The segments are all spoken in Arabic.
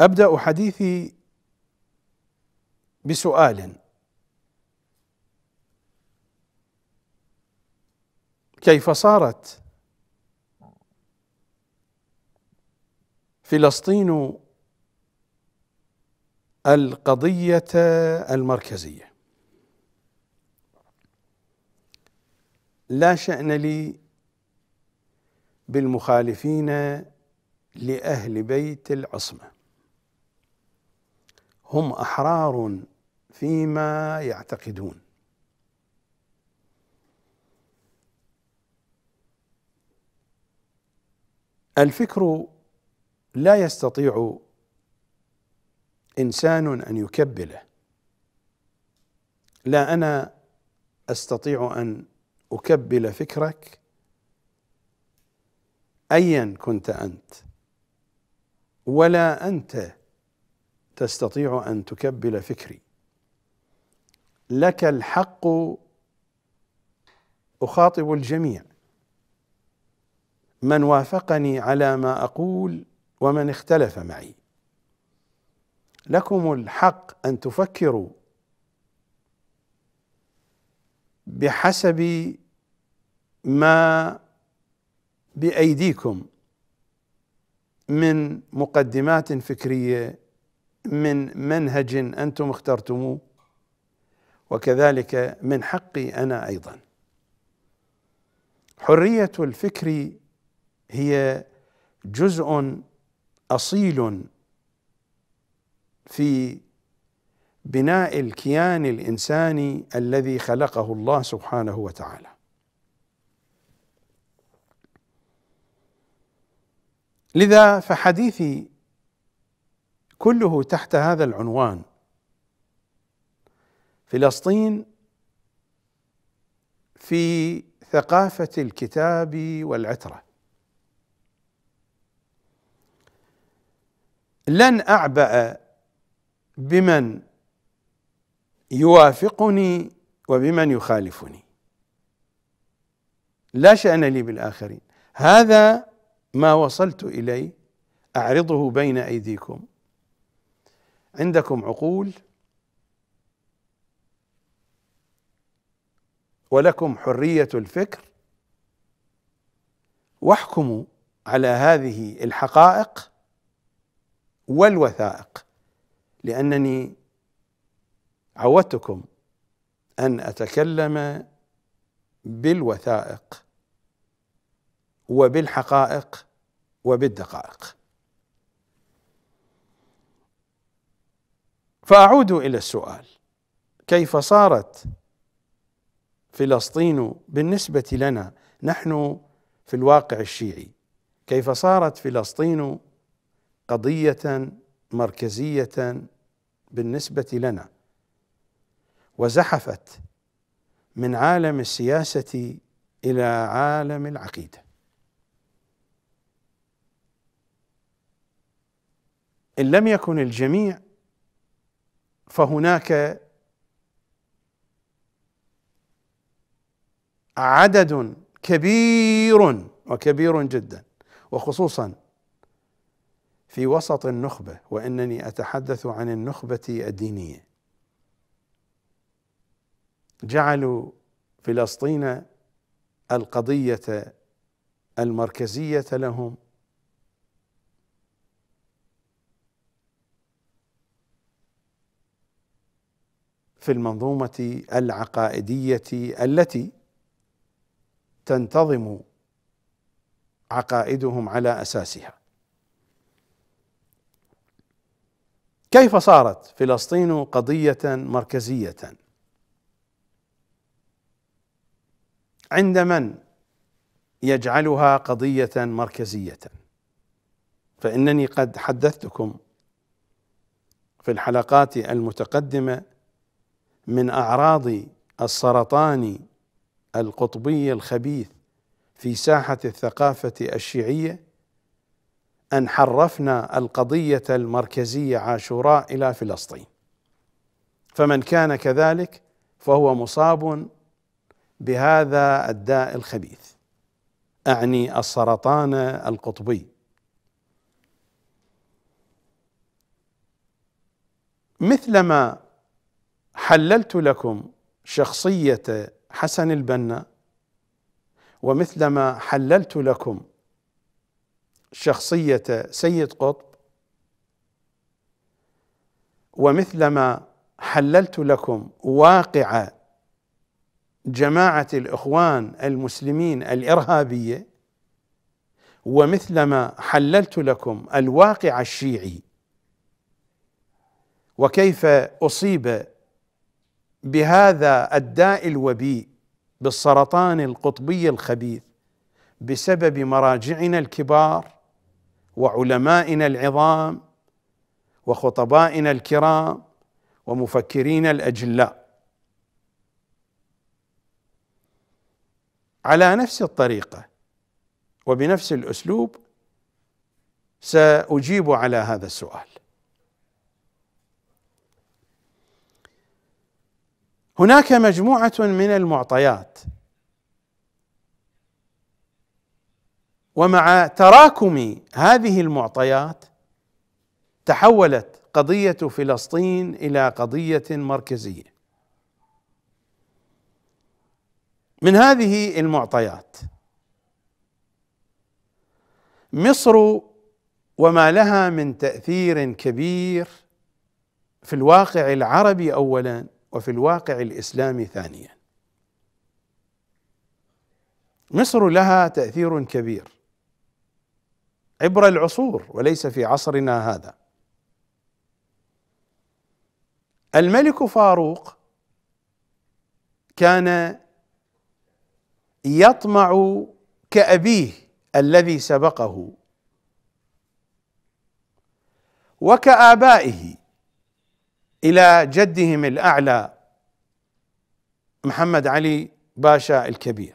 ابدا حديثي بسؤال كيف صارت فلسطين القضيه المركزيه لا شان لي بالمخالفين لاهل بيت العصمه هم احرار فيما يعتقدون الفكر لا يستطيع انسان ان يكبله لا انا استطيع ان اكبل فكرك ايا كنت انت ولا انت تستطيع ان تكبل فكري لك الحق اخاطب الجميع من وافقني على ما اقول ومن اختلف معي لكم الحق ان تفكروا بحسب ما بايديكم من مقدمات فكريه من منهج انتم اخترتموه وكذلك من حقي انا ايضا حريه الفكر هي جزء اصيل في بناء الكيان الانساني الذي خلقه الله سبحانه وتعالى لذا فحديثي كله تحت هذا العنوان فلسطين في ثقافه الكتاب والعتره لن اعبأ بمن يوافقني وبمن يخالفني لا شأن لي بالآخرين هذا ما وصلت إليه أعرضه بين أيديكم عندكم عقول ولكم حريه الفكر واحكموا على هذه الحقائق والوثائق لانني عودتكم ان اتكلم بالوثائق وبالحقائق وبالدقائق فاعود الى السؤال كيف صارت فلسطين بالنسبه لنا نحن في الواقع الشيعي كيف صارت فلسطين قضيه مركزيه بالنسبه لنا وزحفت من عالم السياسه الى عالم العقيده ان لم يكن الجميع فهناك عدد كبير وكبير جدا وخصوصا في وسط النخبه وانني اتحدث عن النخبه الدينيه جعلوا فلسطين القضيه المركزيه لهم في المنظومه العقائديه التي تنتظم عقائدهم على اساسها كيف صارت فلسطين قضيه مركزيه عند من يجعلها قضيه مركزيه فانني قد حدثتكم في الحلقات المتقدمه من اعراض السرطان القطبي الخبيث في ساحه الثقافه الشيعيه ان حرفنا القضيه المركزيه عاشوراء الى فلسطين فمن كان كذلك فهو مصاب بهذا الداء الخبيث اعني السرطان القطبي مثلما حللت لكم شخصية حسن البنا ومثلما حللت لكم شخصية سيد قطب ومثلما حللت لكم واقع جماعة الإخوان المسلمين الإرهابية ومثلما حللت لكم الواقع الشيعي وكيف أصيب بهذا الداء الوبيء بالسرطان القطبي الخبيث بسبب مراجعنا الكبار وعلمائنا العظام وخطبائنا الكرام ومفكرين الاجلاء على نفس الطريقه وبنفس الاسلوب ساجيب على هذا السؤال هناك مجموعة من المعطيات ومع تراكم هذه المعطيات تحولت قضية فلسطين إلى قضية مركزية من هذه المعطيات مصر وما لها من تأثير كبير في الواقع العربي أولاً وفي الواقع الاسلامي ثانيا مصر لها تاثير كبير عبر العصور وليس في عصرنا هذا الملك فاروق كان يطمع كابيه الذي سبقه وكابائه الى جدهم الاعلى محمد علي باشا الكبير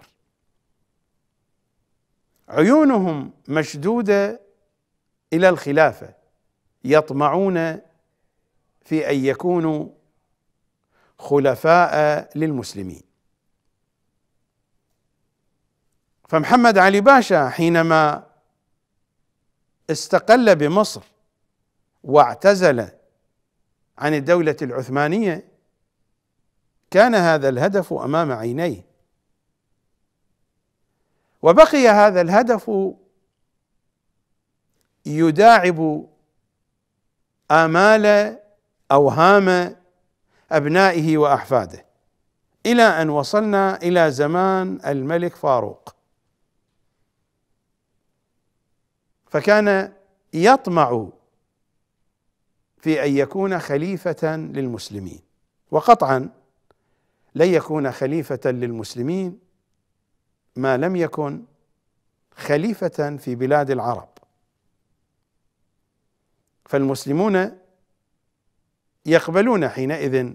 عيونهم مشدوده الى الخلافه يطمعون في ان يكونوا خلفاء للمسلمين فمحمد علي باشا حينما استقل بمصر واعتزل عن الدولة العثمانية كان هذا الهدف أمام عينيه وبقي هذا الهدف يداعب آمال أوهام أبنائه وأحفاده إلى أن وصلنا إلى زمان الملك فاروق فكان يطمع في ان يكون خليفه للمسلمين وقطعا لن يكون خليفه للمسلمين ما لم يكن خليفه في بلاد العرب فالمسلمون يقبلون حينئذ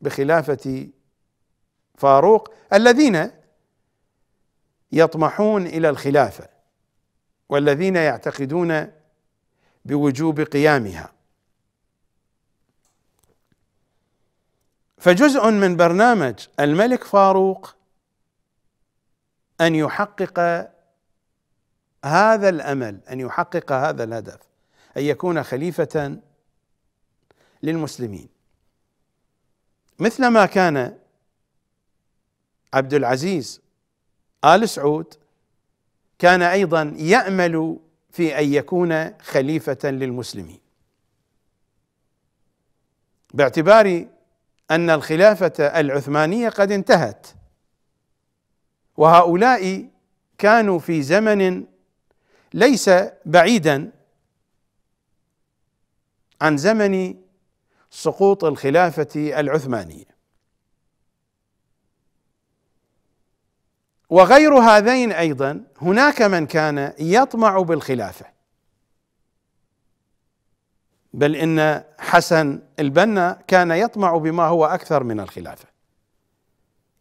بخلافه فاروق الذين يطمحون الى الخلافه والذين يعتقدون بوجوب قيامها فجزء من برنامج الملك فاروق ان يحقق هذا الامل ان يحقق هذا الهدف ان يكون خليفه للمسلمين مثلما كان عبد العزيز ال سعود كان ايضا يامل في ان يكون خليفه للمسلمين باعتبار ان الخلافه العثمانيه قد انتهت وهؤلاء كانوا في زمن ليس بعيدا عن زمن سقوط الخلافه العثمانيه وغير هذين ايضا هناك من كان يطمع بالخلافه بل ان حسن البنا كان يطمع بما هو اكثر من الخلافه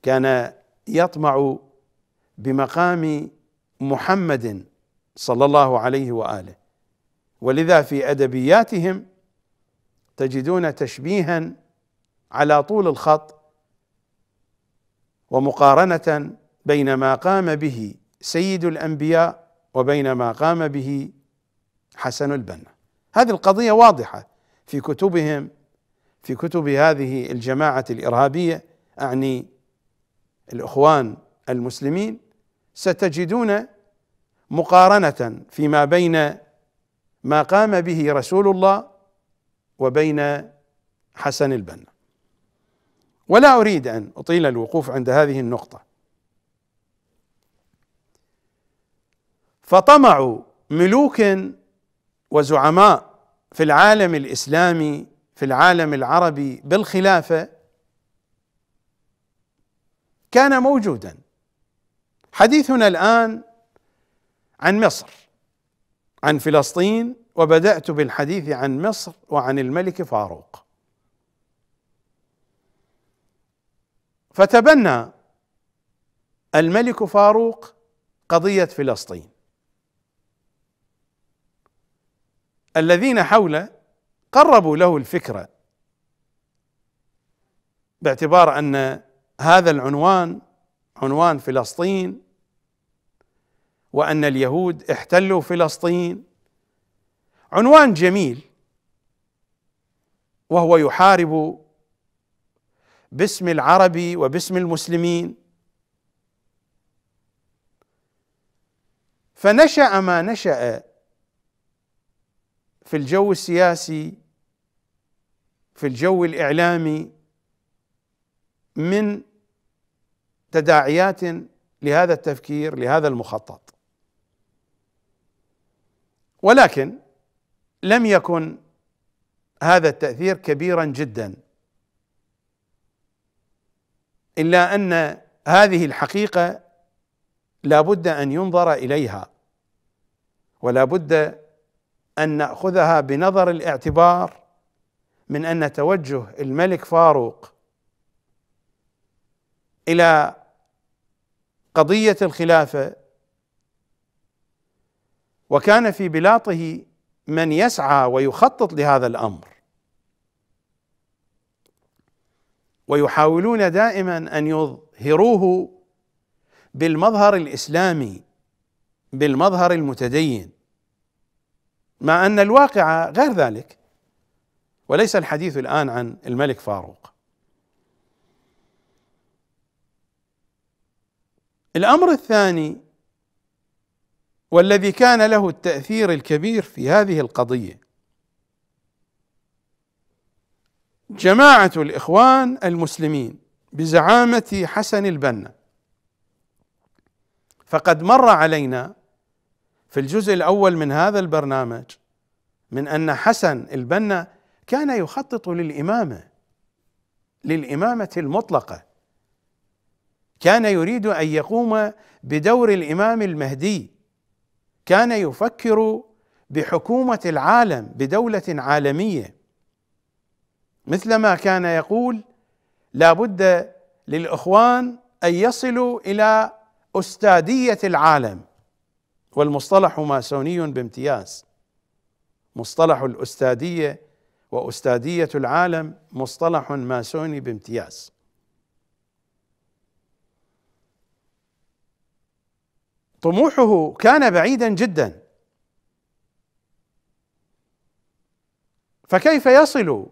كان يطمع بمقام محمد صلى الله عليه واله ولذا في ادبياتهم تجدون تشبيها على طول الخط ومقارنه بين ما قام به سيد الانبياء وبين ما قام به حسن البنا هذه القضيه واضحه في كتبهم في كتب هذه الجماعه الارهابيه اعني الاخوان المسلمين ستجدون مقارنه فيما بين ما قام به رسول الله وبين حسن البنا ولا اريد ان اطيل الوقوف عند هذه النقطه فطمعوا ملوك وزعماء في العالم الاسلامي في العالم العربي بالخلافه كان موجودا حديثنا الان عن مصر عن فلسطين وبدات بالحديث عن مصر وعن الملك فاروق فتبنى الملك فاروق قضيه فلسطين الذين حوله قربوا له الفكره باعتبار ان هذا العنوان عنوان فلسطين وان اليهود احتلوا فلسطين عنوان جميل وهو يحارب باسم العرب وباسم المسلمين فنشا ما نشا في الجو السياسي في الجو الاعلامي من تداعيات لهذا التفكير لهذا المخطط ولكن لم يكن هذا التاثير كبيرا جدا الا ان هذه الحقيقه لا بد ان ينظر اليها ولا بد ان ناخذها بنظر الاعتبار من ان توجه الملك فاروق الى قضيه الخلافه وكان في بلاطه من يسعى ويخطط لهذا الامر ويحاولون دائما ان يظهروه بالمظهر الاسلامي بالمظهر المتدين مع ان الواقع غير ذلك وليس الحديث الان عن الملك فاروق الامر الثاني والذي كان له التاثير الكبير في هذه القضيه جماعه الاخوان المسلمين بزعامه حسن البنا فقد مر علينا في الجزء الاول من هذا البرنامج من ان حسن البنا كان يخطط للامامه للامامه المطلقه كان يريد ان يقوم بدور الامام المهدي كان يفكر بحكومه العالم بدوله عالميه مثلما كان يقول لا بد للاخوان ان يصلوا الى استاذيه العالم والمصطلح ماسوني بامتياز مصطلح الاستاذيه واستاذيه العالم مصطلح ماسوني بامتياز طموحه كان بعيدا جدا فكيف يصل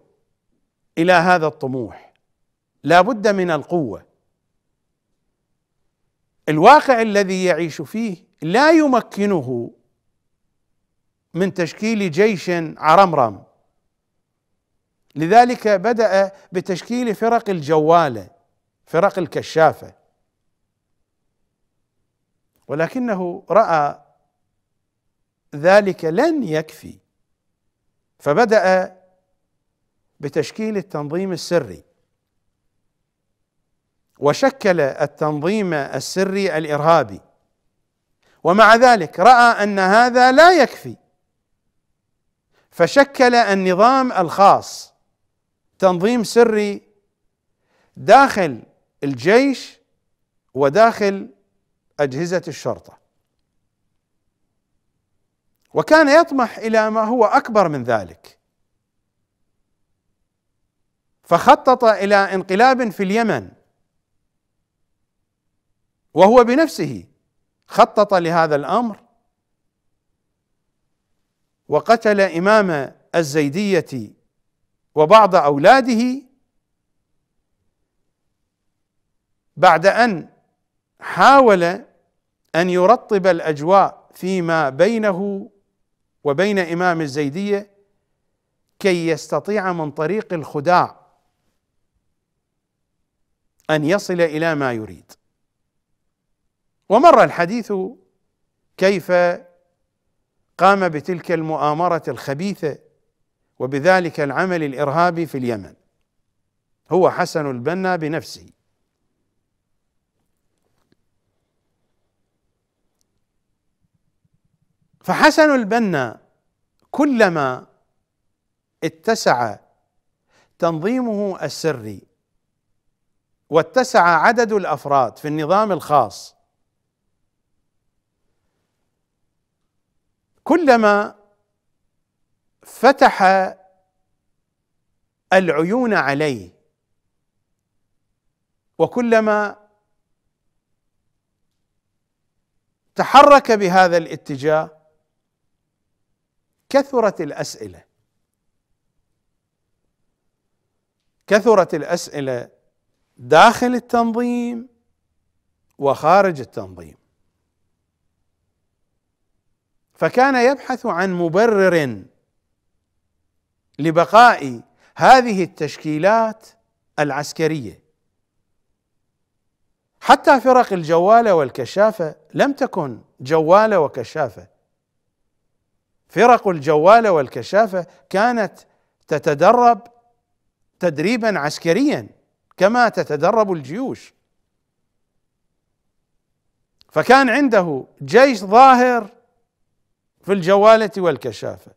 الى هذا الطموح لا بد من القوه الواقع الذي يعيش فيه لا يمكنه من تشكيل جيش عرمرم لذلك بدأ بتشكيل فرق الجوالة فرق الكشافة ولكنه رأى ذلك لن يكفي فبدأ بتشكيل التنظيم السري وشكل التنظيم السري الارهابي ومع ذلك راى ان هذا لا يكفي فشكل النظام الخاص تنظيم سري داخل الجيش وداخل اجهزه الشرطه وكان يطمح الى ما هو اكبر من ذلك فخطط الى انقلاب في اليمن وهو بنفسه خطط لهذا الامر وقتل امام الزيديه وبعض اولاده بعد ان حاول ان يرطب الاجواء فيما بينه وبين امام الزيديه كي يستطيع من طريق الخداع ان يصل الى ما يريد ومر الحديث كيف قام بتلك المؤامره الخبيثه وبذلك العمل الارهابي في اليمن هو حسن البنا بنفسه فحسن البنا كلما اتسع تنظيمه السري واتسع عدد الافراد في النظام الخاص كلما فتح العيون عليه وكلما تحرك بهذا الاتجاه كثرت الاسئله كثرت الاسئله داخل التنظيم وخارج التنظيم فكان يبحث عن مبرر لبقاء هذه التشكيلات العسكريه حتى فرق الجواله والكشافه لم تكن جواله وكشافه فرق الجواله والكشافه كانت تتدرب تدريبا عسكريا كما تتدرب الجيوش فكان عنده جيش ظاهر في الجوالة والكشافة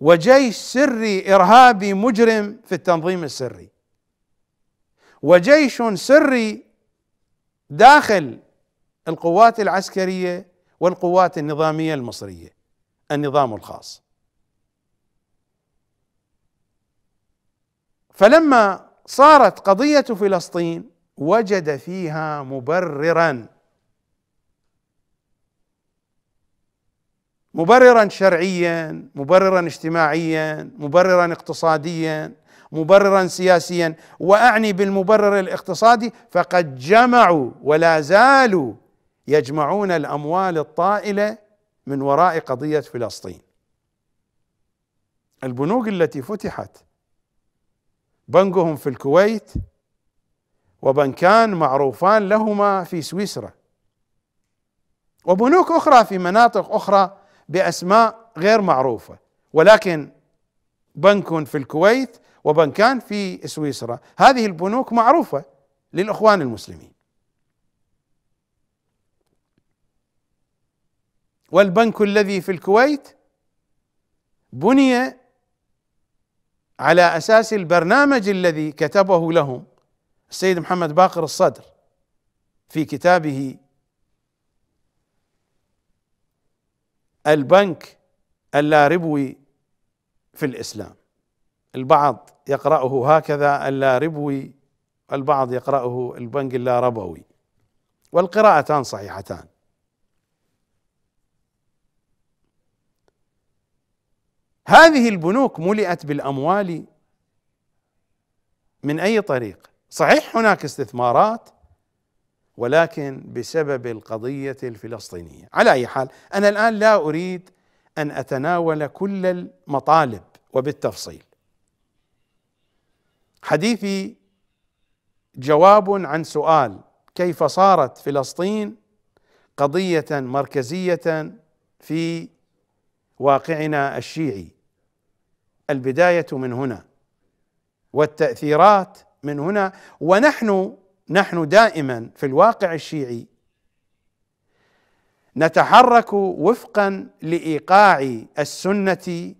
وجيش سري إرهابي مجرم في التنظيم السري وجيش سري داخل القوات العسكرية والقوات النظامية المصرية النظام الخاص فلما صارت قضية فلسطين وجد فيها مبررا مبررا شرعيا مبررا اجتماعيا مبررا اقتصاديا مبررا سياسيا واعني بالمبرر الاقتصادي فقد جمعوا ولا زالوا يجمعون الاموال الطائله من وراء قضيه فلسطين البنوك التي فتحت بنكهم في الكويت وبنكان معروفان لهما في سويسرا وبنوك اخرى في مناطق اخرى باسماء غير معروفه ولكن بنك في الكويت وبنكان في سويسرا هذه البنوك معروفه للاخوان المسلمين والبنك الذي في الكويت بني على اساس البرنامج الذي كتبه لهم السيد محمد باقر الصدر في كتابه البنك اللاربوي في الاسلام البعض يقرأه هكذا اللاربوي البعض يقرأه البنك اللاربوي والقراءتان صحيحتان هذه البنوك ملئت بالاموال من اي طريق صحيح هناك استثمارات ولكن بسبب القضية الفلسطينية على أي حال أنا الآن لا أريد أن أتناول كل المطالب وبالتفصيل حديثي جواب عن سؤال كيف صارت فلسطين قضية مركزية في واقعنا الشيعي البداية من هنا والتأثيرات من هنا ونحن نحن دائما في الواقع الشيعي نتحرك وفقا لايقاع السنه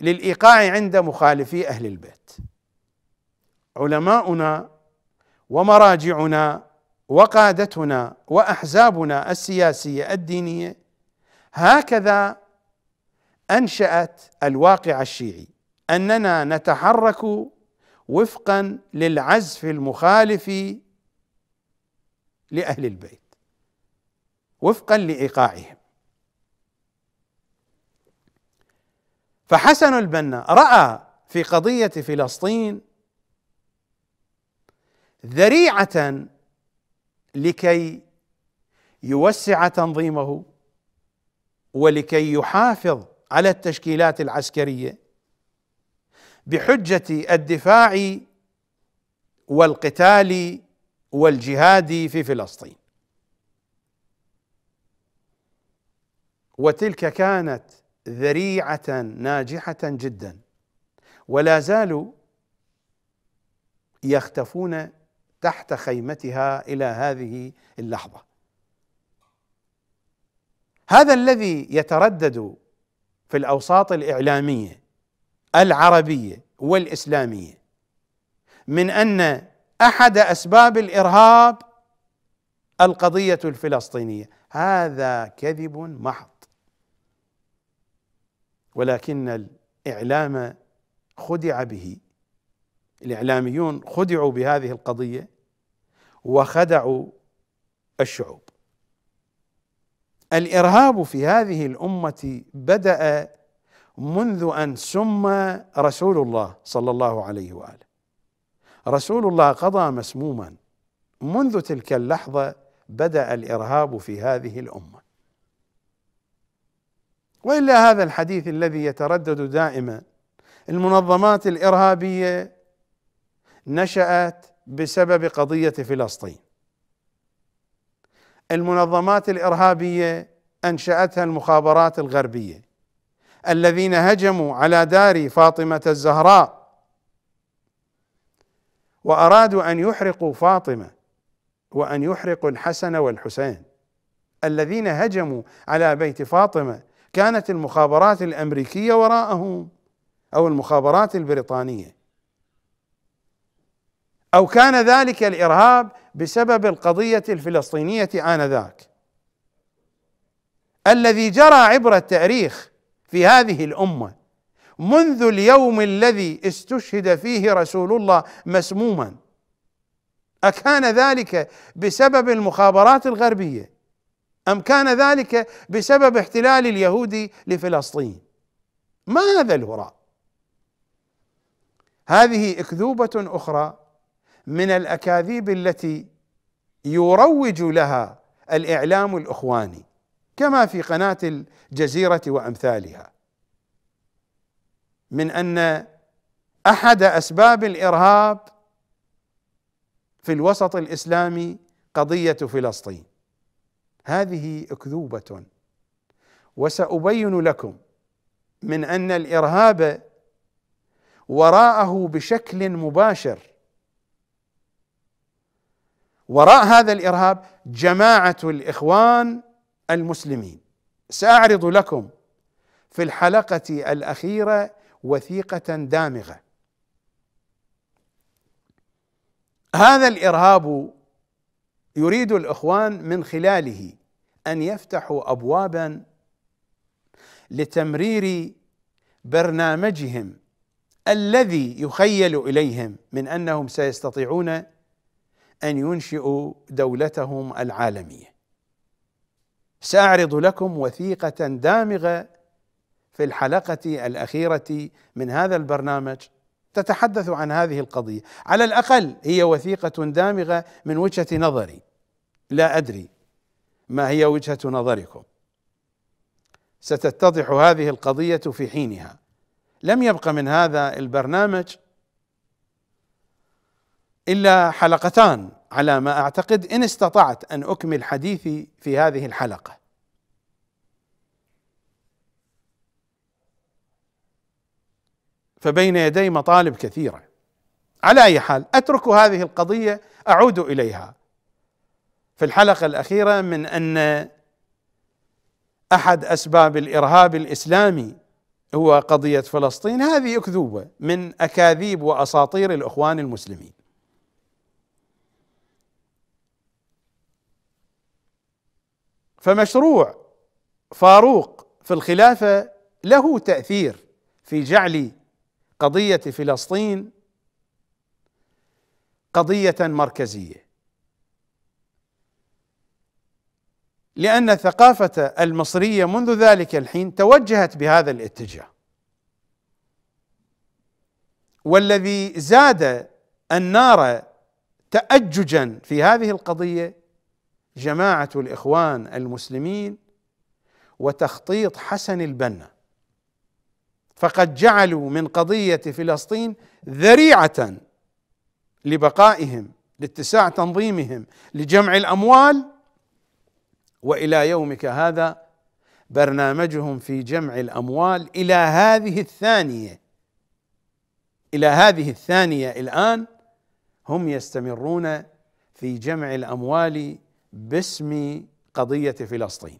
للايقاع عند مخالفي اهل البيت علماؤنا ومراجعنا وقادتنا واحزابنا السياسيه الدينيه هكذا انشات الواقع الشيعي اننا نتحرك وفقا للعزف المخالف لأهل البيت وفقا لإيقاعهم فحسن البنا رأى في قضية فلسطين ذريعة لكي يوسع تنظيمه ولكي يحافظ على التشكيلات العسكريه بحجه الدفاع والقتال والجهاد في فلسطين وتلك كانت ذريعه ناجحه جدا ولا زالوا يختفون تحت خيمتها الى هذه اللحظه هذا الذي يتردد في الاوساط الاعلاميه العربيه والاسلاميه من ان احد اسباب الارهاب القضيه الفلسطينيه هذا كذب محض ولكن الاعلام خدع به الاعلاميون خدعوا بهذه القضيه وخدعوا الشعوب الارهاب في هذه الامه بدا منذ ان سمى رسول الله صلى الله عليه واله رسول الله قضى مسموما منذ تلك اللحظه بدا الارهاب في هذه الامه والا هذا الحديث الذي يتردد دائما المنظمات الارهابيه نشات بسبب قضيه فلسطين المنظمات الارهابيه انشاتها المخابرات الغربيه الذين هجموا على دار فاطمه الزهراء وارادوا ان يحرقوا فاطمه وان يحرقوا الحسن والحسين الذين هجموا على بيت فاطمه كانت المخابرات الامريكيه وراءهم او المخابرات البريطانيه او كان ذلك الارهاب بسبب القضيه الفلسطينيه انذاك الذي جرى عبر التاريخ في هذه الامه منذ اليوم الذي استشهد فيه رسول الله مسموما اكان ذلك بسبب المخابرات الغربيه ام كان ذلك بسبب احتلال اليهود لفلسطين ما هذا الهراء هذه اكذوبه اخرى من الاكاذيب التي يروج لها الاعلام الاخواني كما في قناه الجزيره وامثالها من ان احد اسباب الارهاب في الوسط الاسلامي قضيه فلسطين هذه اكذوبه وسابين لكم من ان الارهاب وراءه بشكل مباشر وراء هذا الارهاب جماعه الاخوان المسلمين ساعرض لكم في الحلقه الاخيره وثيقه دامغه هذا الارهاب يريد الاخوان من خلاله ان يفتحوا ابوابا لتمرير برنامجهم الذي يخيل اليهم من انهم سيستطيعون ان ينشئوا دولتهم العالميه ساعرض لكم وثيقه دامغه في الحلقه الاخيره من هذا البرنامج تتحدث عن هذه القضيه، على الاقل هي وثيقه دامغه من وجهه نظري لا ادري ما هي وجهه نظركم. ستتضح هذه القضيه في حينها. لم يبق من هذا البرنامج الا حلقتان على ما اعتقد ان استطعت ان اكمل حديثي في هذه الحلقه. فبين يدي مطالب كثيره على اي حال اترك هذه القضيه اعود اليها في الحلقه الاخيره من ان احد اسباب الارهاب الاسلامي هو قضيه فلسطين هذه اكذوبه من اكاذيب واساطير الاخوان المسلمين فمشروع فاروق في الخلافه له تاثير في جعل قضيه فلسطين قضيه مركزيه لان الثقافه المصريه منذ ذلك الحين توجهت بهذا الاتجاه والذي زاد النار تأججا في هذه القضية جماعة الإخوان المسلمين وتخطيط حسن البنا فقد جعلوا من قضيه فلسطين ذريعه لبقائهم لاتساع تنظيمهم لجمع الاموال والى يومك هذا برنامجهم في جمع الاموال الى هذه الثانيه الى هذه الثانيه الان هم يستمرون في جمع الاموال باسم قضيه فلسطين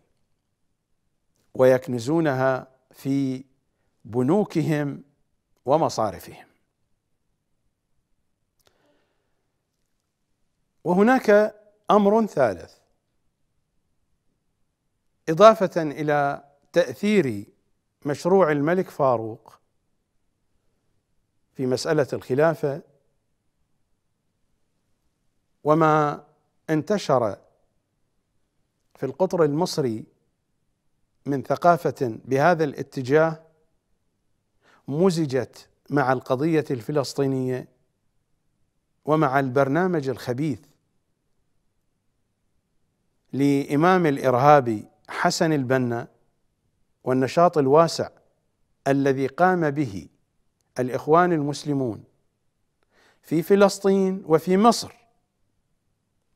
ويكنزونها في بنوكهم ومصارفهم وهناك امر ثالث اضافه الى تاثير مشروع الملك فاروق في مساله الخلافه وما انتشر في القطر المصري من ثقافه بهذا الاتجاه مزجت مع القضيه الفلسطينيه ومع البرنامج الخبيث لامام الارهابي حسن البنا والنشاط الواسع الذي قام به الاخوان المسلمون في فلسطين وفي مصر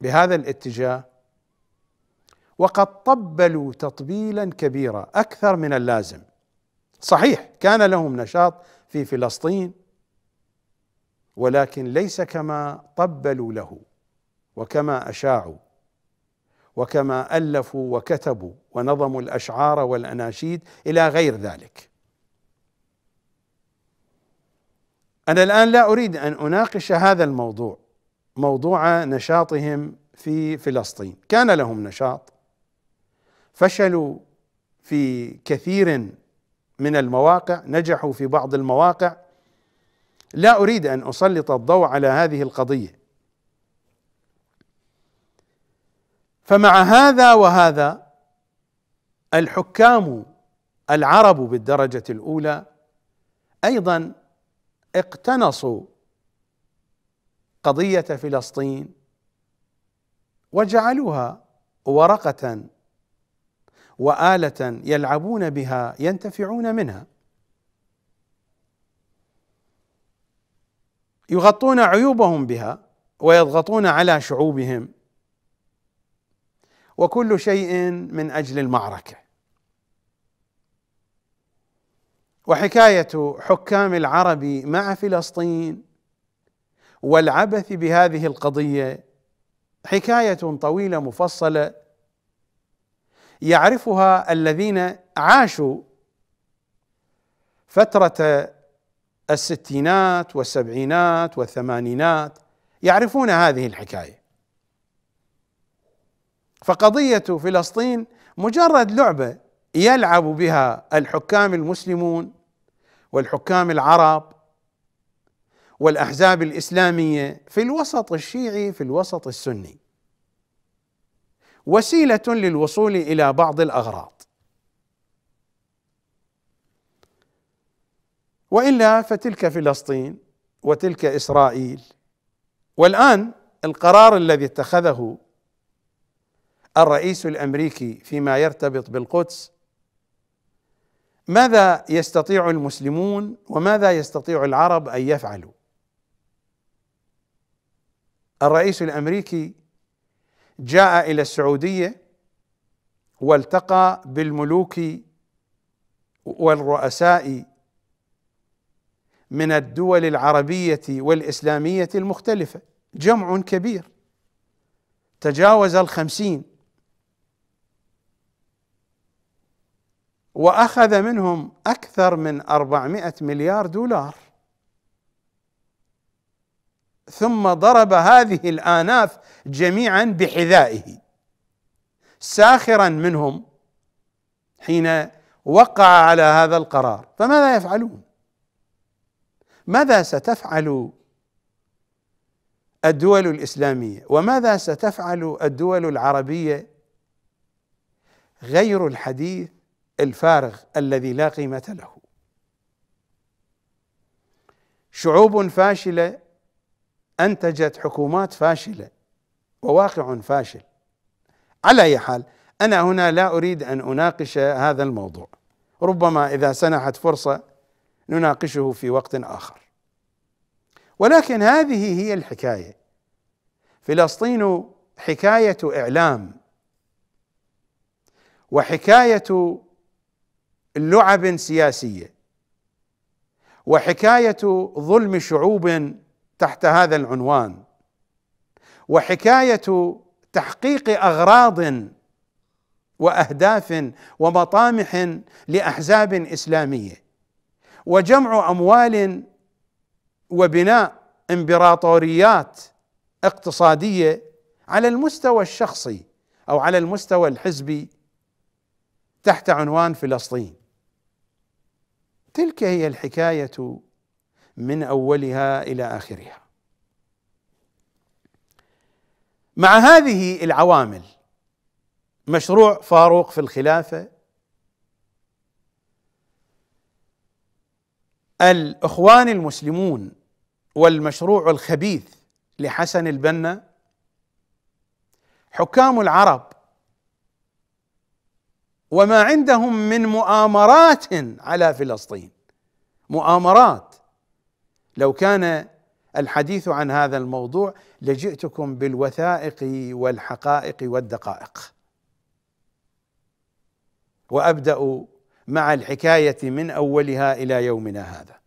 بهذا الاتجاه وقد طبلوا تطبيلا كبيرا اكثر من اللازم صحيح كان لهم نشاط في فلسطين ولكن ليس كما طبلوا له وكما اشاعوا وكما الفوا وكتبوا ونظموا الاشعار والاناشيد الى غير ذلك انا الان لا اريد ان اناقش هذا الموضوع موضوع نشاطهم في فلسطين كان لهم نشاط فشلوا في كثير من المواقع نجحوا في بعض المواقع لا اريد ان اسلط الضوء على هذه القضيه فمع هذا وهذا الحكام العرب بالدرجه الاولى ايضا اقتنصوا قضيه فلسطين وجعلوها ورقه وآلة يلعبون بها ينتفعون منها يغطون عيوبهم بها ويضغطون على شعوبهم وكل شيء من اجل المعركه وحكايه حكام العرب مع فلسطين والعبث بهذه القضيه حكايه طويله مفصله يعرفها الذين عاشوا فترة الستينات والسبعينات والثمانينات يعرفون هذه الحكاية فقضية فلسطين مجرد لعبة يلعب بها الحكام المسلمون والحكام العرب والاحزاب الاسلاميه في الوسط الشيعي في الوسط السني وسيله للوصول الى بعض الاغراض والا فتلك فلسطين وتلك اسرائيل والان القرار الذي اتخذه الرئيس الامريكي فيما يرتبط بالقدس ماذا يستطيع المسلمون وماذا يستطيع العرب ان يفعلوا الرئيس الامريكي جاء الى السعوديه والتقى بالملوك والرؤساء من الدول العربيه والاسلاميه المختلفه جمع كبير تجاوز الخمسين واخذ منهم اكثر من اربعمائه مليار دولار ثم ضرب هذه الآناف جميعا بحذائه ساخرا منهم حين وقع على هذا القرار فماذا يفعلون ماذا ستفعل الدول الاسلاميه وماذا ستفعل الدول العربيه غير الحديث الفارغ الذي لا قيمه له شعوب فاشله انتجت حكومات فاشله وواقع فاشل على اي حال انا هنا لا اريد ان اناقش هذا الموضوع ربما اذا سنحت فرصه نناقشه في وقت اخر ولكن هذه هي الحكايه فلسطين حكايه اعلام وحكايه لعب سياسيه وحكايه ظلم شعوب تحت هذا العنوان وحكايه تحقيق اغراض واهداف ومطامح لاحزاب اسلاميه وجمع اموال وبناء امبراطوريات اقتصاديه على المستوى الشخصي او على المستوى الحزبي تحت عنوان فلسطين تلك هي الحكايه من اولها الى اخرها مع هذه العوامل مشروع فاروق في الخلافه الاخوان المسلمون والمشروع الخبيث لحسن البنا حكام العرب وما عندهم من مؤامرات على فلسطين مؤامرات لو كان الحديث عن هذا الموضوع لجئتكم بالوثائق والحقائق والدقائق وابدا مع الحكايه من اولها الى يومنا هذا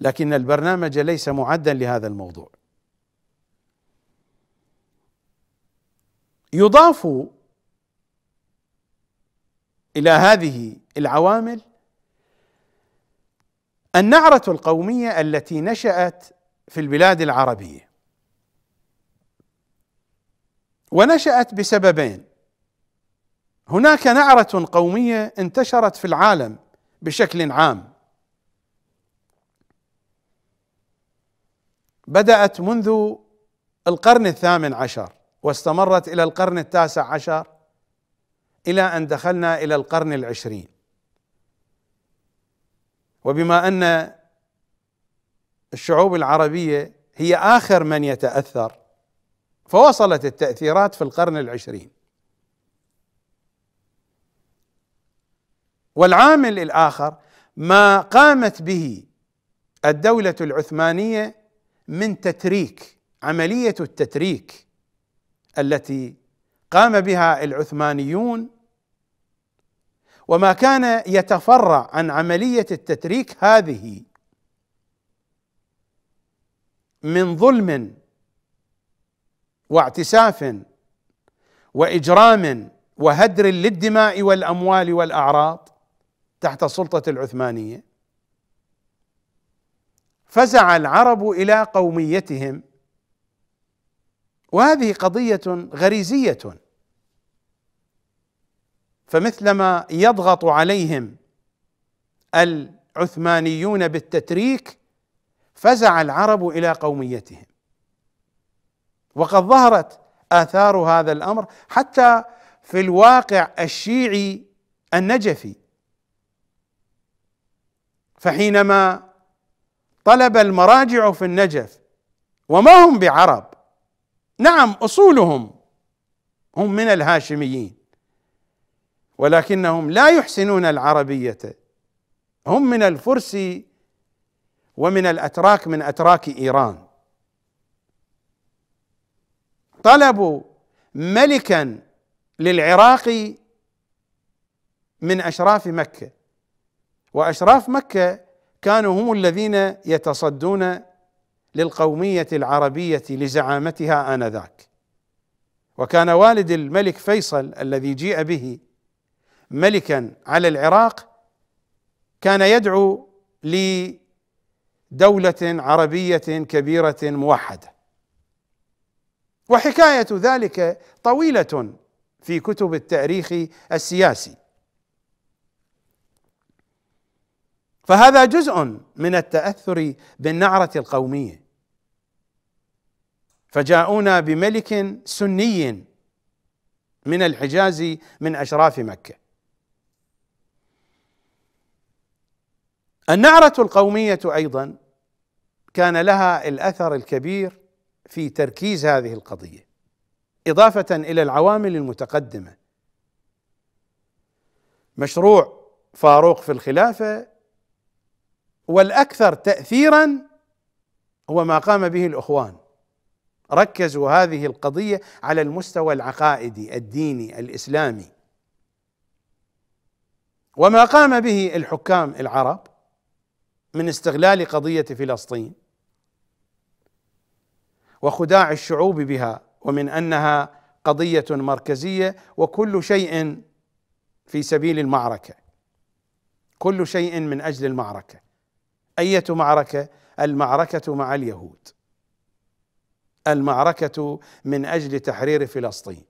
لكن البرنامج ليس معدا لهذا الموضوع يضاف الى هذه العوامل النعرة القومية التي نشأت في البلاد العربية ونشأت بسببين هناك نعرة قومية انتشرت في العالم بشكل عام بدأت منذ القرن الثامن عشر واستمرت إلى القرن التاسع عشر إلى أن دخلنا إلى القرن العشرين وبما ان الشعوب العربيه هي اخر من يتاثر فوصلت التاثيرات في القرن العشرين والعامل الاخر ما قامت به الدوله العثمانيه من تتريك عمليه التتريك التي قام بها العثمانيون وما كان يتفرع عن عمليه التتريك هذه من ظلم واعتساف واجرام وهدر للدماء والاموال والاعراض تحت السلطه العثمانيه فزع العرب الى قوميتهم وهذه قضيه غريزيه فمثلما يضغط عليهم العثمانيون بالتتريك فزع العرب الى قوميتهم وقد ظهرت اثار هذا الامر حتى في الواقع الشيعي النجفي فحينما طلب المراجع في النجف وما هم بعرب نعم اصولهم هم من الهاشميين ولكنهم لا يحسنون العربيه هم من الفرس ومن الاتراك من اتراك ايران طلبوا ملكا للعراق من اشراف مكه واشراف مكه كانوا هم الذين يتصدون للقوميه العربيه لزعامتها انذاك وكان والد الملك فيصل الذي جيء به ملكا على العراق كان يدعو لدولة عربية كبيرة موحدة وحكاية ذلك طويلة في كتب التاريخ السياسي فهذا جزء من التاثر بالنعره القوميه فجاءونا بملك سني من الحجاز من اشراف مكه النعرة القومية أيضا كان لها الأثر الكبير في تركيز هذه القضية إضافة إلى العوامل المتقدمة مشروع فاروق في الخلافة والأكثر تأثيرا هو ما قام به الإخوان ركزوا هذه القضية على المستوى العقائدي الديني الإسلامي وما قام به الحكام العرب من استغلال قضيه فلسطين وخداع الشعوب بها ومن انها قضيه مركزيه وكل شيء في سبيل المعركه كل شيء من اجل المعركه اية معركه المعركه مع اليهود المعركه من اجل تحرير فلسطين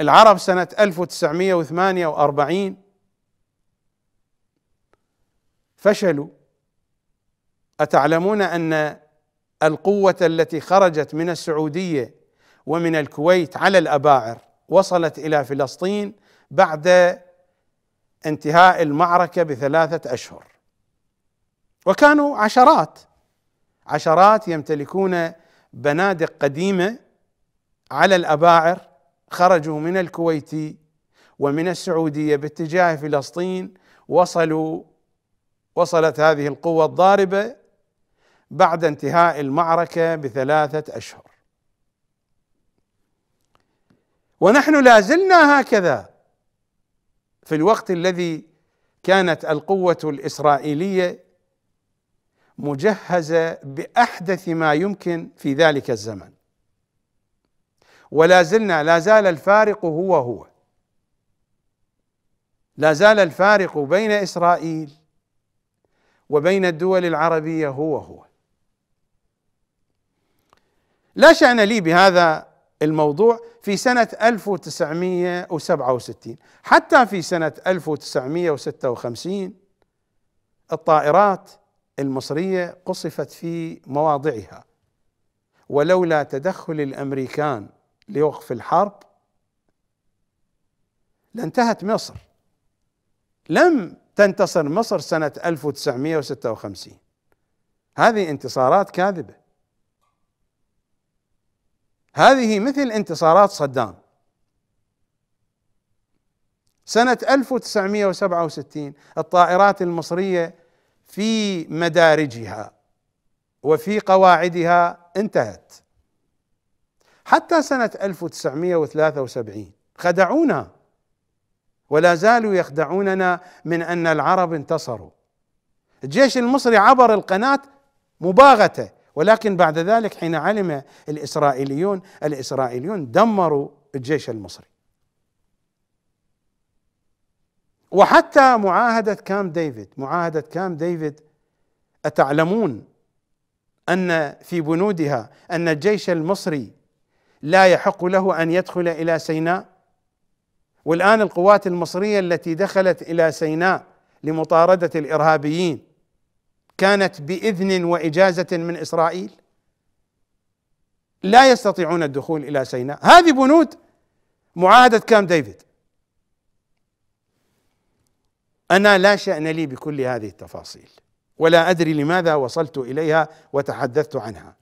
العرب سنه 1948 فشلوا اتعلمون ان القوه التي خرجت من السعوديه ومن الكويت على الاباعر وصلت الى فلسطين بعد انتهاء المعركه بثلاثه اشهر وكانوا عشرات عشرات يمتلكون بنادق قديمه على الاباعر خرجوا من الكويت ومن السعوديه باتجاه فلسطين وصلوا وصلت هذه القوة الضاربة بعد انتهاء المعركة بثلاثة أشهر ونحن لا زلنا هكذا في الوقت الذي كانت القوة الإسرائيلية مجهزة بأحدث ما يمكن في ذلك الزمن ولا زلنا لا زال الفارق هو هو لا زال الفارق بين إسرائيل وبين الدول العربيه هو هو لا شأن لي بهذا الموضوع في سنة 1967 حتى في سنة 1956 الطائرات المصرية قصفت في مواضعها ولولا تدخل الأمريكان لوقف الحرب لانتهت مصر لم تنتصر مصر سنة 1956 هذه انتصارات كاذبة هذه مثل انتصارات صدام سنة 1967 الطائرات المصرية في مدارجها وفي قواعدها انتهت حتى سنة 1973 خدعونا ولا زالوا يخدعوننا من ان العرب انتصروا الجيش المصري عبر القناه مباغته ولكن بعد ذلك حين علم الاسرائيليون الاسرائيليون دمروا الجيش المصري وحتى معاهده كام ديفيد معاهده كام ديفيد اتعلمون ان في بنودها ان الجيش المصري لا يحق له ان يدخل الى سيناء والان القوات المصريه التي دخلت الى سيناء لمطارده الارهابيين كانت باذن واجازه من اسرائيل لا يستطيعون الدخول الى سيناء هذه بنود معاهده كام ديفيد انا لا شان لي بكل هذه التفاصيل ولا ادري لماذا وصلت اليها وتحدثت عنها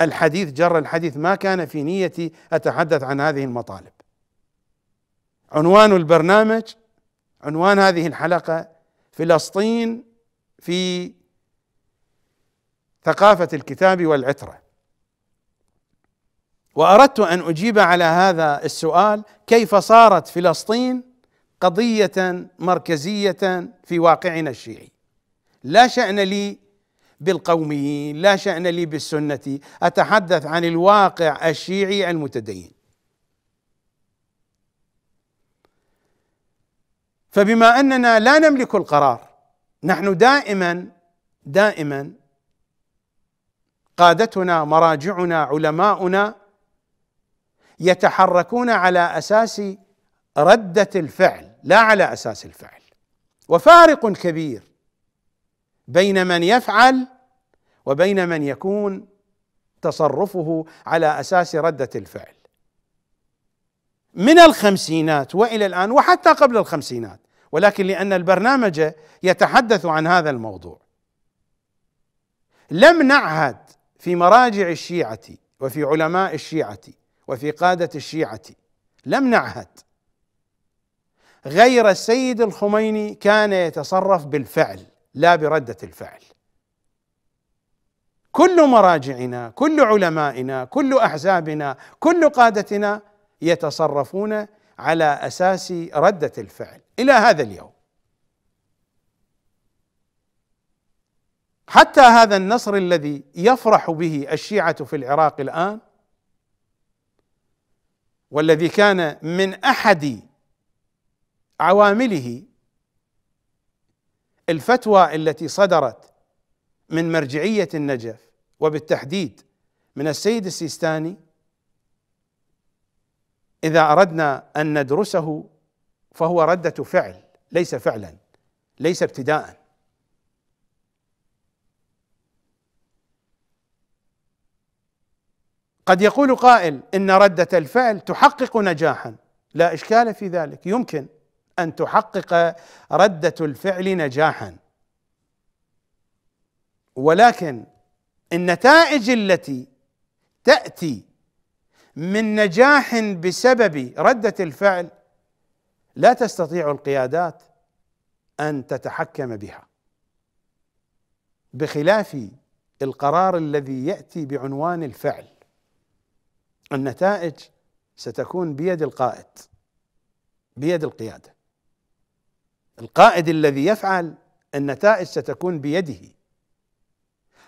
الحديث جر الحديث ما كان في نيتي اتحدث عن هذه المطالب عنوان البرنامج عنوان هذه الحلقه فلسطين في ثقافه الكتاب والعتره واردت ان اجيب على هذا السؤال كيف صارت فلسطين قضيه مركزيه في واقعنا الشيعي لا شان لي بالقوميين لا شان لي بالسنه اتحدث عن الواقع الشيعي المتدين فبما اننا لا نملك القرار نحن دائما دائما قادتنا مراجعنا علماؤنا يتحركون على اساس رده الفعل لا على اساس الفعل وفارق كبير بين من يفعل وبين من يكون تصرفه على اساس رده الفعل من الخمسينات والى الان وحتى قبل الخمسينات ولكن لان البرنامج يتحدث عن هذا الموضوع لم نعهد في مراجع الشيعه وفي علماء الشيعه وفي قاده الشيعه لم نعهد غير السيد الخميني كان يتصرف بالفعل لا برده الفعل كل مراجعنا كل علمائنا كل احزابنا كل قادتنا يتصرفون على اساس رده الفعل الى هذا اليوم حتى هذا النصر الذي يفرح به الشيعه في العراق الان والذي كان من احد عوامله الفتوى التي صدرت من مرجعيه النجف وبالتحديد من السيد السيستاني اذا اردنا ان ندرسه فهو رده فعل ليس فعلا ليس ابتداء قد يقول قائل ان رده الفعل تحقق نجاحا لا اشكال في ذلك يمكن ان تحقق رده الفعل نجاحا ولكن النتائج التي تاتي من نجاح بسبب رده الفعل لا تستطيع القيادات ان تتحكم بها بخلاف القرار الذي ياتي بعنوان الفعل النتائج ستكون بيد القائد بيد القياده القائد الذي يفعل النتائج ستكون بيده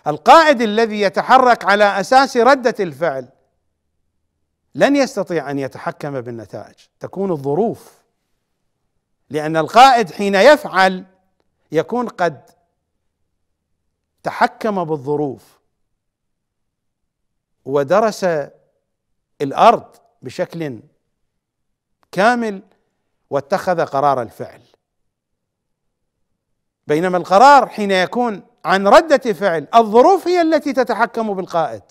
القائد الذي يتحرك على اساس رده الفعل لن يستطيع ان يتحكم بالنتائج تكون الظروف لان القائد حين يفعل يكون قد تحكم بالظروف ودرس الارض بشكل كامل واتخذ قرار الفعل بينما القرار حين يكون عن رده فعل الظروف هي التي تتحكم بالقائد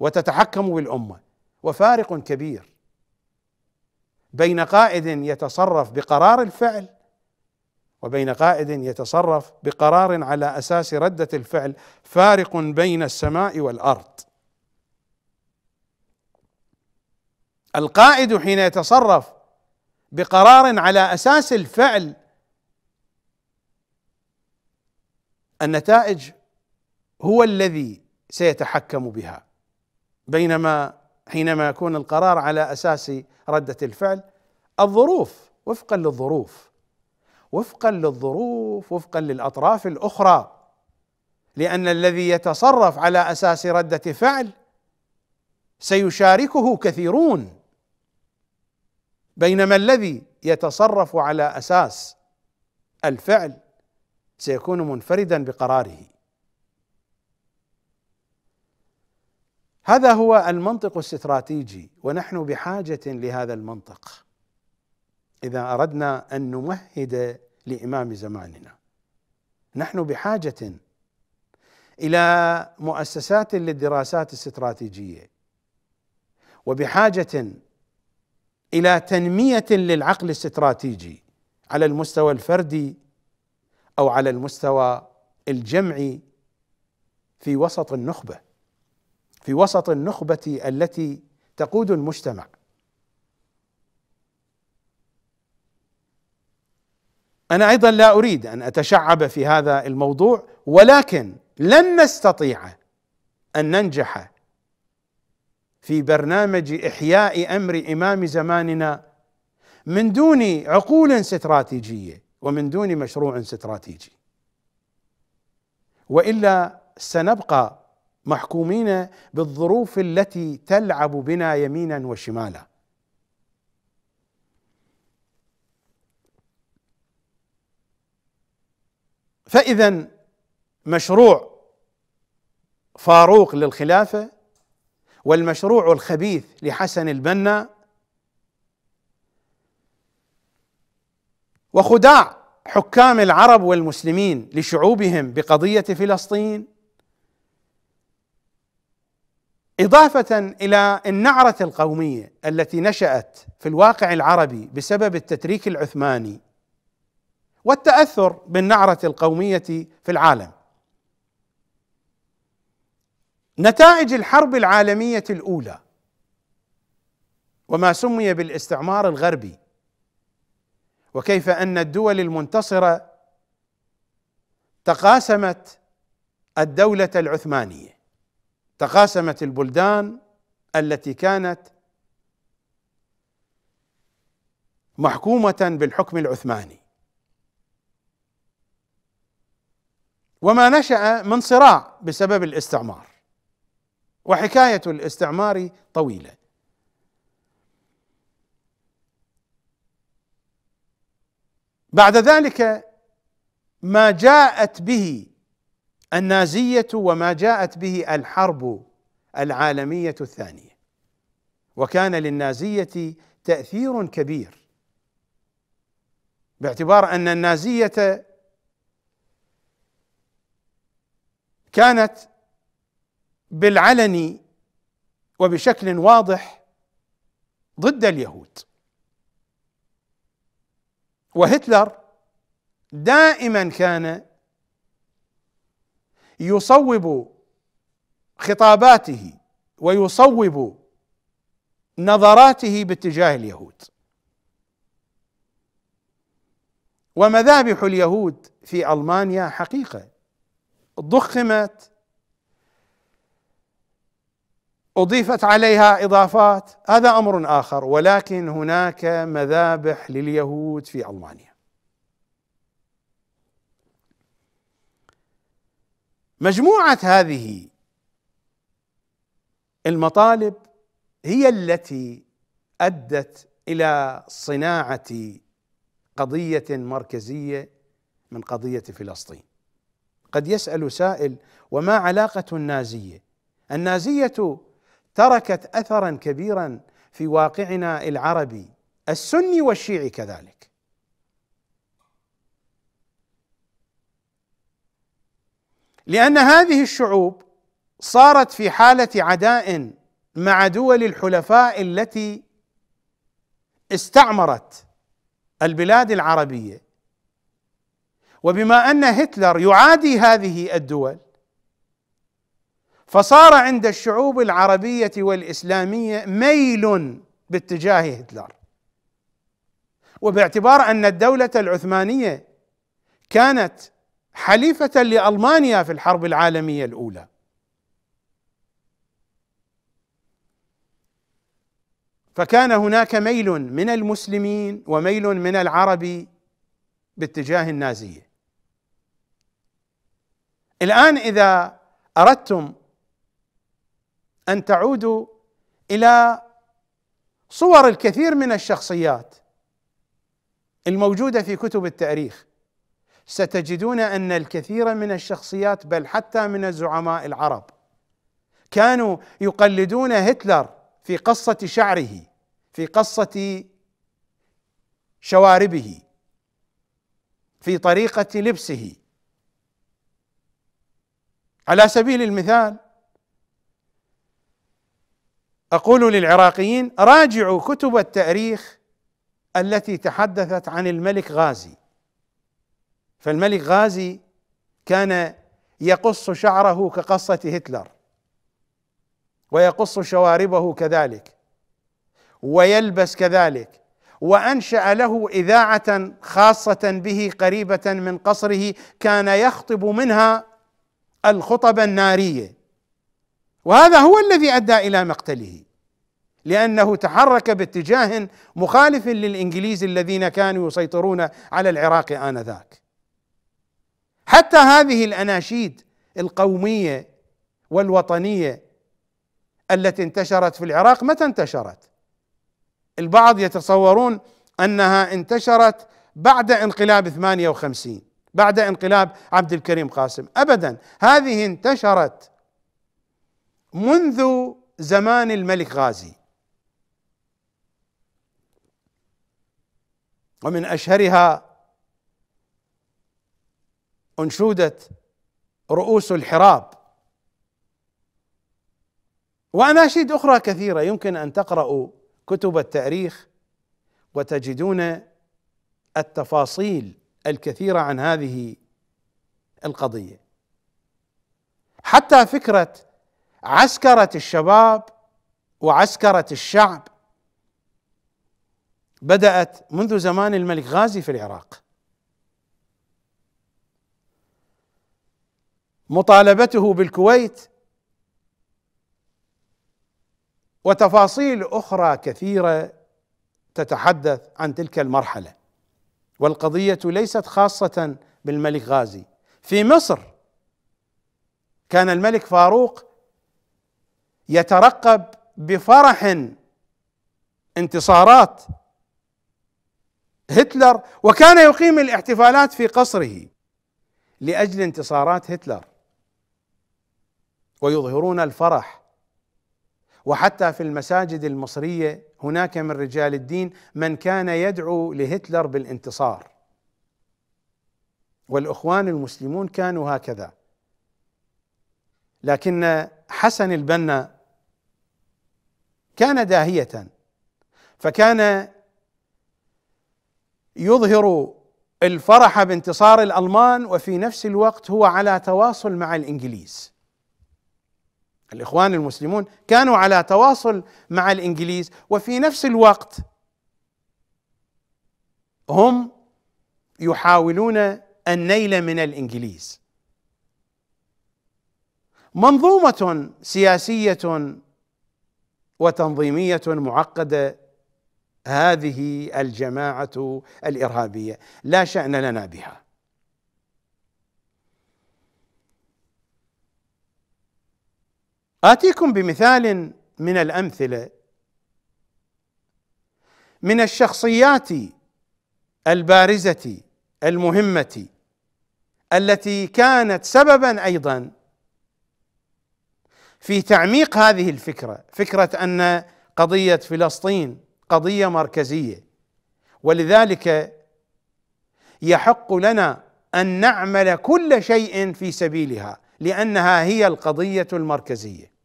وتتحكم بالامه وفارق كبير بين قائد يتصرف بقرار الفعل وبين قائد يتصرف بقرار على اساس رده الفعل فارق بين السماء والارض القائد حين يتصرف بقرار على اساس الفعل النتائج هو الذي سيتحكم بها بينما حينما يكون القرار على اساس رده الفعل الظروف وفقا للظروف وفقا للظروف وفقا للاطراف الاخرى لان الذي يتصرف على اساس رده فعل سيشاركه كثيرون بينما الذي يتصرف على اساس الفعل سيكون منفردا بقراره هذا هو المنطق الاستراتيجي ونحن بحاجه لهذا المنطق اذا اردنا ان نمهد لامام زماننا نحن بحاجه الى مؤسسات للدراسات الاستراتيجيه وبحاجه الى تنميه للعقل الاستراتيجي على المستوى الفردي او على المستوى الجمعي في وسط النخبه في وسط النخبه التي تقود المجتمع انا ايضا لا اريد ان اتشعب في هذا الموضوع ولكن لن نستطيع ان ننجح في برنامج احياء امر امام زماننا من دون عقول استراتيجيه ومن دون مشروع استراتيجي والا سنبقى محكومين بالظروف التي تلعب بنا يمينا وشمالا فاذا مشروع فاروق للخلافه والمشروع الخبيث لحسن البنا وخداع حكام العرب والمسلمين لشعوبهم بقضيه فلسطين إضافة إلى النعرة القومية التي نشأت في الواقع العربي بسبب التتريك العثماني والتأثر بالنعرة القومية في العالم. نتائج الحرب العالمية الأولى وما سمي بالاستعمار الغربي وكيف أن الدول المنتصرة تقاسمت الدولة العثمانية تقاسمت البلدان التي كانت محكومة بالحكم العثماني وما نشأ من صراع بسبب الاستعمار وحكاية الاستعمار طويلة بعد ذلك ما جاءت به النازيه وما جاءت به الحرب العالميه الثانيه وكان للنازيه تاثير كبير باعتبار ان النازيه كانت بالعلن وبشكل واضح ضد اليهود وهتلر دائما كان يصوب خطاباته ويصوب نظراته باتجاه اليهود ومذابح اليهود في المانيا حقيقه ضخمت اضيفت عليها اضافات هذا امر اخر ولكن هناك مذابح لليهود في المانيا مجموعه هذه المطالب هي التي ادت الى صناعه قضيه مركزيه من قضيه فلسطين قد يسال سائل وما علاقه النازيه النازيه تركت اثرا كبيرا في واقعنا العربي السني والشيعي كذلك لان هذه الشعوب صارت في حاله عداء مع دول الحلفاء التي استعمرت البلاد العربيه وبما ان هتلر يعادي هذه الدول فصار عند الشعوب العربيه والاسلاميه ميل باتجاه هتلر وباعتبار ان الدوله العثمانيه كانت حليفة لألمانيا في الحرب العالمية الأولى فكان هناك ميل من المسلمين وميل من العرب باتجاه النازية الآن إذا أردتم أن تعودوا إلى صور الكثير من الشخصيات الموجودة في كتب التاريخ ستجدون ان الكثير من الشخصيات بل حتى من الزعماء العرب كانوا يقلدون هتلر في قصه شعره في قصه شواربه في طريقه لبسه على سبيل المثال اقول للعراقيين راجعوا كتب التاريخ التي تحدثت عن الملك غازي فالملك غازي كان يقص شعره كقصة هتلر ويقص شواربه كذلك ويلبس كذلك وانشا له اذاعه خاصه به قريبه من قصره كان يخطب منها الخطب الناريه وهذا هو الذي ادى الى مقتله لانه تحرك باتجاه مخالف للانجليز الذين كانوا يسيطرون على العراق انذاك حتى هذه الاناشيد القوميه والوطنيه التي انتشرت في العراق متى انتشرت؟ البعض يتصورون انها انتشرت بعد انقلاب 58 بعد انقلاب عبد الكريم قاسم ابدا هذه انتشرت منذ زمان الملك غازي ومن اشهرها انشودت رؤوس الحراب واناشيد اخرى كثيره يمكن ان تقرأوا كتب التاريخ وتجدون التفاصيل الكثيره عن هذه القضيه حتى فكره عسكره الشباب وعسكره الشعب بدات منذ زمان الملك غازي في العراق مطالبته بالكويت وتفاصيل اخرى كثيره تتحدث عن تلك المرحله والقضيه ليست خاصه بالملك غازي في مصر كان الملك فاروق يترقب بفرح انتصارات هتلر وكان يقيم الاحتفالات في قصره لاجل انتصارات هتلر ويظهرون الفرح وحتى في المساجد المصريه هناك من رجال الدين من كان يدعو لهتلر بالانتصار والاخوان المسلمون كانوا هكذا لكن حسن البنا كان داهيه فكان يظهر الفرح بانتصار الالمان وفي نفس الوقت هو على تواصل مع الانجليز الإخوان المسلمون كانوا على تواصل مع الإنجليز وفي نفس الوقت هم يحاولون النيل من الإنجليز منظومة سياسية وتنظيمية معقدة هذه الجماعة الإرهابية لا شأن لنا بها آتيكم بمثال من الأمثلة من الشخصيات البارزة المهمة التي كانت سببا أيضا في تعميق هذه الفكرة فكرة أن قضية فلسطين قضية مركزية ولذلك يحق لنا أن نعمل كل شيء في سبيلها لأنها هي القضية المركزية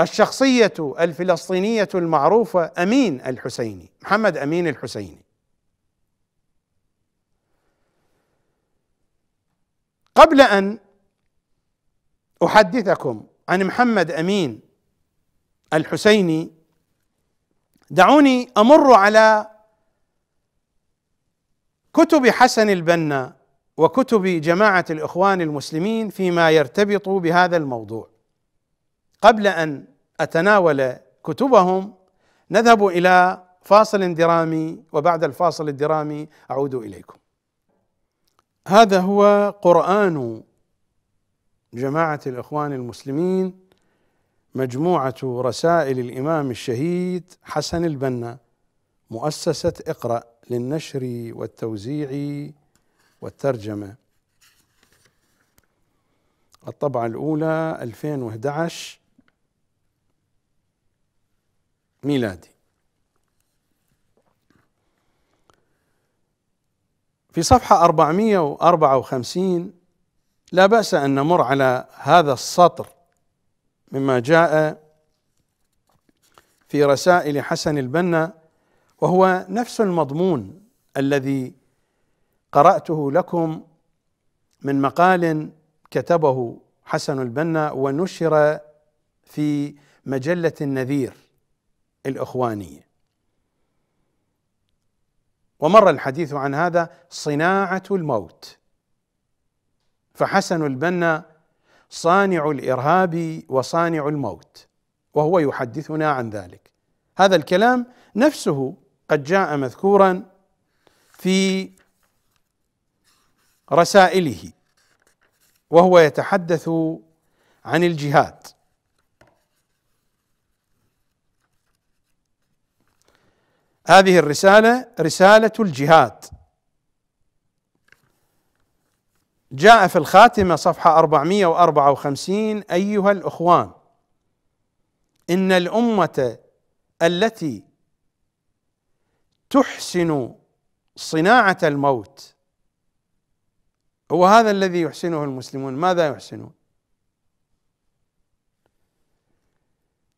الشخصية الفلسطينية المعروفة أمين الحسيني محمد أمين الحسيني قبل أن أحدثكم عن محمد أمين الحسيني دعوني أمر على كتب حسن البنا وكتب جماعة الإخوان المسلمين فيما يرتبط بهذا الموضوع قبل أن اتناول كتبهم نذهب الى فاصل درامي وبعد الفاصل الدرامي اعود اليكم. هذا هو قران جماعه الاخوان المسلمين مجموعه رسائل الامام الشهيد حسن البنا مؤسسه اقرا للنشر والتوزيع والترجمه. الطبعه الاولى 2011 ميلادي في صفحة 454 لا بأس أن نمر على هذا السطر مما جاء في رسائل حسن البنا وهو نفس المضمون الذي قرأته لكم من مقال كتبه حسن البنا ونشر في مجلة النذير الاخوانيه ومر الحديث عن هذا صناعه الموت فحسن البنا صانع الارهاب وصانع الموت وهو يحدثنا عن ذلك هذا الكلام نفسه قد جاء مذكورا في رسائله وهو يتحدث عن الجهاد هذه الرسالة رسالة الجهاد جاء في الخاتمة صفحة 454 أيها الأخوان إن الأمة التي تحسن صناعة الموت هو هذا الذي يحسنه المسلمون ماذا يحسنون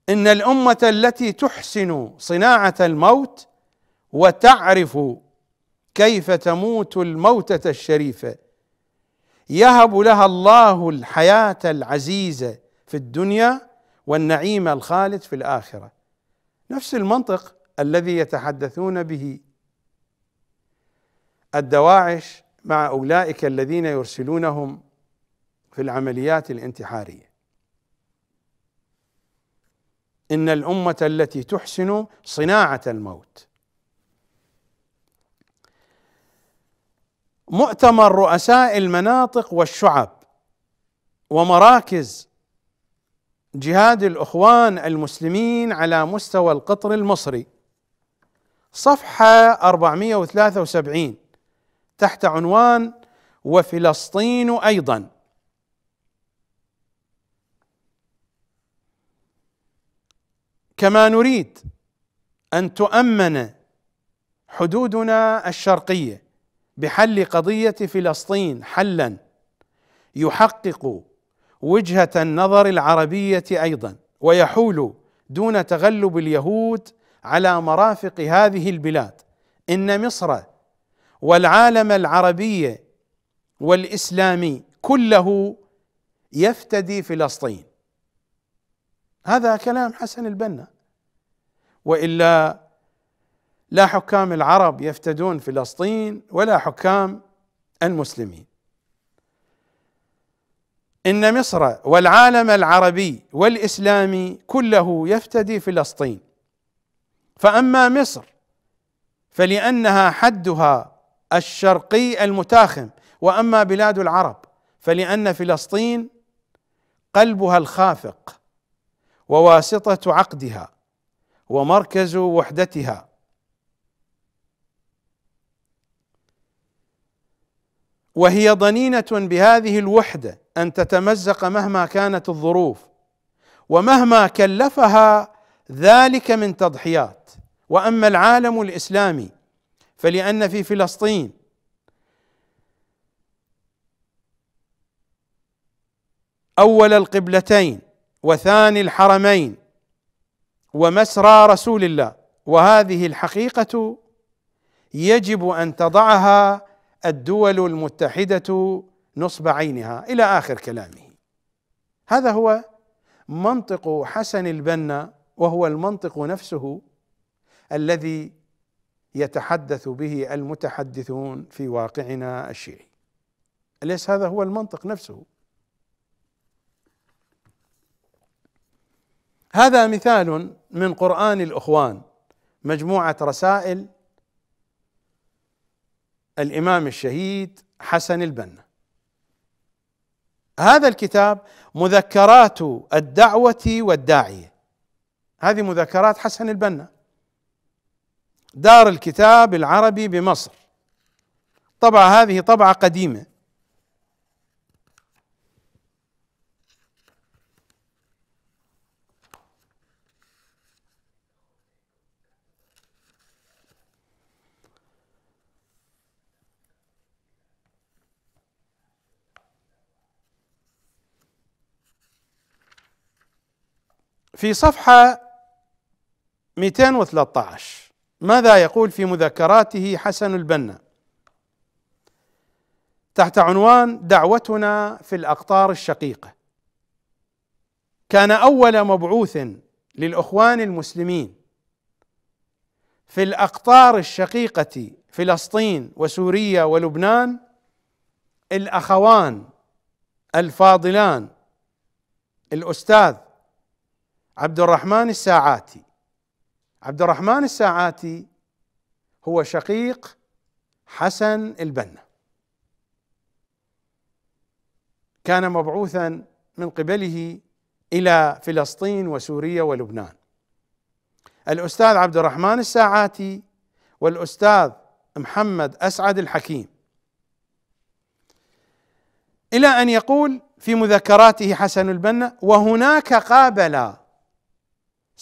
ان الامه التي تحسن صناعه الموت وتعرف كيف تموت الموتة الشريفة يهب لها الله الحياة العزيزة في الدنيا والنعيم الخالد في الآخرة نفس المنطق الذي يتحدثون به الدواعش مع أولئك الذين يرسلونهم في العمليات الانتحارية إن الأمة التي تحسن صناعة الموت مؤتمر رؤساء المناطق والشعب ومراكز جهاد الاخوان المسلمين على مستوى القطر المصري صفحه 473 تحت عنوان وفلسطين ايضا كما نريد ان تؤمن حدودنا الشرقيه بحل قضيه فلسطين حلا يحقق وجهه النظر العربيه ايضا ويحول دون تغلب اليهود على مرافق هذه البلاد ان مصر والعالم العربي والاسلامي كله يفتدي فلسطين هذا كلام حسن البنا والا لا حكام العرب يفتدون فلسطين ولا حكام المسلمين ان مصر والعالم العربي والاسلامي كله يفتدي فلسطين فاما مصر فلانها حدها الشرقي المتاخم واما بلاد العرب فلان فلسطين قلبها الخافق وواسطه عقدها ومركز وحدتها وهي ضنينه بهذه الوحده ان تتمزق مهما كانت الظروف ومهما كلفها ذلك من تضحيات واما العالم الاسلامي فلان في فلسطين اول القبلتين وثاني الحرمين ومسرى رسول الله وهذه الحقيقه يجب ان تضعها الدول المتحده نصب عينها الى اخر كلامه هذا هو منطق حسن البنا وهو المنطق نفسه الذي يتحدث به المتحدثون في واقعنا الشيعي أليس هذا هو المنطق نفسه هذا مثال من قرآن الإخوان مجموعة رسائل الامام الشهيد حسن البنا هذا الكتاب مذكرات الدعوه والداعيه هذه مذكرات حسن البنا دار الكتاب العربي بمصر طبعة هذه طبعة قديمة في صفحة 213 ماذا يقول في مذكراته حسن البنا تحت عنوان دعوتنا في الأقطار الشقيقة كان أول مبعوث للإخوان المسلمين في الأقطار الشقيقة فلسطين وسوريا ولبنان الأخوان الفاضلان الأستاذ عبد الرحمن الساعاتي عبد الرحمن الساعاتي هو شقيق حسن البنا كان مبعوثا من قبله الى فلسطين وسوريا ولبنان الاستاذ عبد الرحمن الساعاتي والاستاذ محمد اسعد الحكيم الى ان يقول في مذكراته حسن البنا وهناك قابل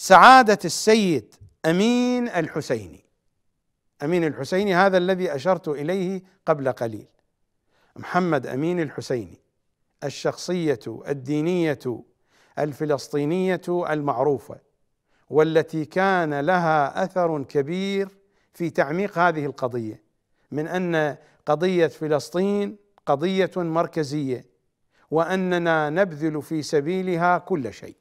سعاده السيد امين الحسيني امين الحسيني هذا الذي اشرت اليه قبل قليل محمد امين الحسيني الشخصيه الدينيه الفلسطينيه المعروفه والتي كان لها اثر كبير في تعميق هذه القضيه من ان قضيه فلسطين قضيه مركزيه واننا نبذل في سبيلها كل شيء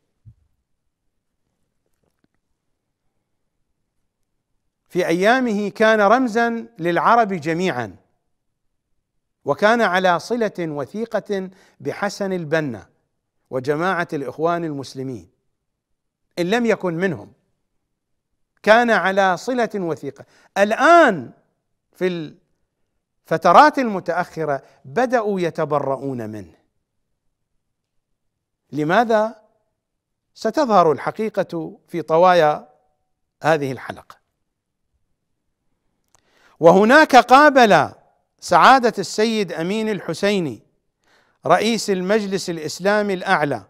في ايامه كان رمزا للعرب جميعا وكان على صله وثيقه بحسن البنا وجماعه الاخوان المسلمين ان لم يكن منهم كان على صله وثيقه الان في الفترات المتاخره بداوا يتبرؤون منه لماذا ستظهر الحقيقه في طوايا هذه الحلقه وهناك قابل سعاده السيد امين الحسيني رئيس المجلس الاسلامي الاعلى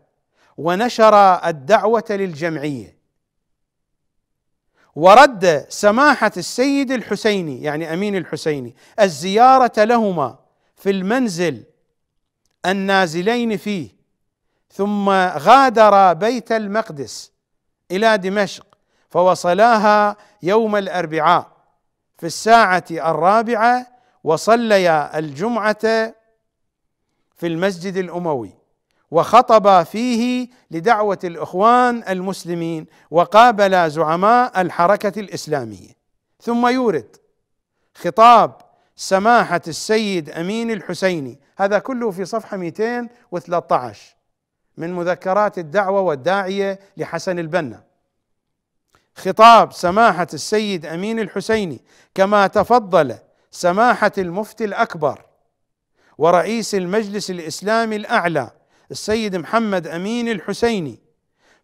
ونشر الدعوه للجمعيه ورد سماحه السيد الحسيني يعني امين الحسيني الزياره لهما في المنزل النازلين فيه ثم غادر بيت المقدس الى دمشق فوصلاها يوم الاربعاء في الساعة الرابعة وصليا الجمعة في المسجد الأموي وخطب فيه لدعوة الإخوان المسلمين وقابل زعماء الحركة الإسلامية ثم يورد خطاب سماحة السيد أمين الحسيني هذا كله في صفحة 213 من مذكرات الدعوة والداعية لحسن البنا خطاب سماحة السيد أمين الحسيني كما تفضل سماحة المفتي الأكبر ورئيس المجلس الإسلامي الأعلى السيد محمد أمين الحسيني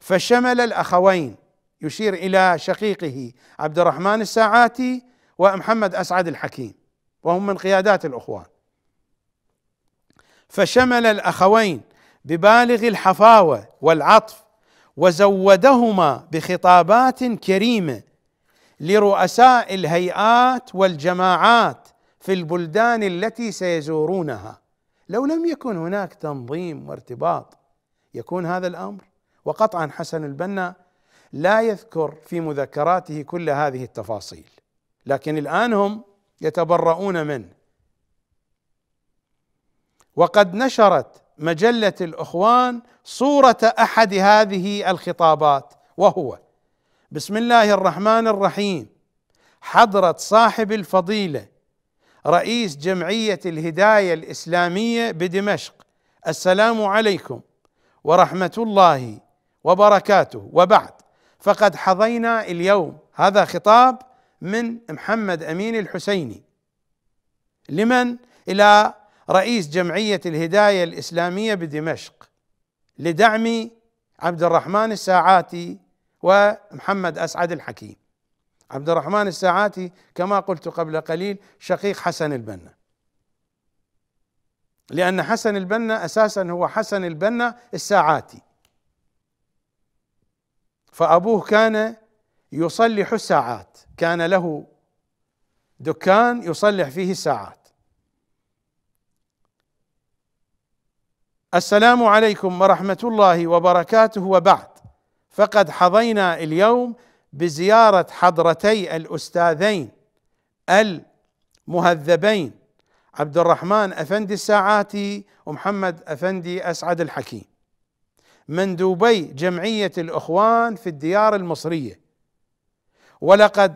فشمل الأخوين يشير إلى شقيقه عبد الرحمن الساعاتي ومحمد أسعد الحكيم وهم من قيادات الأخوان فشمل الأخوين ببالغ الحفاوة والعطف وزودهما بخطابات كريمه لرؤساء الهيئات والجماعات في البلدان التي سيزورونها لو لم يكن هناك تنظيم وارتباط يكون هذا الامر وقطعا حسن البنا لا يذكر في مذكراته كل هذه التفاصيل لكن الان هم يتبرؤون منه وقد نشرت مجله الاخوان صوره احد هذه الخطابات وهو بسم الله الرحمن الرحيم حضره صاحب الفضيله رئيس جمعيه الهدايه الاسلاميه بدمشق السلام عليكم ورحمه الله وبركاته وبعد فقد حظينا اليوم هذا خطاب من محمد امين الحسيني لمن الى رئيس جمعية الهداية الإسلامية بدمشق لدعم عبد الرحمن الساعاتي ومحمد أسعد الحكيم عبد الرحمن الساعاتي كما قلت قبل قليل شقيق حسن البنا لأن حسن البنا أساسا هو حسن البنا الساعاتي فأبوه كان يصلح الساعات كان له دكان يصلح فيه الساعات السلام عليكم ورحمه الله وبركاته وبعد فقد حظينا اليوم بزياره حضرتي الاستاذين المهذبين عبد الرحمن افندي الساعاتي ومحمد افندي اسعد الحكيم مندوبي جمعيه الاخوان في الديار المصريه ولقد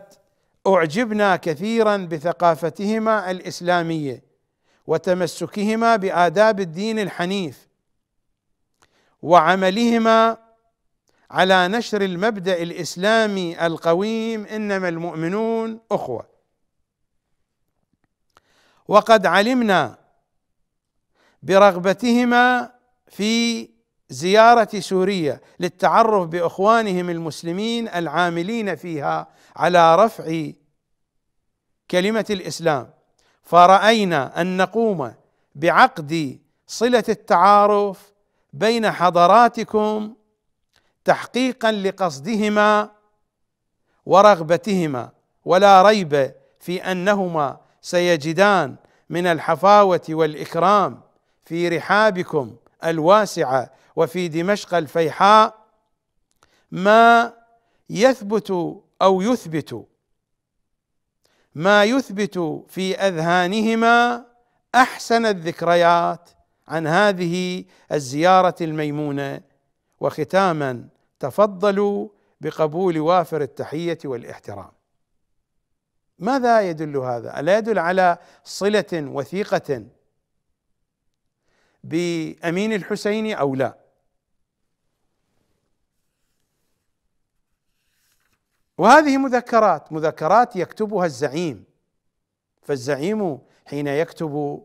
اعجبنا كثيرا بثقافتهما الاسلاميه وتمسكهما باداب الدين الحنيف وعملهما على نشر المبدا الاسلامي القويم انما المؤمنون اخوه وقد علمنا برغبتهما في زياره سوريا للتعرف باخوانهم المسلمين العاملين فيها على رفع كلمه الاسلام فراينا ان نقوم بعقد صله التعارف بين حضراتكم تحقيقا لقصدهما ورغبتهما ولا ريب في انهما سيجدان من الحفاوه والاكرام في رحابكم الواسعه وفي دمشق الفيحاء ما يثبت او يثبت ما يثبت في اذهانهما احسن الذكريات عن هذه الزياره الميمونه وختاما تفضلوا بقبول وافر التحيه والاحترام ماذا يدل هذا الا يدل على صله وثيقه بامين الحسين او لا وهذه مذكرات مذكرات يكتبها الزعيم فالزعيم حين يكتب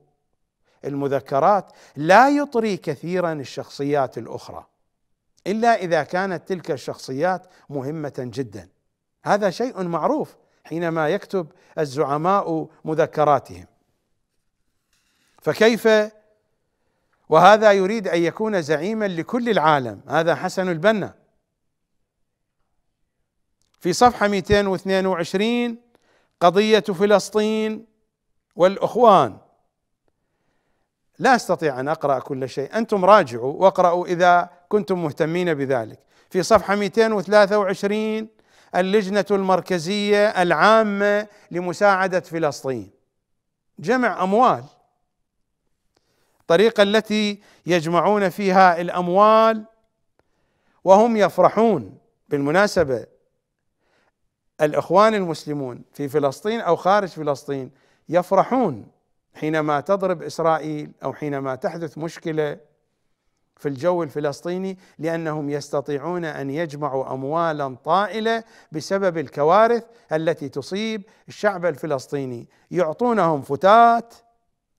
المذكرات لا يطري كثيرا الشخصيات الاخرى الا اذا كانت تلك الشخصيات مهمه جدا هذا شيء معروف حينما يكتب الزعماء مذكراتهم فكيف وهذا يريد ان يكون زعيما لكل العالم هذا حسن البنا في صفحه 222 قضيه فلسطين والاخوان لا استطيع ان اقرا كل شيء، انتم راجعوا واقرأوا اذا كنتم مهتمين بذلك. في صفحه 223 اللجنه المركزيه العامه لمساعده فلسطين جمع اموال الطريقه التي يجمعون فيها الاموال وهم يفرحون بالمناسبه الاخوان المسلمون في فلسطين او خارج فلسطين يفرحون حينما تضرب اسرائيل او حينما تحدث مشكله في الجو الفلسطيني لانهم يستطيعون ان يجمعوا اموالا طائله بسبب الكوارث التي تصيب الشعب الفلسطيني يعطونهم فتات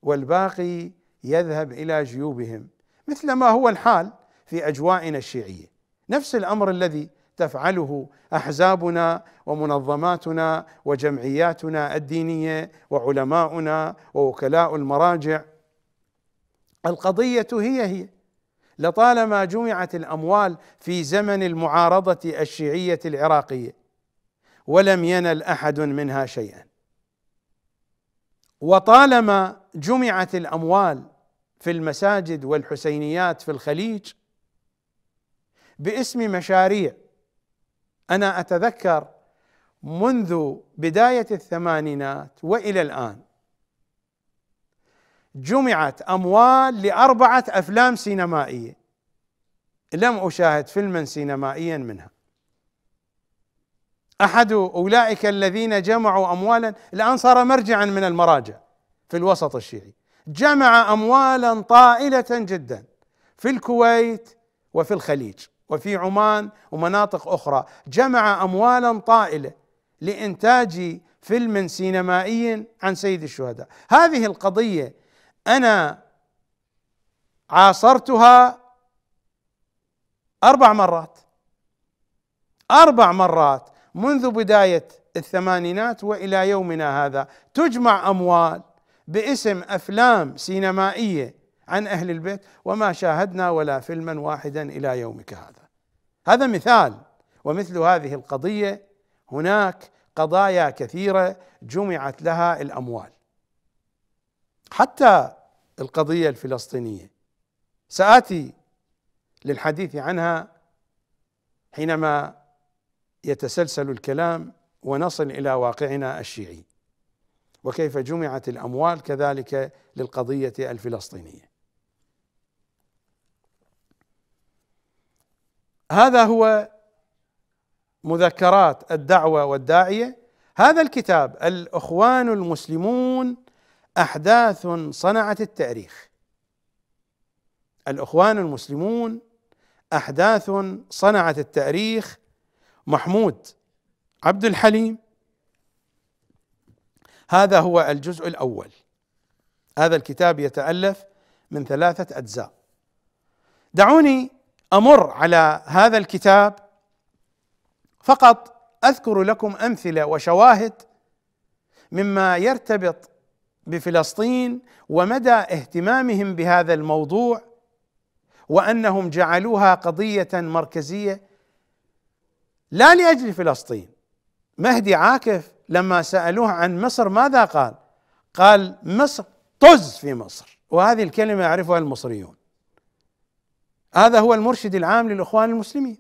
والباقي يذهب الى جيوبهم مثل ما هو الحال في اجوائنا الشيعيه نفس الامر الذي تفعله احزابنا ومنظماتنا وجمعياتنا الدينيه وعلماؤنا ووكلاء المراجع القضيه هي هي لطالما جمعت الاموال في زمن المعارضه الشيعيه العراقيه ولم ينل احد منها شيئا وطالما جمعت الاموال في المساجد والحسينيات في الخليج باسم مشاريع انا اتذكر منذ بدايه الثمانينات والى الان جمعت اموال لاربعه افلام سينمائيه لم اشاهد فيلما سينمائيا منها احد اولئك الذين جمعوا اموالا الان صار مرجعا من المراجع في الوسط الشيعي جمع اموالا طائله جدا في الكويت وفي الخليج وفي عمان ومناطق اخرى جمع اموالا طائله لانتاج فيلم سينمائي عن سيد الشهداء هذه القضيه انا عاصرتها اربع مرات اربع مرات منذ بدايه الثمانينات والى يومنا هذا تجمع اموال باسم افلام سينمائيه عن أهل البيت وما شاهدنا ولا فيلما واحدا إلى يومك هذا هذا مثال ومثل هذه القضية هناك قضايا كثيرة جمعت لها الأموال حتى القضية الفلسطينية سآتي للحديث عنها حينما يتسلسل الكلام ونصل إلى واقعنا الشيعي وكيف جمعت الأموال كذلك للقضية الفلسطينية هذا هو مذكرات الدعوه والداعيه هذا الكتاب الاخوان المسلمون احداث صنعت التاريخ الاخوان المسلمون احداث صنعت التاريخ محمود عبد الحليم هذا هو الجزء الاول هذا الكتاب يتالف من ثلاثه اجزاء دعوني امر على هذا الكتاب فقط اذكر لكم امثله وشواهد مما يرتبط بفلسطين ومدى اهتمامهم بهذا الموضوع وانهم جعلوها قضيه مركزيه لا لاجل فلسطين مهدي عاكف لما سالوه عن مصر ماذا قال؟ قال مصر طز في مصر وهذه الكلمه يعرفها المصريون هذا هو المرشد العام للاخوان المسلمين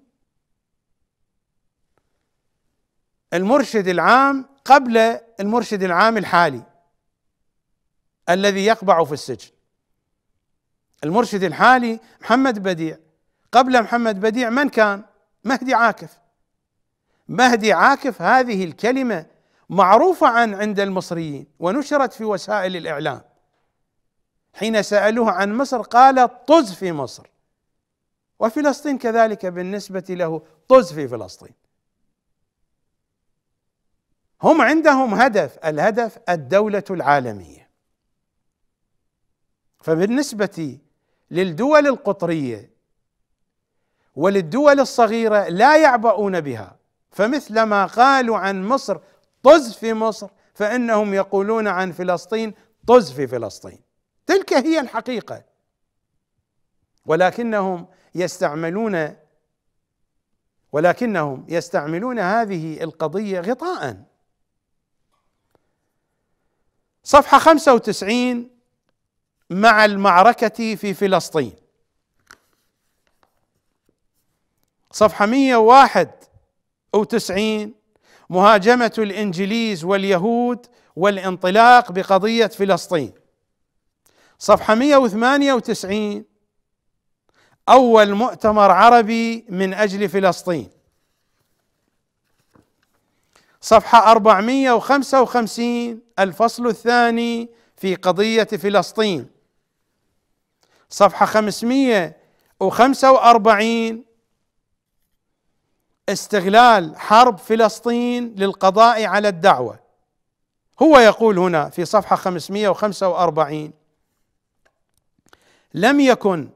المرشد العام قبل المرشد العام الحالي الذي يقبع في السجن المرشد الحالي محمد بديع قبل محمد بديع من كان مهدي عاكف مهدي عاكف هذه الكلمه معروفه عن عند المصريين ونشرت في وسائل الاعلام حين سالوه عن مصر قال طز في مصر وفلسطين كذلك بالنسبة له طز في فلسطين هم عندهم هدف الهدف الدولة العالمية فبالنسبة للدول القطرية وللدول الصغيرة لا يعبؤون بها فمثلما قالوا عن مصر طز في مصر فإنهم يقولون عن فلسطين طز في فلسطين تلك هي الحقيقة ولكنهم يستعملون ولكنهم يستعملون هذه القضية غطاء صفحة 95 مع المعركة في فلسطين صفحة 191 مهاجمة الإنجليز واليهود والانطلاق بقضية فلسطين صفحة 198 اول مؤتمر عربي من اجل فلسطين صفحه 455 الفصل الثاني في قضيه فلسطين صفحه 545 استغلال حرب فلسطين للقضاء على الدعوه هو يقول هنا في صفحه 545 لم يكن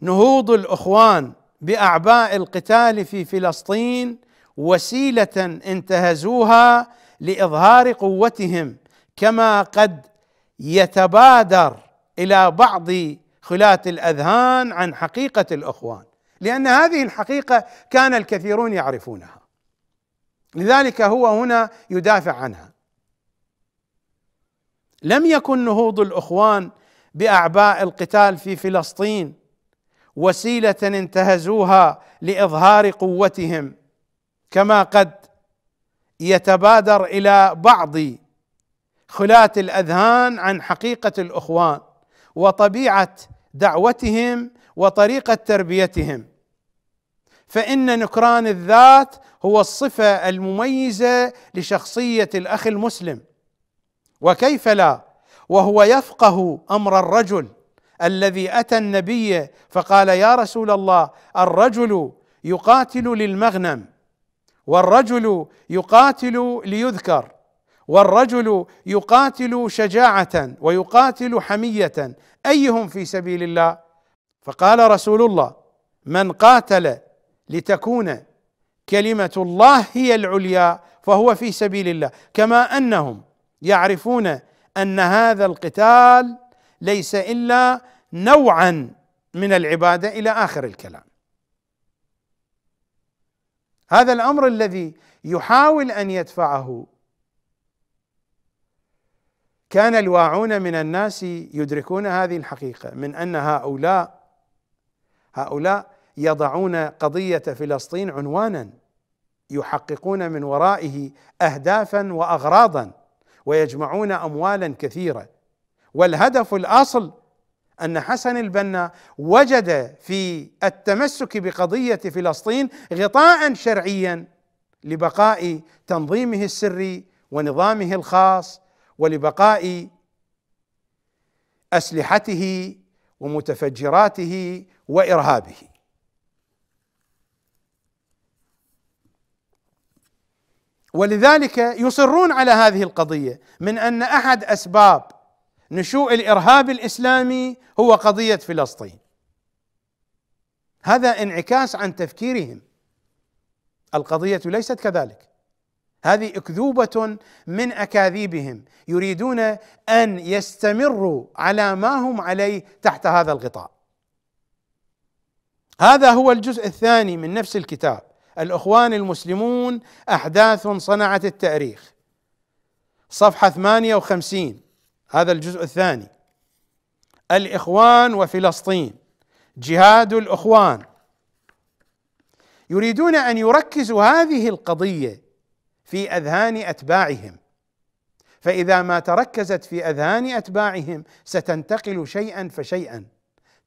نهوض الاخوان باعباء القتال في فلسطين وسيله انتهزوها لاظهار قوتهم كما قد يتبادر الى بعض خلاة الاذهان عن حقيقه الاخوان لان هذه الحقيقه كان الكثيرون يعرفونها لذلك هو هنا يدافع عنها لم يكن نهوض الاخوان باعباء القتال في فلسطين وسيله انتهزوها لاظهار قوتهم كما قد يتبادر الى بعض خلاه الاذهان عن حقيقه الاخوان وطبيعه دعوتهم وطريقه تربيتهم فان نكران الذات هو الصفه المميزه لشخصيه الاخ المسلم وكيف لا وهو يفقه امر الرجل الذي اتى النبي فقال يا رسول الله الرجل يقاتل للمغنم والرجل يقاتل ليذكر والرجل يقاتل شجاعه ويقاتل حميه ايهم في سبيل الله فقال رسول الله من قاتل لتكون كلمه الله هي العليا فهو في سبيل الله كما انهم يعرفون ان هذا القتال ليس الا نوعا من العباده الى اخر الكلام هذا الامر الذي يحاول ان يدفعه كان الواعون من الناس يدركون هذه الحقيقه من ان هؤلاء هؤلاء يضعون قضيه فلسطين عنوانا يحققون من ورائه اهدافا واغراضا ويجمعون اموالا كثيره والهدف الاصل ان حسن البنا وجد في التمسك بقضيه فلسطين غطاء شرعيا لبقاء تنظيمه السري ونظامه الخاص ولبقاء اسلحته ومتفجراته وارهابه ولذلك يصرون على هذه القضيه من ان احد اسباب نشوء الارهاب الاسلامي هو قضيه فلسطين هذا انعكاس عن تفكيرهم القضيه ليست كذلك هذه اكذوبه من اكاذيبهم يريدون ان يستمروا على ما هم عليه تحت هذا الغطاء هذا هو الجزء الثاني من نفس الكتاب الاخوان المسلمون احداث صنعت التاريخ صفحه 58 هذا الجزء الثاني الإخوان وفلسطين جهاد الإخوان يريدون أن يركزوا هذه القضية في أذهان أتباعهم فإذا ما تركزت في أذهان أتباعهم ستنتقل شيئا فشيئا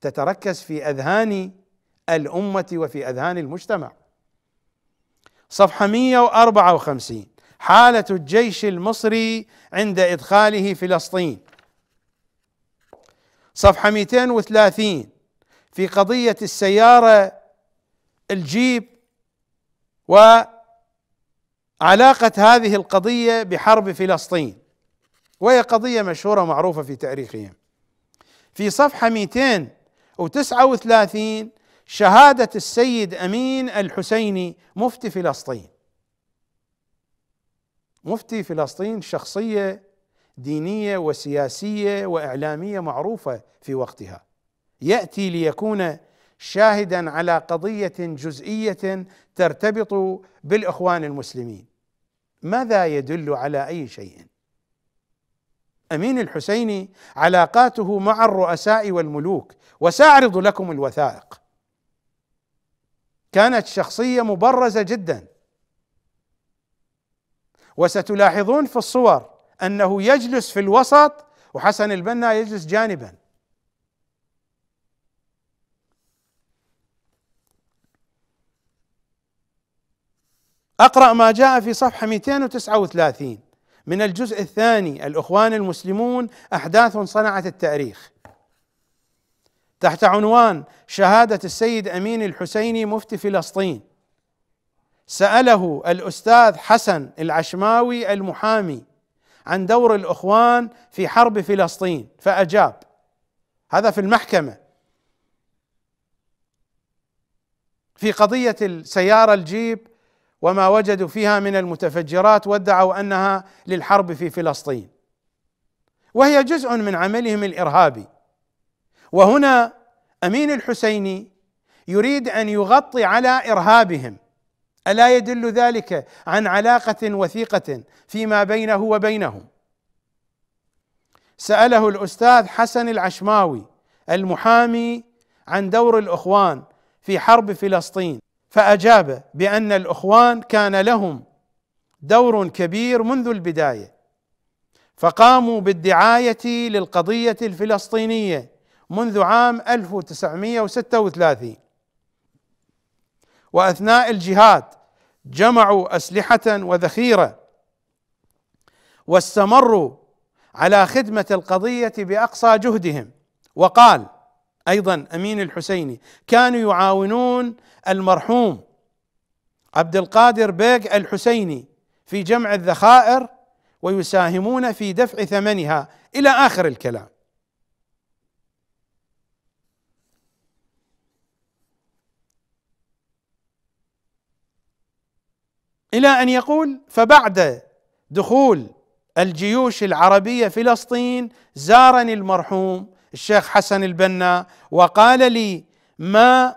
تتركز في أذهان الأمة وفي أذهان المجتمع صفحة 154 حالة الجيش المصري عند إدخاله فلسطين صفحة 230 في قضية السيارة الجيب وعلاقة هذه القضية بحرب فلسطين وهي قضية مشهورة معروفة في تاريخهم في صفحة 239 شهادة السيد أمين الحسيني مفتي فلسطين مفتي فلسطين شخصيه دينيه وسياسيه واعلاميه معروفه في وقتها ياتي ليكون شاهدا على قضيه جزئيه ترتبط بالاخوان المسلمين ماذا يدل على اي شيء امين الحسيني علاقاته مع الرؤساء والملوك وساعرض لكم الوثائق كانت شخصيه مبرزه جدا وستلاحظون في الصور انه يجلس في الوسط وحسن البنا يجلس جانبا اقرا ما جاء في صفحه 239 من الجزء الثاني الاخوان المسلمون احداث صنعت التاريخ تحت عنوان شهاده السيد امين الحسيني مفتي فلسطين ساله الاستاذ حسن العشماوي المحامي عن دور الاخوان في حرب فلسطين فاجاب هذا في المحكمه في قضيه السياره الجيب وما وجدوا فيها من المتفجرات وادعوا انها للحرب في فلسطين وهي جزء من عملهم الارهابي وهنا امين الحسيني يريد ان يغطي على ارهابهم الا يدل ذلك عن علاقه وثيقه فيما بينه وبينهم ساله الاستاذ حسن العشماوي المحامي عن دور الاخوان في حرب فلسطين فاجاب بان الاخوان كان لهم دور كبير منذ البدايه فقاموا بالدعايه للقضيه الفلسطينيه منذ عام 1936 واثناء الجهاد جمعوا اسلحه وذخيره واستمروا على خدمه القضيه باقصى جهدهم وقال ايضا امين الحسيني كانوا يعاونون المرحوم عبد القادر بيق الحسيني في جمع الذخائر ويساهمون في دفع ثمنها الى اخر الكلام الى ان يقول فبعد دخول الجيوش العربيه فلسطين زارني المرحوم الشيخ حسن البنا وقال لي ما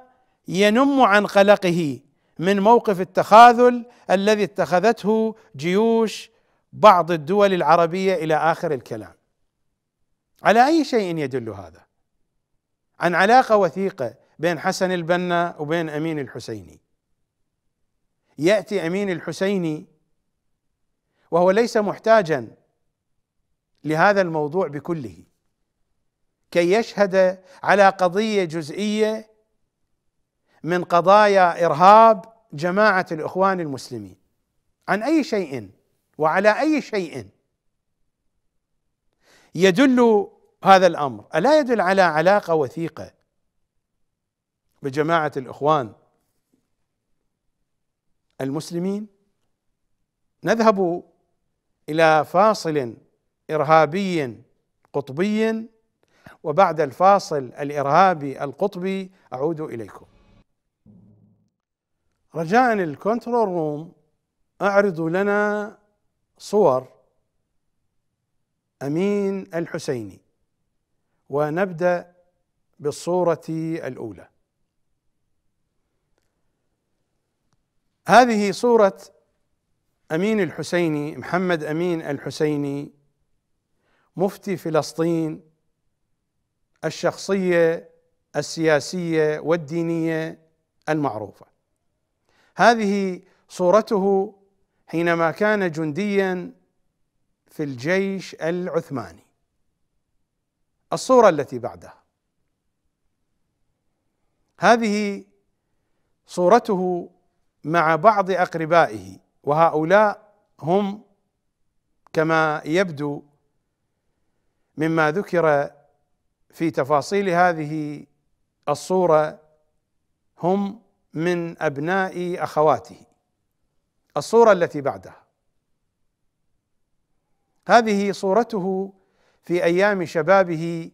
ينم عن قلقه من موقف التخاذل الذي اتخذته جيوش بعض الدول العربيه الى اخر الكلام على اي شيء يدل هذا عن علاقه وثيقه بين حسن البنا وبين امين الحسيني ياتي امين الحسيني وهو ليس محتاجا لهذا الموضوع بكله كي يشهد على قضيه جزئيه من قضايا ارهاب جماعه الاخوان المسلمين عن اي شيء وعلى اي شيء يدل هذا الامر الا يدل على علاقه وثيقه بجماعه الاخوان المسلمين نذهب الى فاصل ارهابي قطبي وبعد الفاصل الارهابي القطبي اعود اليكم رجاء الكنترول روم اعرض لنا صور امين الحسيني ونبدا بالصوره الاولى هذه صورة أمين الحسيني محمد أمين الحسيني مفتي فلسطين الشخصية السياسية والدينية المعروفة هذه صورته حينما كان جنديا في الجيش العثماني الصورة التي بعدها هذه صورته مع بعض اقربائه وهؤلاء هم كما يبدو مما ذكر في تفاصيل هذه الصوره هم من ابناء اخواته الصوره التي بعدها هذه صورته في ايام شبابه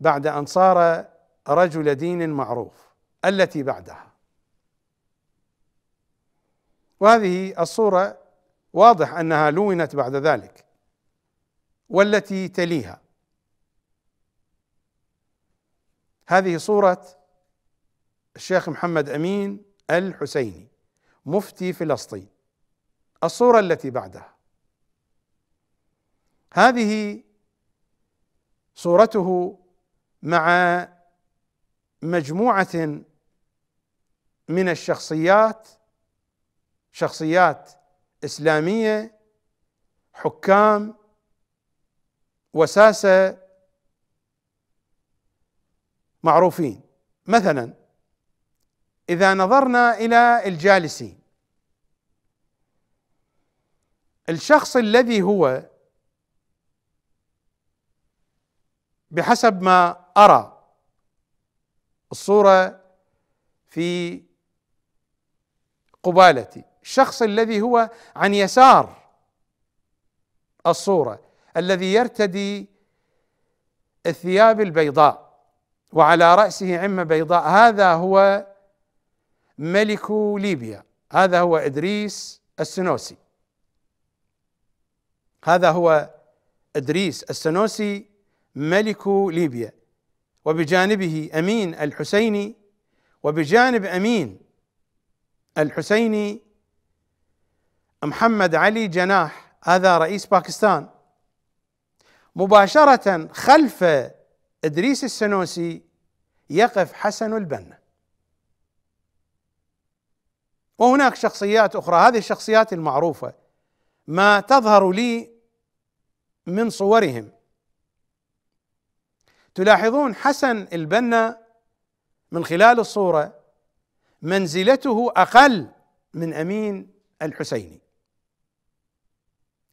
بعد ان صار رجل دين معروف التي بعدها وهذه الصورة واضح أنها لونت بعد ذلك والتي تليها هذه صورة الشيخ محمد أمين الحسيني مفتي فلسطين الصورة التي بعدها هذه صورته مع مجموعة من الشخصيات شخصيات اسلاميه حكام وساسه معروفين مثلا اذا نظرنا الى الجالسي الشخص الذي هو بحسب ما ارى الصوره في قبالتي الشخص الذي هو عن يسار الصوره الذي يرتدي الثياب البيضاء وعلى راسه عمه بيضاء هذا هو ملك ليبيا هذا هو ادريس السنوسي هذا هو ادريس السنوسي ملك ليبيا وبجانبه امين الحسيني وبجانب امين الحسيني محمد علي جناح هذا رئيس باكستان مباشرة خلف إدريس السنوسي يقف حسن البنا وهناك شخصيات أخرى هذه الشخصيات المعروفة ما تظهر لي من صورهم تلاحظون حسن البنا من خلال الصورة منزلته أقل من أمين الحسيني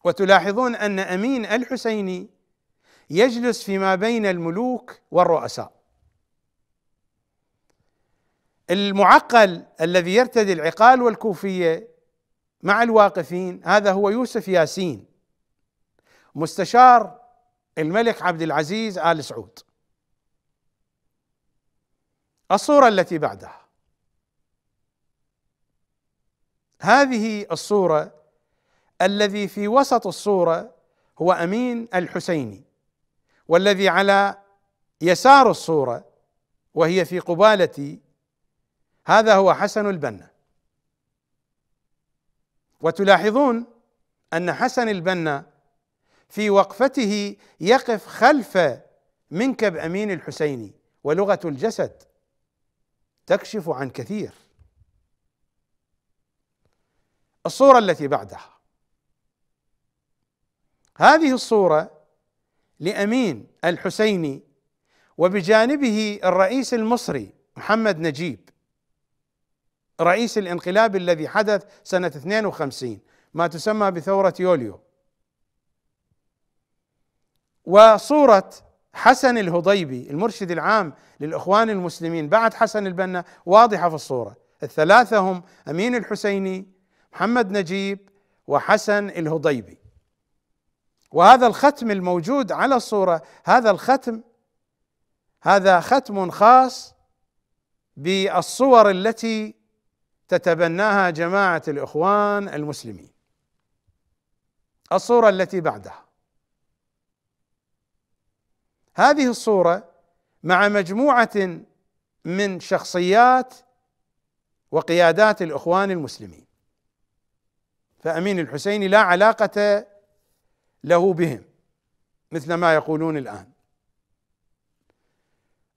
وتلاحظون ان امين الحسيني يجلس فيما بين الملوك والرؤساء المعقل الذي يرتدي العقال والكوفيه مع الواقفين هذا هو يوسف ياسين مستشار الملك عبد العزيز ال سعود الصوره التي بعدها هذه الصوره الذي في وسط الصوره هو امين الحسيني والذي على يسار الصوره وهي في قبالتي هذا هو حسن البنا وتلاحظون ان حسن البنا في وقفته يقف خلف منكب امين الحسيني ولغه الجسد تكشف عن كثير الصوره التي بعدها هذه الصورة لأمين الحسيني وبجانبه الرئيس المصري محمد نجيب رئيس الانقلاب الذي حدث سنة 52 ما تسمى بثورة يوليو وصورة حسن الهضيبي المرشد العام للإخوان المسلمين بعد حسن البنا واضحة في الصورة الثلاثة هم أمين الحسيني محمد نجيب وحسن الهضيبي وهذا الختم الموجود على الصوره هذا الختم هذا ختم خاص بالصور التي تتبناها جماعه الاخوان المسلمين الصوره التي بعدها هذه الصوره مع مجموعه من شخصيات وقيادات الاخوان المسلمين فامين الحسيني لا علاقه له بهم مثل ما يقولون الان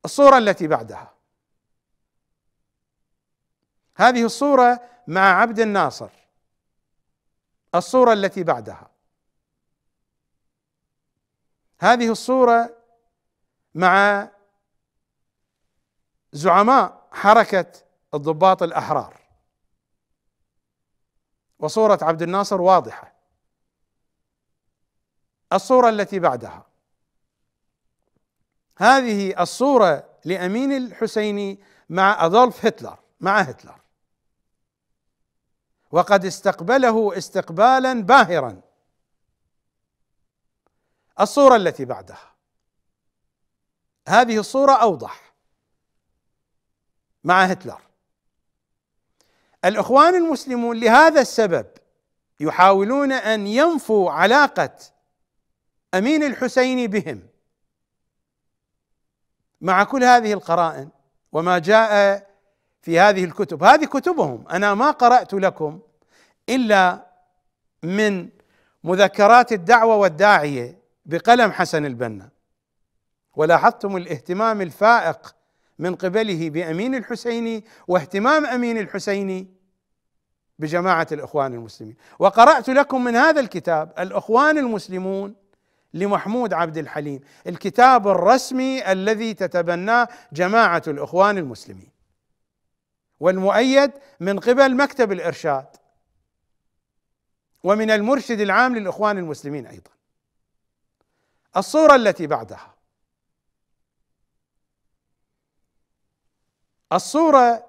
الصوره التي بعدها هذه الصوره مع عبد الناصر الصوره التي بعدها هذه الصوره مع زعماء حركه الضباط الاحرار وصوره عبد الناصر واضحه الصورة التي بعدها هذه الصورة لأمين الحسيني مع أدولف هتلر مع هتلر وقد استقبله استقبالا باهرا الصورة التي بعدها هذه الصورة أوضح مع هتلر الإخوان المسلمون لهذا السبب يحاولون أن ينفوا علاقة امين الحسين بهم مع كل هذه القرائن وما جاء في هذه الكتب هذه كتبهم انا ما قرات لكم الا من مذكرات الدعوه والداعيه بقلم حسن البنا ولاحظتم الاهتمام الفائق من قبله بامين الحسيني واهتمام امين الحسيني بجماعه الاخوان المسلمين وقرات لكم من هذا الكتاب الاخوان المسلمون لمحمود عبد الحليم الكتاب الرسمي الذي تتبناه جماعه الاخوان المسلمين والمؤيد من قبل مكتب الارشاد ومن المرشد العام للاخوان المسلمين ايضا الصوره التي بعدها الصوره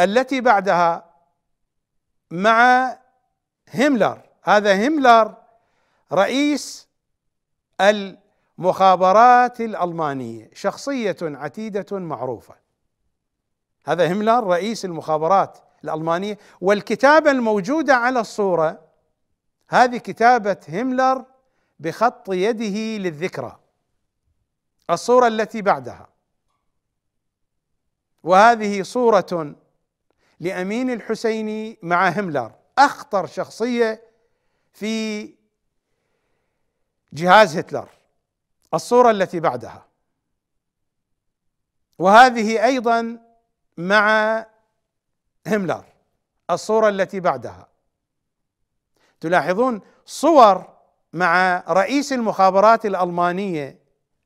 التي بعدها مع هملر هذا هملر رئيس المخابرات الألمانية شخصية عتيدة معروفة هذا هملر رئيس المخابرات الألمانية والكتابة الموجودة على الصورة هذه كتابة هملر بخط يده للذكرى الصورة التي بعدها وهذه صورة لأمين الحسيني مع هملر أخطر شخصية في جهاز هتلر الصورة التي بعدها وهذه أيضا مع هملر الصورة التي بعدها تلاحظون صور مع رئيس المخابرات الألمانية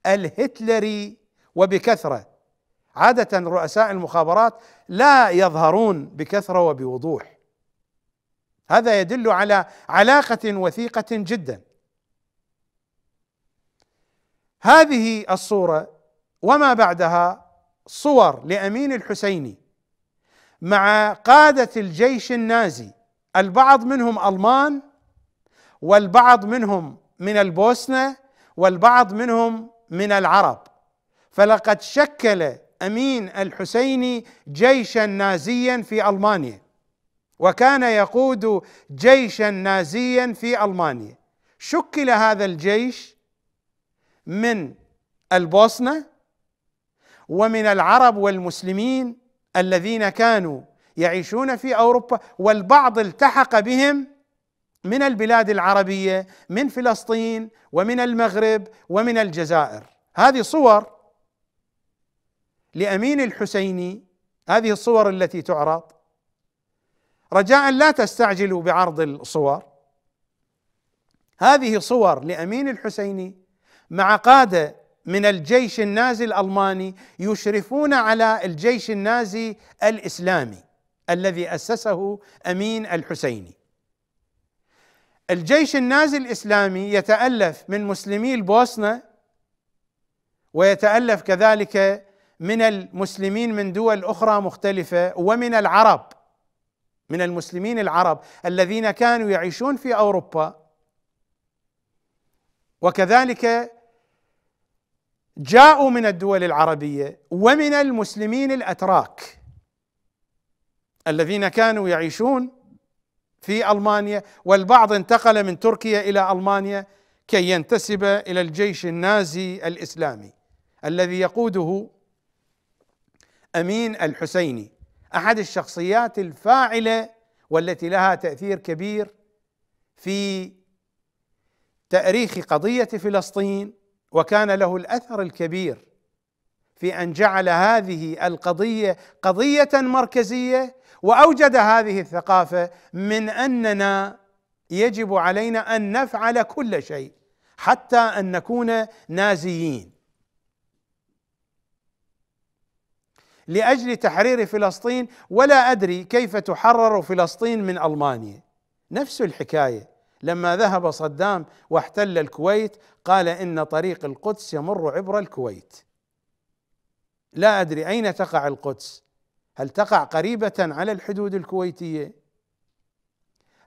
الهتلري وبكثرة عادة رؤساء المخابرات لا يظهرون بكثرة وبوضوح هذا يدل على علاقة وثيقة جدا هذه الصوره وما بعدها صور لامين الحسيني مع قاده الجيش النازي البعض منهم المان والبعض منهم من البوسنه والبعض منهم من العرب فلقد شكل امين الحسيني جيشا نازيا في المانيا وكان يقود جيشا نازيا في المانيا شكل هذا الجيش من البوسنه ومن العرب والمسلمين الذين كانوا يعيشون في اوروبا والبعض التحق بهم من البلاد العربيه من فلسطين ومن المغرب ومن الجزائر هذه صور لامين الحسيني هذه الصور التي تعرض رجاء لا تستعجلوا بعرض الصور هذه صور لامين الحسيني مع قاده من الجيش النازي الالماني يشرفون على الجيش النازي الاسلامي الذي اسسه امين الحسيني. الجيش النازي الاسلامي يتالف من مسلمي البوسنه ويتالف كذلك من المسلمين من دول اخرى مختلفه ومن العرب من المسلمين العرب الذين كانوا يعيشون في اوروبا وكذلك جاءوا من الدول العربيه ومن المسلمين الاتراك الذين كانوا يعيشون في المانيا والبعض انتقل من تركيا الى المانيا كي ينتسب الى الجيش النازي الاسلامي الذي يقوده امين الحسيني احد الشخصيات الفاعله والتي لها تاثير كبير في تاريخ قضيه فلسطين وكان له الاثر الكبير في ان جعل هذه القضيه قضيه مركزيه واوجد هذه الثقافه من اننا يجب علينا ان نفعل كل شيء حتى ان نكون نازيين لاجل تحرير فلسطين ولا ادري كيف تحرر فلسطين من المانيا نفس الحكايه لما ذهب صدام واحتل الكويت قال ان طريق القدس يمر عبر الكويت لا ادري اين تقع القدس هل تقع قريبه على الحدود الكويتيه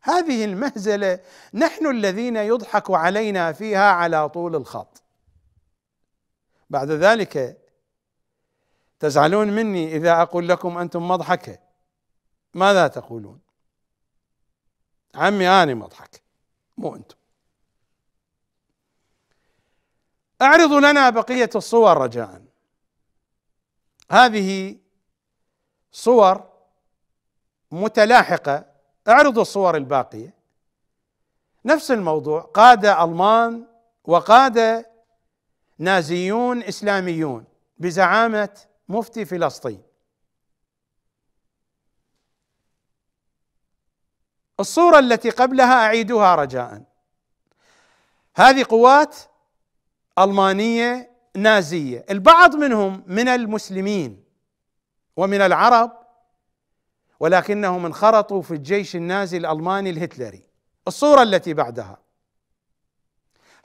هذه المهزله نحن الذين يضحك علينا فيها على طول الخط بعد ذلك تزعلون مني اذا اقول لكم انتم مضحكه ماذا تقولون عمي انا مضحك مو انتم اعرضوا لنا بقيه الصور رجاء هذه صور متلاحقه اعرضوا الصور الباقيه نفس الموضوع قاده المان وقاده نازيون اسلاميون بزعامه مفتي فلسطين الصورة التي قبلها أعيدها رجاء هذه قوات ألمانية نازية البعض منهم من المسلمين ومن العرب ولكنهم انخرطوا في الجيش النازي الألماني الهتلري الصورة التي بعدها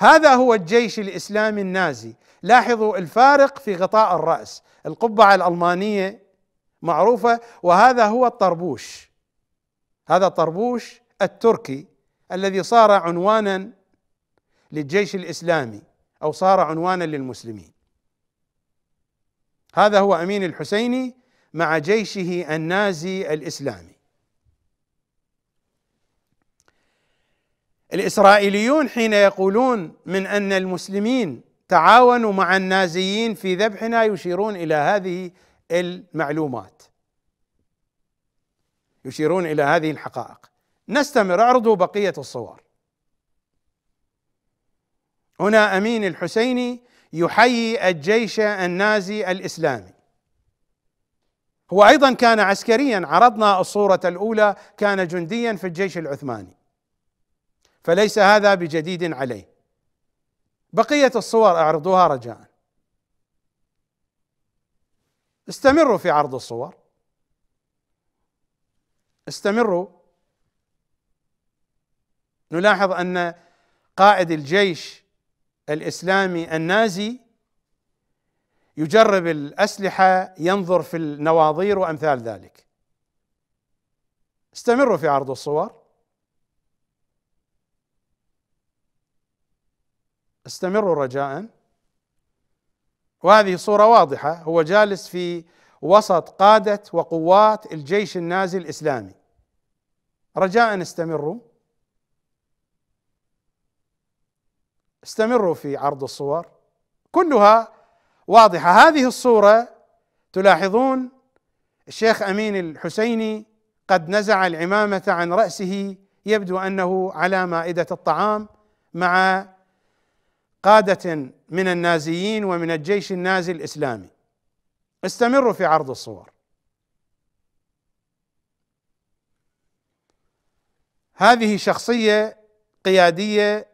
هذا هو الجيش الإسلامي النازي لاحظوا الفارق في غطاء الرأس القبعة الألمانية معروفة وهذا هو الطربوش هذا طربوش التركي الذي صار عنوانا للجيش الاسلامي او صار عنوانا للمسلمين هذا هو امين الحسيني مع جيشه النازي الاسلامي الاسرائيليون حين يقولون من ان المسلمين تعاونوا مع النازيين في ذبحنا يشيرون الى هذه المعلومات يشيرون الى هذه الحقائق نستمر اعرضوا بقيه الصور هنا امين الحسيني يحيي الجيش النازي الاسلامي هو ايضا كان عسكريا عرضنا الصوره الاولى كان جنديا في الجيش العثماني فليس هذا بجديد عليه بقيه الصور اعرضوها رجاء استمروا في عرض الصور استمروا نلاحظ ان قائد الجيش الاسلامي النازي يجرب الاسلحه ينظر في النواظير وامثال ذلك استمروا في عرض الصور استمروا رجاء وهذه صوره واضحه هو جالس في وسط قادة وقوات الجيش النازي الإسلامي رجاء استمروا استمروا في عرض الصور كلها واضحة هذه الصورة تلاحظون الشيخ أمين الحسيني قد نزع العمامة عن رأسه يبدو أنه على مائدة الطعام مع قادة من النازيين ومن الجيش النازي الإسلامي استمروا في عرض الصور هذه شخصيه قياديه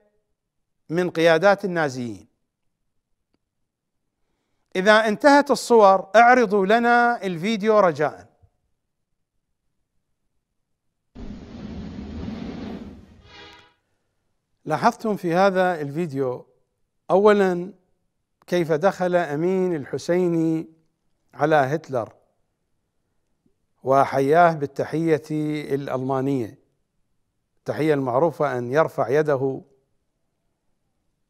من قيادات النازيين اذا انتهت الصور اعرضوا لنا الفيديو رجاء لاحظتم في هذا الفيديو اولا كيف دخل امين الحسيني على هتلر وحياه بالتحيه الالمانيه التحيه المعروفه ان يرفع يده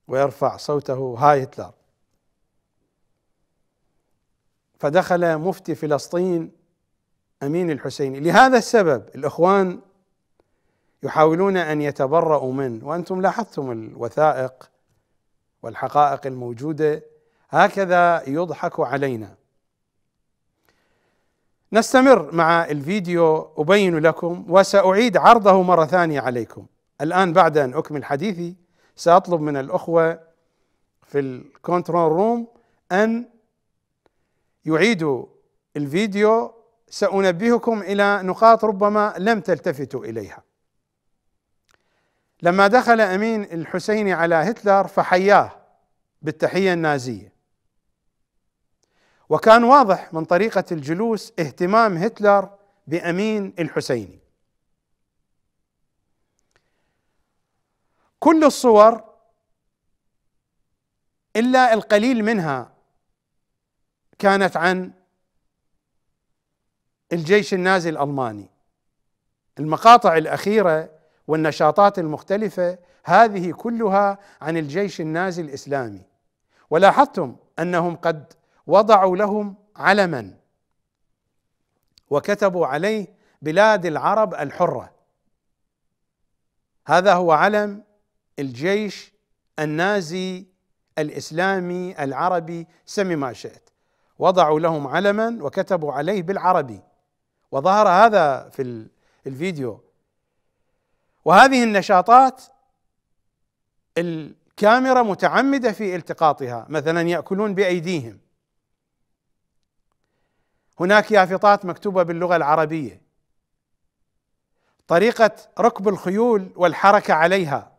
ويرفع صوته هاي هتلر فدخل مفتي فلسطين امين الحسيني لهذا السبب الاخوان يحاولون ان يتبرؤوا منه وانتم لاحظتم الوثائق والحقائق الموجوده هكذا يضحك علينا نستمر مع الفيديو أبين لكم وسأعيد عرضه مرة ثانية عليكم الآن بعد أن أكمل حديثي سأطلب من الأخوة في الكونترول روم أن يعيدوا الفيديو سأنبهكم إلى نقاط ربما لم تلتفتوا إليها لما دخل أمين الحسيني على هتلر فحياه بالتحية النازية وكان واضح من طريقه الجلوس اهتمام هتلر بامين الحسيني كل الصور الا القليل منها كانت عن الجيش النازي الالماني المقاطع الاخيره والنشاطات المختلفه هذه كلها عن الجيش النازي الاسلامي ولاحظتم انهم قد وضعوا لهم علما وكتبوا عليه بلاد العرب الحره هذا هو علم الجيش النازي الاسلامي العربي سمي ما شئت وضعوا لهم علما وكتبوا عليه بالعربي وظهر هذا في الفيديو وهذه النشاطات الكاميرا متعمده في التقاطها مثلا ياكلون بايديهم هناك يافطات مكتوبه باللغه العربيه طريقه ركب الخيول والحركه عليها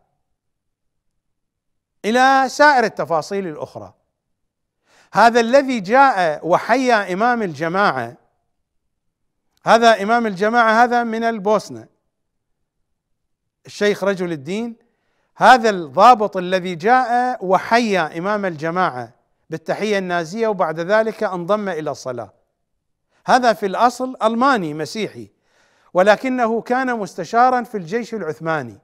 الى سائر التفاصيل الاخرى هذا الذي جاء وحيا امام الجماعه هذا امام الجماعه هذا من البوسنه الشيخ رجل الدين هذا الضابط الذي جاء وحيا امام الجماعه بالتحيه النازيه وبعد ذلك انضم الى الصلاه هذا في الاصل الماني مسيحي ولكنه كان مستشارا في الجيش العثماني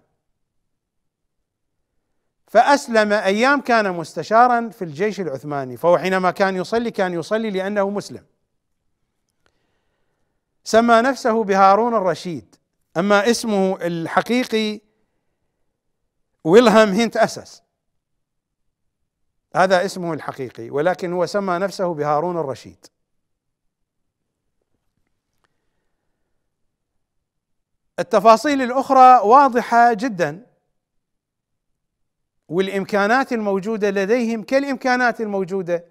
فأسلم أيام كان مستشارا في الجيش العثماني فهو حينما كان يصلي كان يصلي لأنه مسلم سمى نفسه بهارون الرشيد أما اسمه الحقيقي ويلهام هنت أسس هذا اسمه الحقيقي ولكن هو سمى نفسه بهارون الرشيد التفاصيل الاخرى واضحه جدا والامكانات الموجوده لديهم كالامكانات الموجوده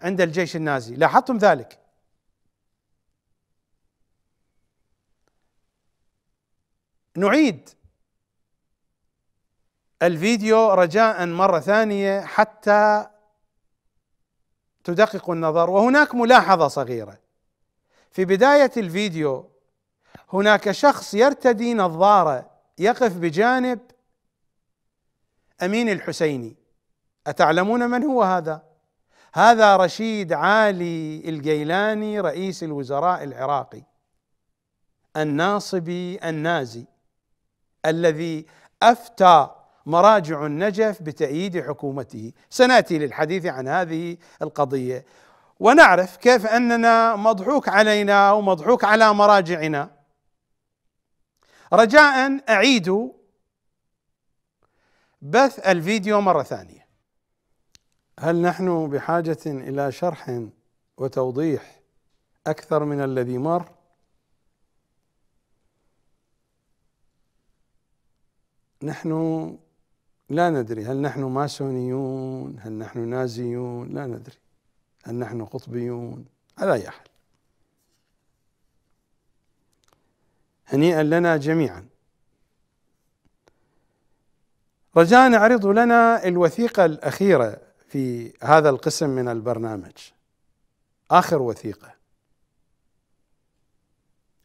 عند الجيش النازي لاحظتم ذلك نعيد الفيديو رجاء مره ثانيه حتى تدقق النظر وهناك ملاحظه صغيره في بدايه الفيديو هناك شخص يرتدي نظاره يقف بجانب امين الحسيني اتعلمون من هو هذا؟ هذا رشيد علي الجيلاني رئيس الوزراء العراقي الناصبي النازي الذي افتى مراجع النجف بتأييد حكومته سناتي للحديث عن هذه القضيه ونعرف كيف اننا مضحوك علينا ومضحوك على مراجعنا رجاء اعيدوا بث الفيديو مره ثانيه هل نحن بحاجه الى شرح وتوضيح اكثر من الذي مر نحن لا ندري هل نحن ماسونيون هل نحن نازيون لا ندري هل نحن قطبيون على اي حال هنيئا لنا جميعا رجاء نعرض لنا الوثيقة الأخيرة في هذا القسم من البرنامج آخر وثيقة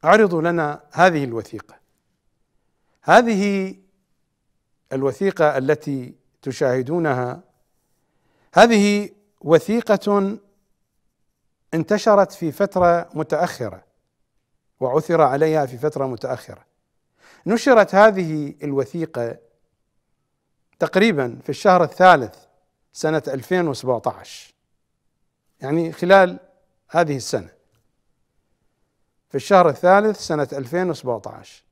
اعرضوا لنا هذه الوثيقة هذه الوثيقة التي تشاهدونها هذه وثيقة انتشرت في فترة متأخرة وعثر عليها في فترة متأخرة نشرت هذه الوثيقة تقريبا في الشهر الثالث سنة 2017 يعني خلال هذه السنة في الشهر الثالث سنة 2017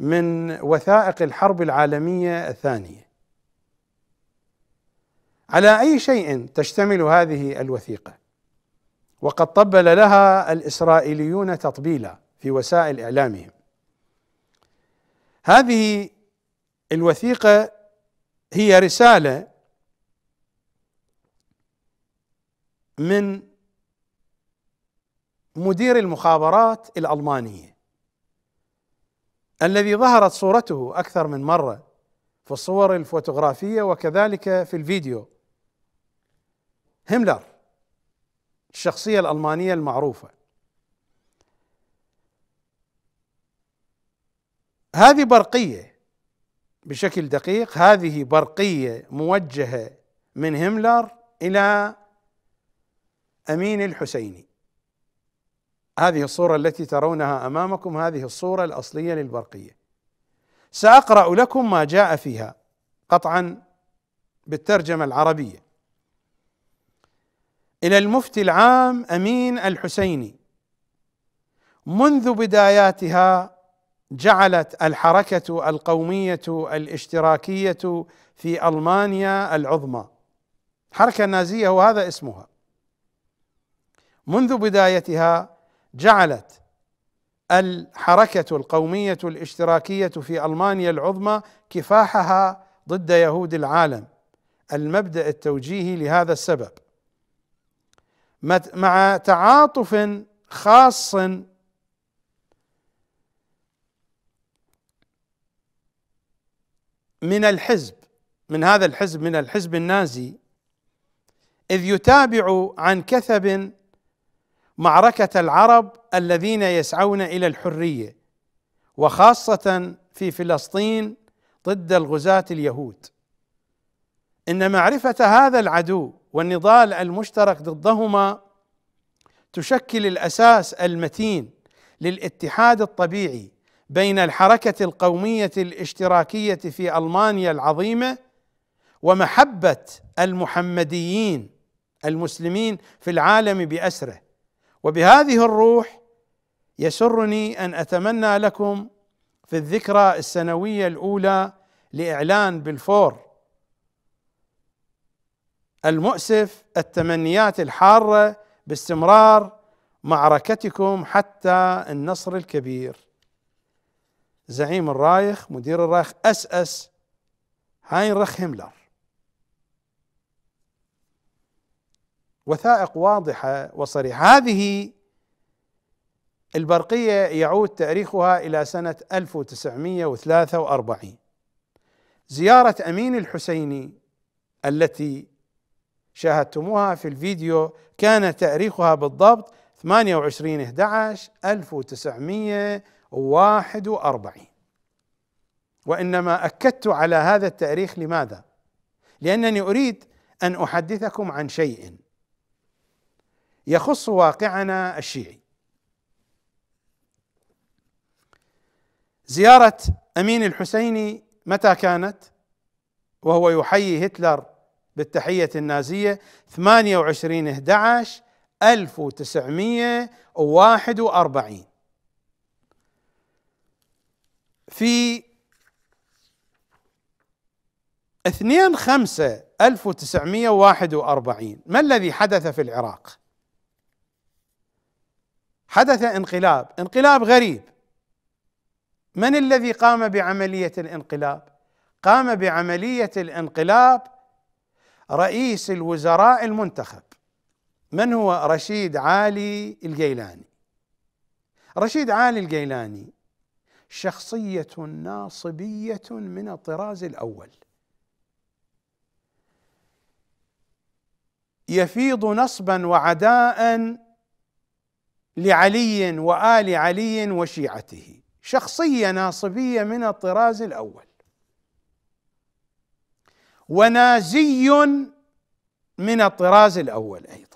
من وثائق الحرب العالمية الثانية على أي شيء تشتمل هذه الوثيقة وقد طبل لها الاسرائيليون تطبيلا في وسائل اعلامهم هذه الوثيقه هي رساله من مدير المخابرات الالمانيه الذي ظهرت صورته اكثر من مره في الصور الفوتوغرافيه وكذلك في الفيديو هملر الشخصية الألمانية المعروفة هذه برقية بشكل دقيق هذه برقية موجهة من هملر إلى أمين الحسيني هذه الصورة التي ترونها أمامكم هذه الصورة الأصلية للبرقية سأقرأ لكم ما جاء فيها قطعا بالترجمة العربية الى المفتي العام امين الحسيني منذ بداياتها جعلت الحركه القوميه الاشتراكيه في المانيا العظمى حركه نازيه وهذا اسمها منذ بدايتها جعلت الحركه القوميه الاشتراكيه في المانيا العظمى كفاحها ضد يهود العالم المبدا التوجيهي لهذا السبب مع تعاطف خاص من الحزب من هذا الحزب من الحزب النازي اذ يتابع عن كثب معركه العرب الذين يسعون الى الحريه وخاصه في فلسطين ضد الغزاه اليهود ان معرفه هذا العدو والنضال المشترك ضدهما تشكل الاساس المتين للاتحاد الطبيعي بين الحركه القوميه الاشتراكيه في المانيا العظيمه ومحبه المحمديين المسلمين في العالم باسره وبهذه الروح يسرني ان اتمنى لكم في الذكرى السنويه الاولى لاعلان بالفور المؤسف التمنيات الحاره باستمرار معركتكم حتى النصر الكبير زعيم الرايخ مدير الرايخ اس اس هاينريخ هيملر وثائق واضحه وصريحه هذه البرقيه يعود تاريخها الى سنه 1943 زياره امين الحسيني التي شاهدتموها في الفيديو كان تاريخها بالضبط 28 11 1941 وانما اكدت على هذا التاريخ لماذا؟ لانني اريد ان احدثكم عن شيء يخص واقعنا الشيعي زياره امين الحسيني متى كانت؟ وهو يحيي هتلر بالتحية النازية 28 11 1941 في 2 5 1941 ما الذي حدث في العراق؟ حدث انقلاب، انقلاب غريب من الذي قام بعملية الانقلاب؟ قام بعملية الانقلاب رئيس الوزراء المنتخب من هو رشيد علي الجيلاني رشيد علي الجيلاني شخصية ناصبية من الطراز الأول يفيض نصبا وعداء لعلي وآل علي وشيعته شخصية ناصبية من الطراز الأول ونازي من الطراز الاول ايضا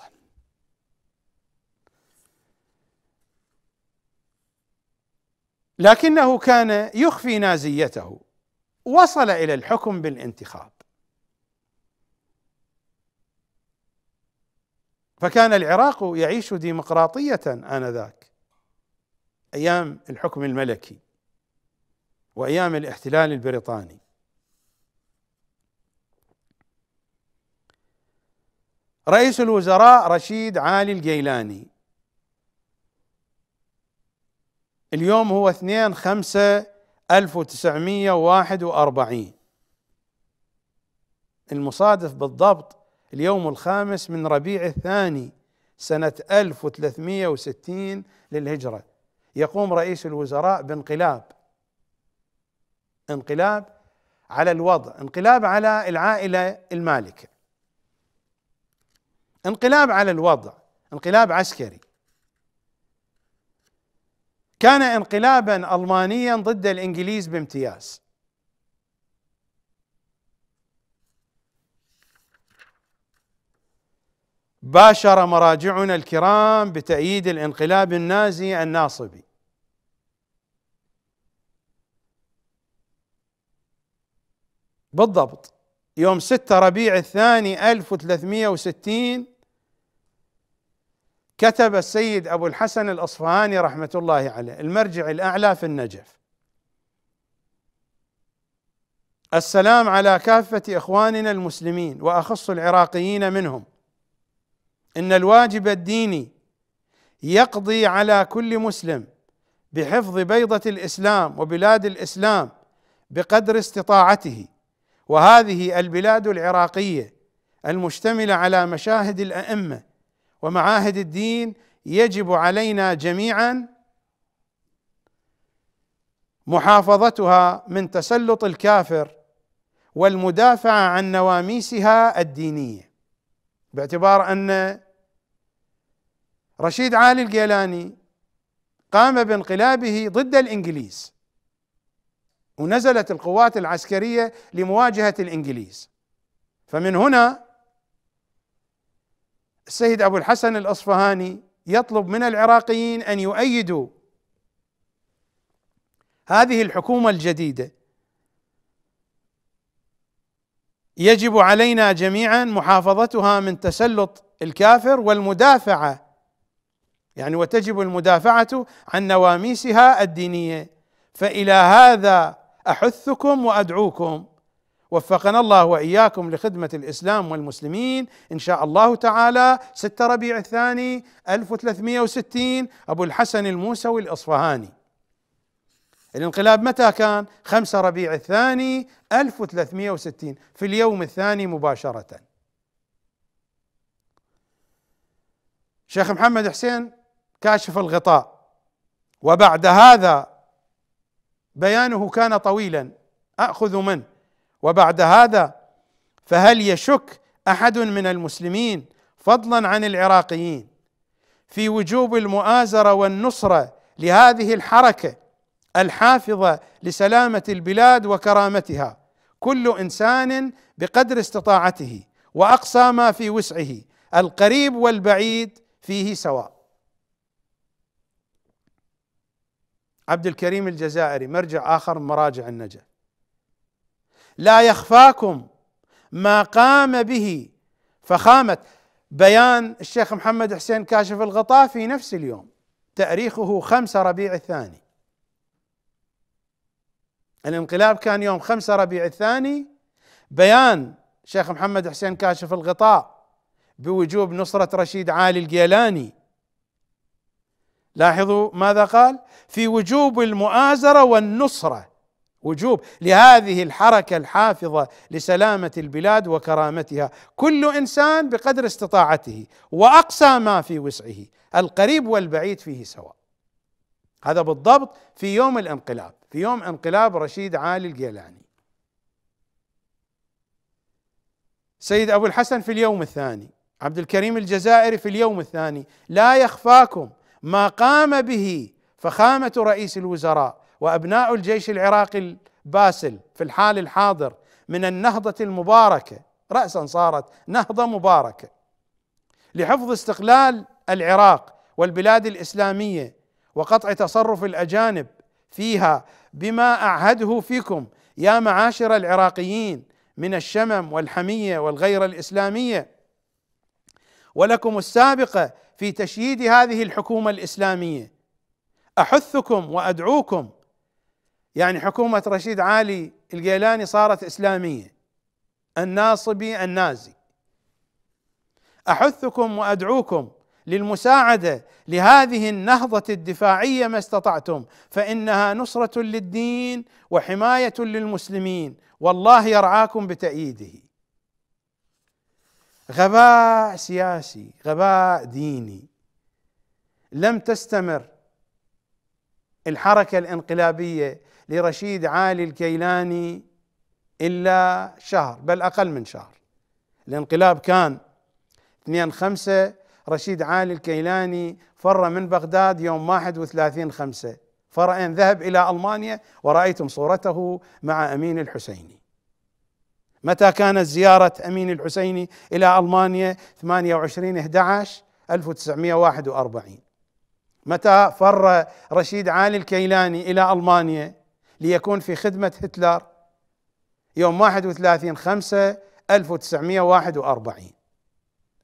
لكنه كان يخفي نازيته وصل الى الحكم بالانتخاب فكان العراق يعيش ديمقراطيه انذاك ايام الحكم الملكي وايام الاحتلال البريطاني رئيس الوزراء رشيد علي الجيلاني اليوم هو 2 5 1941 المصادف بالضبط اليوم الخامس من ربيع الثاني سنة 1360 للهجرة يقوم رئيس الوزراء بانقلاب انقلاب على الوضع انقلاب على العائلة المالكة انقلاب على الوضع انقلاب عسكري كان انقلابا المانيا ضد الانجليز بامتياز باشر مراجعنا الكرام بتأييد الانقلاب النازي الناصبي بالضبط يوم 6 ربيع الثاني 1360 كتب السيد أبو الحسن الأصفهاني رحمة الله عليه المرجع الأعلى في النجف السلام على كافة إخواننا المسلمين وأخص العراقيين منهم إن الواجب الديني يقضي على كل مسلم بحفظ بيضة الإسلام وبلاد الإسلام بقدر استطاعته وهذه البلاد العراقية المشتملة على مشاهد الأئمة ومعاهد الدين يجب علينا جميعا محافظتها من تسلط الكافر والمدافعه عن نواميسها الدينيه باعتبار ان رشيد علي الجيلاني قام بانقلابه ضد الانجليز ونزلت القوات العسكريه لمواجهه الانجليز فمن هنا السيد ابو الحسن الاصفهاني يطلب من العراقيين ان يؤيدوا هذه الحكومه الجديده يجب علينا جميعا محافظتها من تسلط الكافر والمدافعه يعني وتجب المدافعه عن نواميسها الدينيه فالى هذا احثكم وادعوكم وفقنا الله واياكم لخدمه الاسلام والمسلمين ان شاء الله تعالى 6 ربيع الثاني 1360 ابو الحسن الموسوي الاصفهاني الانقلاب متى كان؟ 5 ربيع الثاني 1360 في اليوم الثاني مباشرة. شيخ محمد حسين كاشف الغطاء وبعد هذا بيانه كان طويلا اخذ منه وبعد هذا فهل يشك احد من المسلمين فضلا عن العراقيين في وجوب المؤازره والنصره لهذه الحركه الحافظه لسلامه البلاد وكرامتها كل انسان بقدر استطاعته واقصى ما في وسعه القريب والبعيد فيه سواء عبد الكريم الجزائري مرجع اخر مراجع النجف لا يخفاكم ما قام به فخامة بيان الشيخ محمد حسين كاشف الغطاء في نفس اليوم تاريخه خمسة ربيع الثاني الانقلاب كان يوم خمسة ربيع الثاني بيان شيخ محمد حسين كاشف الغطاء بوجوب نصرة رشيد عالي الجيلاني لاحظوا ماذا قال في وجوب المؤازرة والنصرة وجوب لهذه الحركه الحافظه لسلامه البلاد وكرامتها كل انسان بقدر استطاعته واقصى ما في وسعه القريب والبعيد فيه سواء هذا بالضبط في يوم الانقلاب في يوم انقلاب رشيد عالي الجيلاني سيد ابو الحسن في اليوم الثاني عبد الكريم الجزائري في اليوم الثاني لا يخفاكم ما قام به فخامه رئيس الوزراء وابناء الجيش العراقي الباسل في الحال الحاضر من النهضه المباركه راسا صارت نهضه مباركه لحفظ استقلال العراق والبلاد الاسلاميه وقطع تصرف الاجانب فيها بما اعهده فيكم يا معاشر العراقيين من الشمم والحميه والغير الاسلاميه ولكم السابقه في تشييد هذه الحكومه الاسلاميه احثكم وادعوكم يعني حكومة رشيد علي الجيلاني صارت إسلامية الناصبي النازي أحثكم وأدعوكم للمساعدة لهذه النهضة الدفاعية ما استطعتم فإنها نصرة للدين وحماية للمسلمين والله يرعاكم بتأييده غباء سياسي غباء ديني لم تستمر الحركة الانقلابية لرشيد عالي الكيلاني إلا شهر بل أقل من شهر الانقلاب كان 2 5 رشيد عالي الكيلاني فر من بغداد يوم 31 5 فرأى ذهب إلى ألمانيا ورأيتم صورته مع أمين الحسيني متى كانت زيارة أمين الحسيني إلى ألمانيا 28 11 1941 متى فر رشيد عالي الكيلاني إلى ألمانيا ليكون في خدمة هتلر يوم 31 5 1941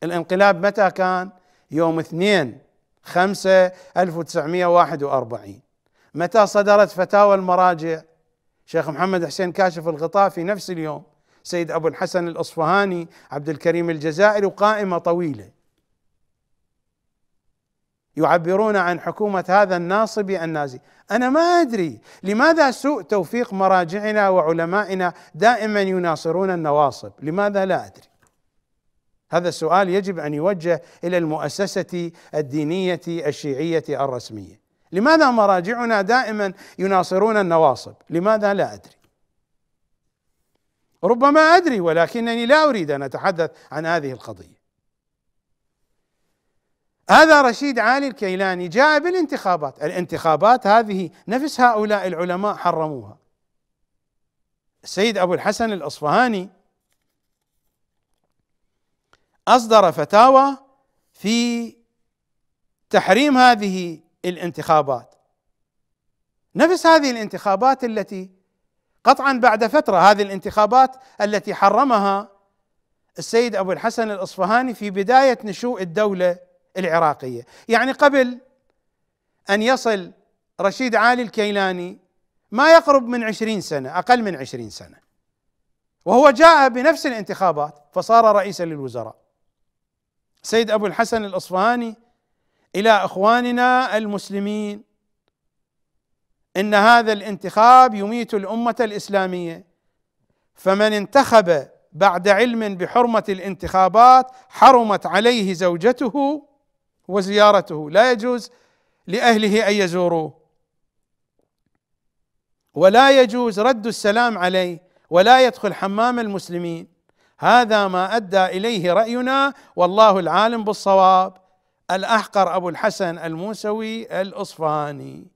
الانقلاب متى كان؟ يوم 2 5 1941 متى صدرت فتاوى المراجع؟ شيخ محمد حسين كاشف الغطاء في نفس اليوم سيد أبو الحسن الأصفهاني عبد الكريم الجزائري وقائمة طويلة يعبرون عن حكومة هذا الناصبي النازي انا ما ادري لماذا سوء توفيق مراجعنا وعلمائنا دائما يناصرون النواصب لماذا لا ادري هذا السؤال يجب ان يوجه الى المؤسسه الدينيه الشيعيه الرسميه لماذا مراجعنا دائما يناصرون النواصب لماذا لا ادري ربما ادري ولكنني لا اريد ان اتحدث عن هذه القضيه هذا رشيد علي الكيلاني جاء بالانتخابات الانتخابات هذه نفس هؤلاء العلماء حرموها السيد أبو الحسن الأصفهاني أصدر فتاوى في تحريم هذه الانتخابات نفس هذه الانتخابات التي قطعا بعد فترة هذه الانتخابات التي حرمها السيد أبو الحسن الأصفهاني في بداية نشوء الدولة العراقيه يعني قبل ان يصل رشيد علي الكيلاني ما يقرب من عشرين سنه اقل من عشرين سنه وهو جاء بنفس الانتخابات فصار رئيسا للوزراء سيد ابو الحسن الاصفهاني الى اخواننا المسلمين ان هذا الانتخاب يميت الامه الاسلاميه فمن انتخب بعد علم بحرمه الانتخابات حرمت عليه زوجته وزيارته لا يجوز لأهله أن يزوروه ولا يجوز رد السلام عليه ولا يدخل حمام المسلمين هذا ما أدى إليه رأينا والله العالم بالصواب الأحقر أبو الحسن الموسوي الأصفهاني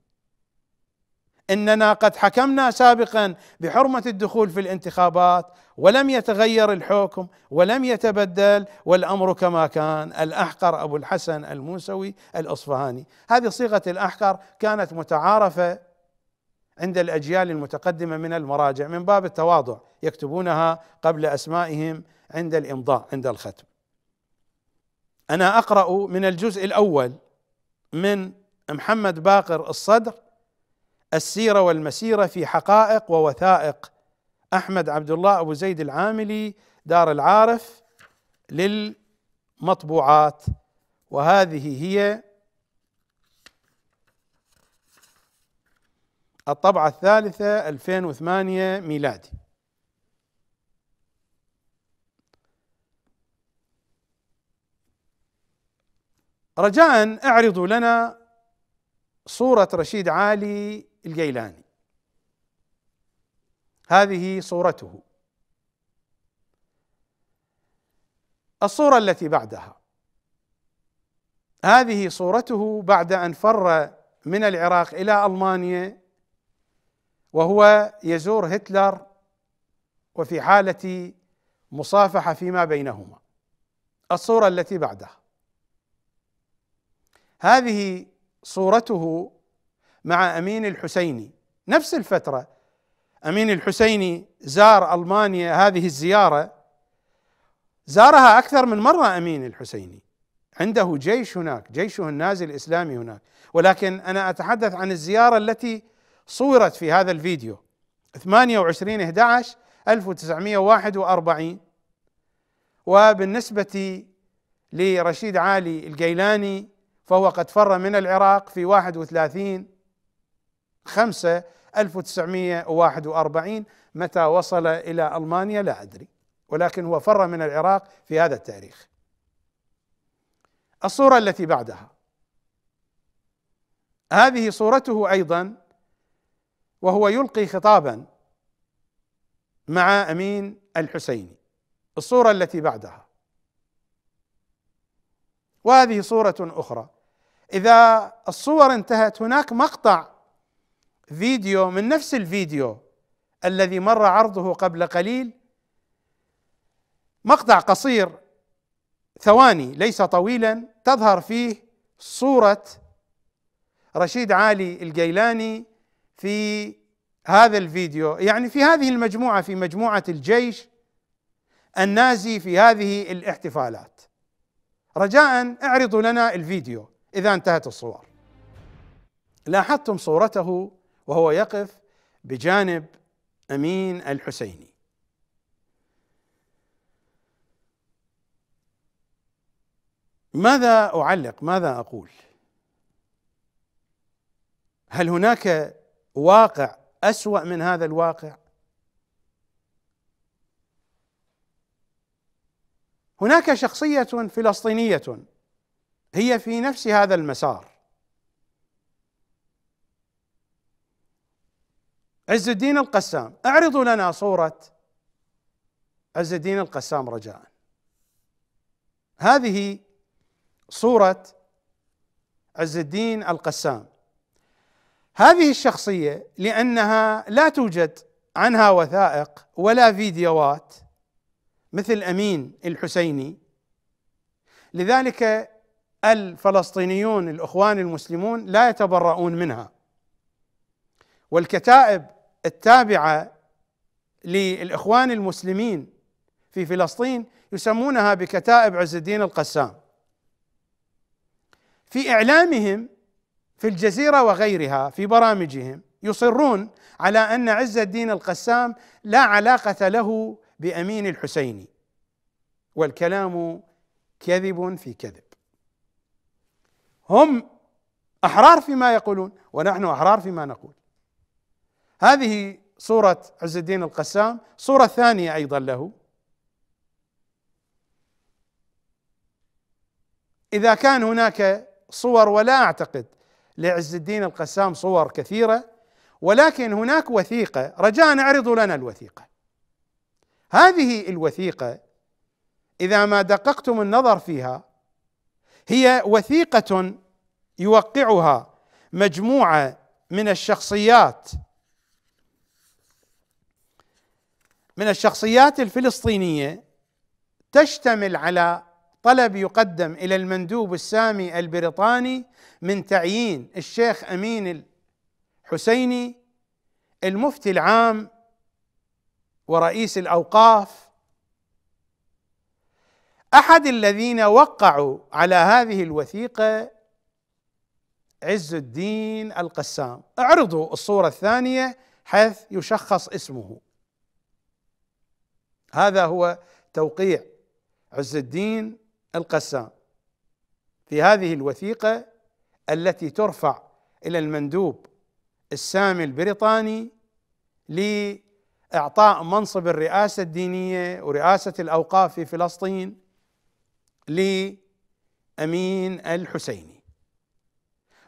اننا قد حكمنا سابقا بحرمه الدخول في الانتخابات ولم يتغير الحكم ولم يتبدل والامر كما كان الاحقر ابو الحسن الموسوي الاصفهاني هذه صيغه الاحقر كانت متعارفه عند الاجيال المتقدمه من المراجع من باب التواضع يكتبونها قبل اسمائهم عند الامضاء عند الختم انا اقرا من الجزء الاول من محمد باقر الصدر السيره والمسيره في حقائق ووثائق احمد عبد الله ابو زيد العاملي دار العارف للمطبوعات وهذه هي الطبعة الثالثة 2008 ميلادي رجاء اعرضوا لنا صورة رشيد عالي الجيلاني هذه صورته الصورة التي بعدها هذه صورته بعد أن فر من العراق إلى ألمانيا وهو يزور هتلر وفي حالة مصافحة فيما بينهما الصورة التي بعدها هذه صورته مع امين الحسيني نفس الفتره امين الحسيني زار المانيا هذه الزياره زارها اكثر من مره امين الحسيني عنده جيش هناك جيشه النازي الاسلامي هناك ولكن انا اتحدث عن الزياره التي صورت في هذا الفيديو 28 11 1941 وبالنسبه لرشيد علي الجيلاني فهو قد فر من العراق في 31 5 1941 متى وصل إلى ألمانيا لا أدري ولكن هو فر من العراق في هذا التاريخ الصورة التي بعدها هذه صورته أيضا وهو يلقي خطابا مع أمين الحسيني الصورة التي بعدها وهذه صورة أخرى إذا الصور انتهت هناك مقطع فيديو من نفس الفيديو الذي مر عرضه قبل قليل مقطع قصير ثواني ليس طويلا تظهر فيه صوره رشيد علي الجيلاني في هذا الفيديو يعني في هذه المجموعه في مجموعه الجيش النازي في هذه الاحتفالات رجاء اعرضوا لنا الفيديو اذا انتهت الصور لاحظتم صورته وهو يقف بجانب امين الحسيني ماذا اعلق ماذا اقول هل هناك واقع اسوا من هذا الواقع هناك شخصيه فلسطينيه هي في نفس هذا المسار عز الدين القسام اعرضوا لنا صورة عز الدين القسام رجاء هذه صورة عز الدين القسام هذه الشخصية لأنها لا توجد عنها وثائق ولا فيديوهات مثل أمين الحسيني لذلك الفلسطينيون الإخوان المسلمون لا يتبرؤون منها والكتائب التابعه للاخوان المسلمين في فلسطين يسمونها بكتائب عز الدين القسام في اعلامهم في الجزيره وغيرها في برامجهم يصرون على ان عز الدين القسام لا علاقه له بامين الحسيني والكلام كذب في كذب هم احرار فيما يقولون ونحن احرار فيما نقول هذه صورة عز الدين القسام صورة ثانية أيضا له إذا كان هناك صور ولا أعتقد لعز الدين القسام صور كثيرة ولكن هناك وثيقة رجاء اعرضوا لنا الوثيقة هذه الوثيقة إذا ما دققتم النظر فيها هي وثيقة يوقعها مجموعة من الشخصيات من الشخصيات الفلسطينيه تشتمل على طلب يقدم الى المندوب السامي البريطاني من تعيين الشيخ امين الحسيني المفتي العام ورئيس الاوقاف احد الذين وقعوا على هذه الوثيقه عز الدين القسام اعرضوا الصوره الثانيه حيث يشخص اسمه هذا هو توقيع عز الدين القسام في هذه الوثيقه التي ترفع الى المندوب السامي البريطاني لاعطاء منصب الرئاسه الدينيه ورئاسه الاوقاف في فلسطين لامين الحسيني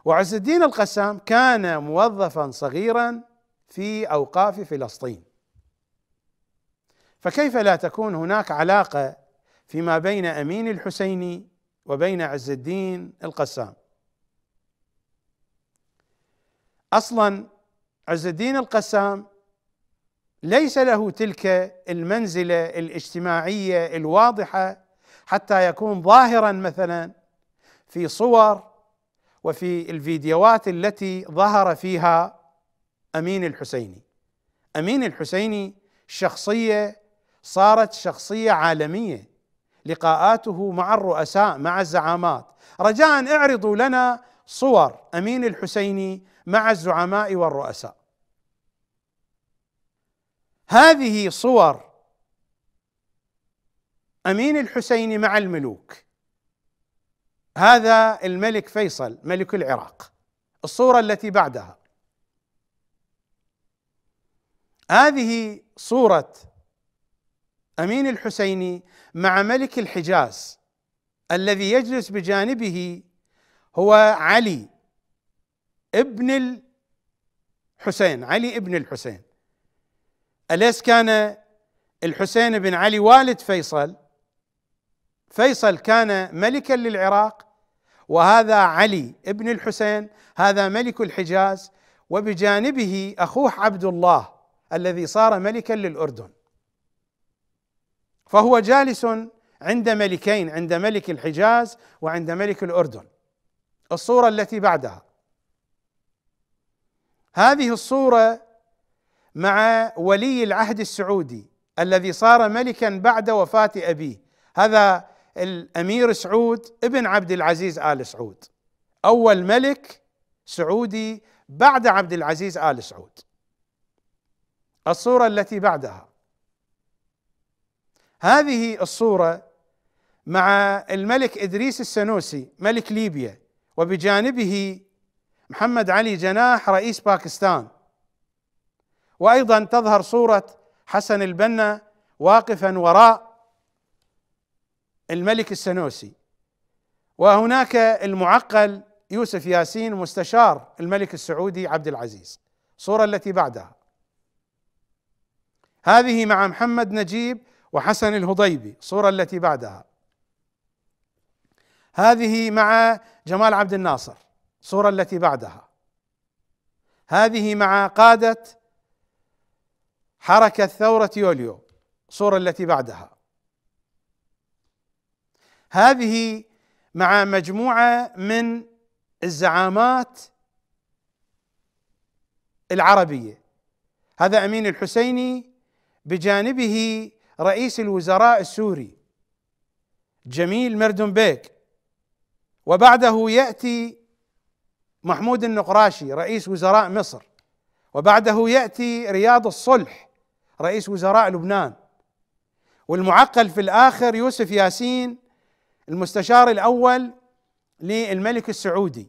وعز الدين القسام كان موظفا صغيرا في اوقاف فلسطين فكيف لا تكون هناك علاقه فيما بين امين الحسيني وبين عز الدين القسام اصلا عز الدين القسام ليس له تلك المنزله الاجتماعيه الواضحه حتى يكون ظاهرا مثلا في صور وفي الفيديوهات التي ظهر فيها امين الحسيني امين الحسيني شخصيه صارت شخصيه عالميه لقاءاته مع الرؤساء مع الزعامات رجاء اعرضوا لنا صور امين الحسيني مع الزعماء والرؤساء هذه صور امين الحسيني مع الملوك هذا الملك فيصل ملك العراق الصوره التي بعدها هذه صوره امين الحسيني مع ملك الحجاز الذي يجلس بجانبه هو علي ابن الحسين علي ابن الحسين أليس كان الحسين بن علي والد فيصل فيصل كان ملكا للعراق وهذا علي ابن الحسين هذا ملك الحجاز وبجانبه أخوه عبد الله الذي صار ملكا للأردن فهو جالس عند ملكين عند ملك الحجاز وعند ملك الاردن الصوره التي بعدها هذه الصوره مع ولي العهد السعودي الذي صار ملكا بعد وفاه ابيه هذا الامير سعود ابن عبد العزيز ال سعود اول ملك سعودي بعد عبد العزيز ال سعود الصوره التي بعدها هذه الصورة مع الملك إدريس السنوسي ملك ليبيا وبجانبه محمد علي جناح رئيس باكستان وأيضا تظهر صورة حسن البنا واقفا وراء الملك السنوسي وهناك المعقل يوسف ياسين مستشار الملك السعودي عبد العزيز الصورة التي بعدها هذه مع محمد نجيب وحسن الهضيبي الصورة التي بعدها هذه مع جمال عبد الناصر الصورة التي بعدها هذه مع قادة حركة ثورة يوليو الصورة التي بعدها هذه مع مجموعة من الزعامات العربية هذا أمين الحسيني بجانبه رئيس الوزراء السوري جميل بيك وبعده ياتي محمود النقراشي رئيس وزراء مصر وبعده ياتي رياض الصلح رئيس وزراء لبنان والمعقل في الاخر يوسف ياسين المستشار الاول للملك السعودي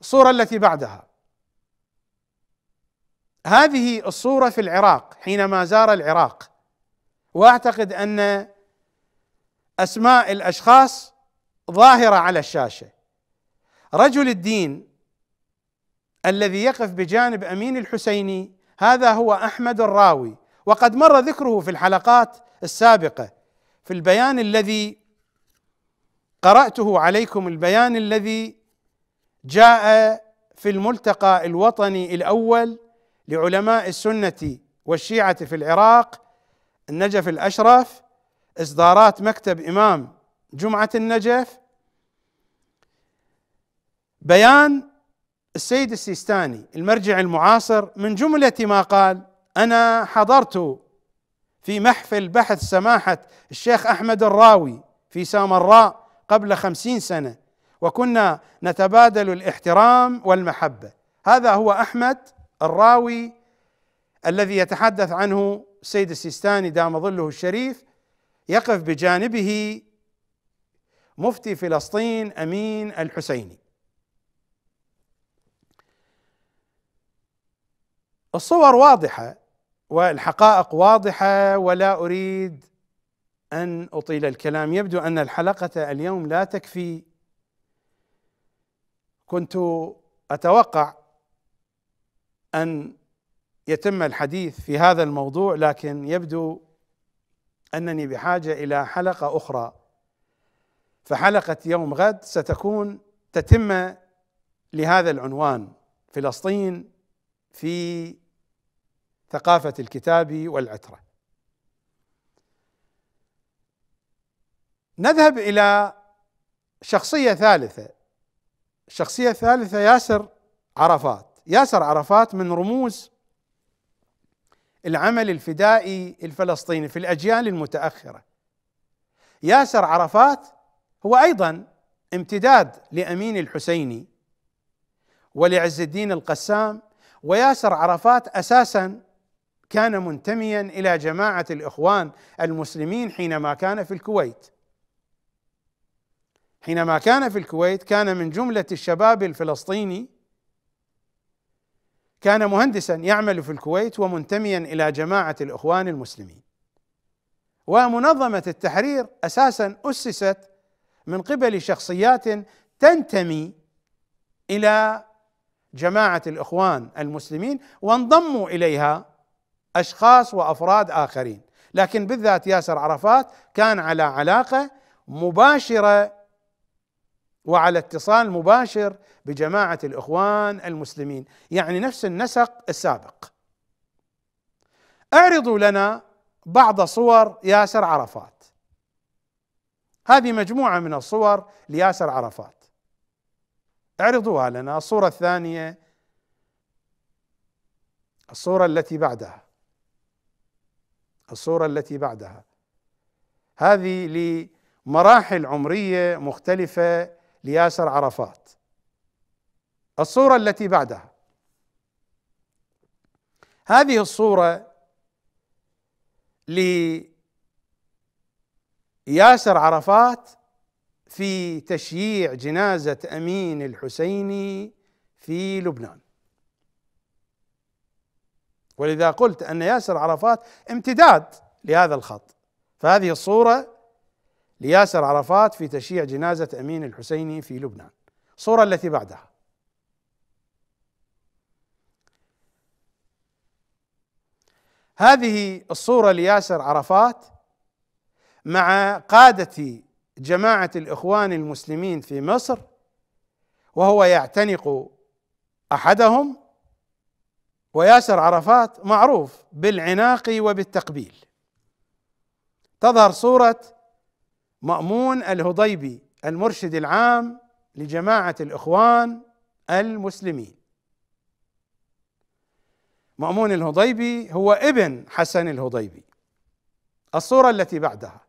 الصوره التي بعدها هذه الصورة في العراق حينما زار العراق واعتقد ان اسماء الاشخاص ظاهرة على الشاشة رجل الدين الذي يقف بجانب امين الحسيني هذا هو احمد الراوي وقد مر ذكره في الحلقات السابقة في البيان الذي قراته عليكم البيان الذي جاء في الملتقى الوطني الاول لعلماء السنه والشيعه في العراق النجف الاشرف اصدارات مكتب امام جمعه النجف بيان السيد السيستاني المرجع المعاصر من جمله ما قال انا حضرت في محفل بحث سماحه الشيخ احمد الراوي في سامراء قبل خمسين سنه وكنا نتبادل الاحترام والمحبه هذا هو احمد الراوي الذي يتحدث عنه السيد السيستاني دام ظله الشريف يقف بجانبه مفتي فلسطين امين الحسيني الصور واضحه والحقائق واضحه ولا اريد ان اطيل الكلام يبدو ان الحلقه اليوم لا تكفي كنت اتوقع ان يتم الحديث في هذا الموضوع لكن يبدو انني بحاجه الى حلقه اخرى فحلقه يوم غد ستكون تتمه لهذا العنوان فلسطين في ثقافه الكتاب والعتره نذهب الى شخصيه ثالثه الشخصيه الثالثه ياسر عرفات ياسر عرفات من رموز العمل الفدائي الفلسطيني في الاجيال المتاخره ياسر عرفات هو ايضا امتداد لامين الحسيني ولعز الدين القسام وياسر عرفات اساسا كان منتميا الى جماعه الاخوان المسلمين حينما كان في الكويت حينما كان في الكويت كان من جمله الشباب الفلسطيني كان مهندسا يعمل في الكويت ومنتميا الى جماعه الاخوان المسلمين ومنظمه التحرير اساسا اسست من قبل شخصيات تنتمي الى جماعه الاخوان المسلمين وانضموا اليها اشخاص وافراد اخرين لكن بالذات ياسر عرفات كان على علاقه مباشره وعلى اتصال مباشر بجماعه الاخوان المسلمين يعني نفس النسق السابق اعرضوا لنا بعض صور ياسر عرفات هذه مجموعه من الصور لياسر عرفات اعرضوها لنا الصوره الثانيه الصوره التي بعدها الصوره التي بعدها هذه لمراحل عمريه مختلفه لياسر عرفات الصورة التي بعدها هذه الصورة لياسر عرفات في تشييع جنازة أمين الحسيني في لبنان ولذا قلت أن ياسر عرفات امتداد لهذا الخط فهذه الصورة لياسر عرفات في تشييع جنازة أمين الحسيني في لبنان الصورة التي بعدها هذه الصورة لياسر عرفات مع قادة جماعة الإخوان المسلمين في مصر وهو يعتنق أحدهم وياسر عرفات معروف بالعناق وبالتقبيل تظهر صورة مأمون الهضيبي المرشد العام لجماعة الإخوان المسلمين مأمون الهضيبي هو ابن حسن الهضيبي الصورة التي بعدها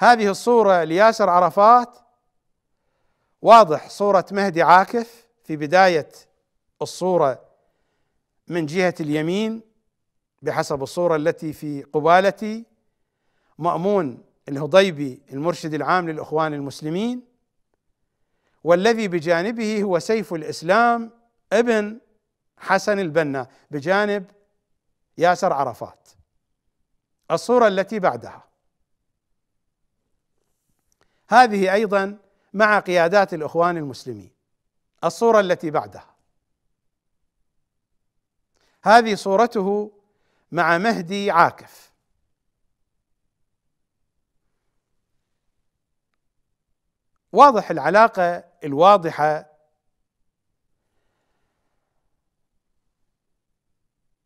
هذه الصورة لياسر عرفات واضح صورة مهدي عاكف في بداية الصورة من جهة اليمين بحسب الصورة التي في قبالتي مأمون الهضيبي المرشد العام للإخوان المسلمين والذي بجانبه هو سيف الإسلام ابن حسن البنا بجانب ياسر عرفات الصورة التي بعدها هذه أيضا مع قيادات الإخوان المسلمين الصورة التي بعدها هذه صورته مع مهدي عاكف واضح العلاقه الواضحه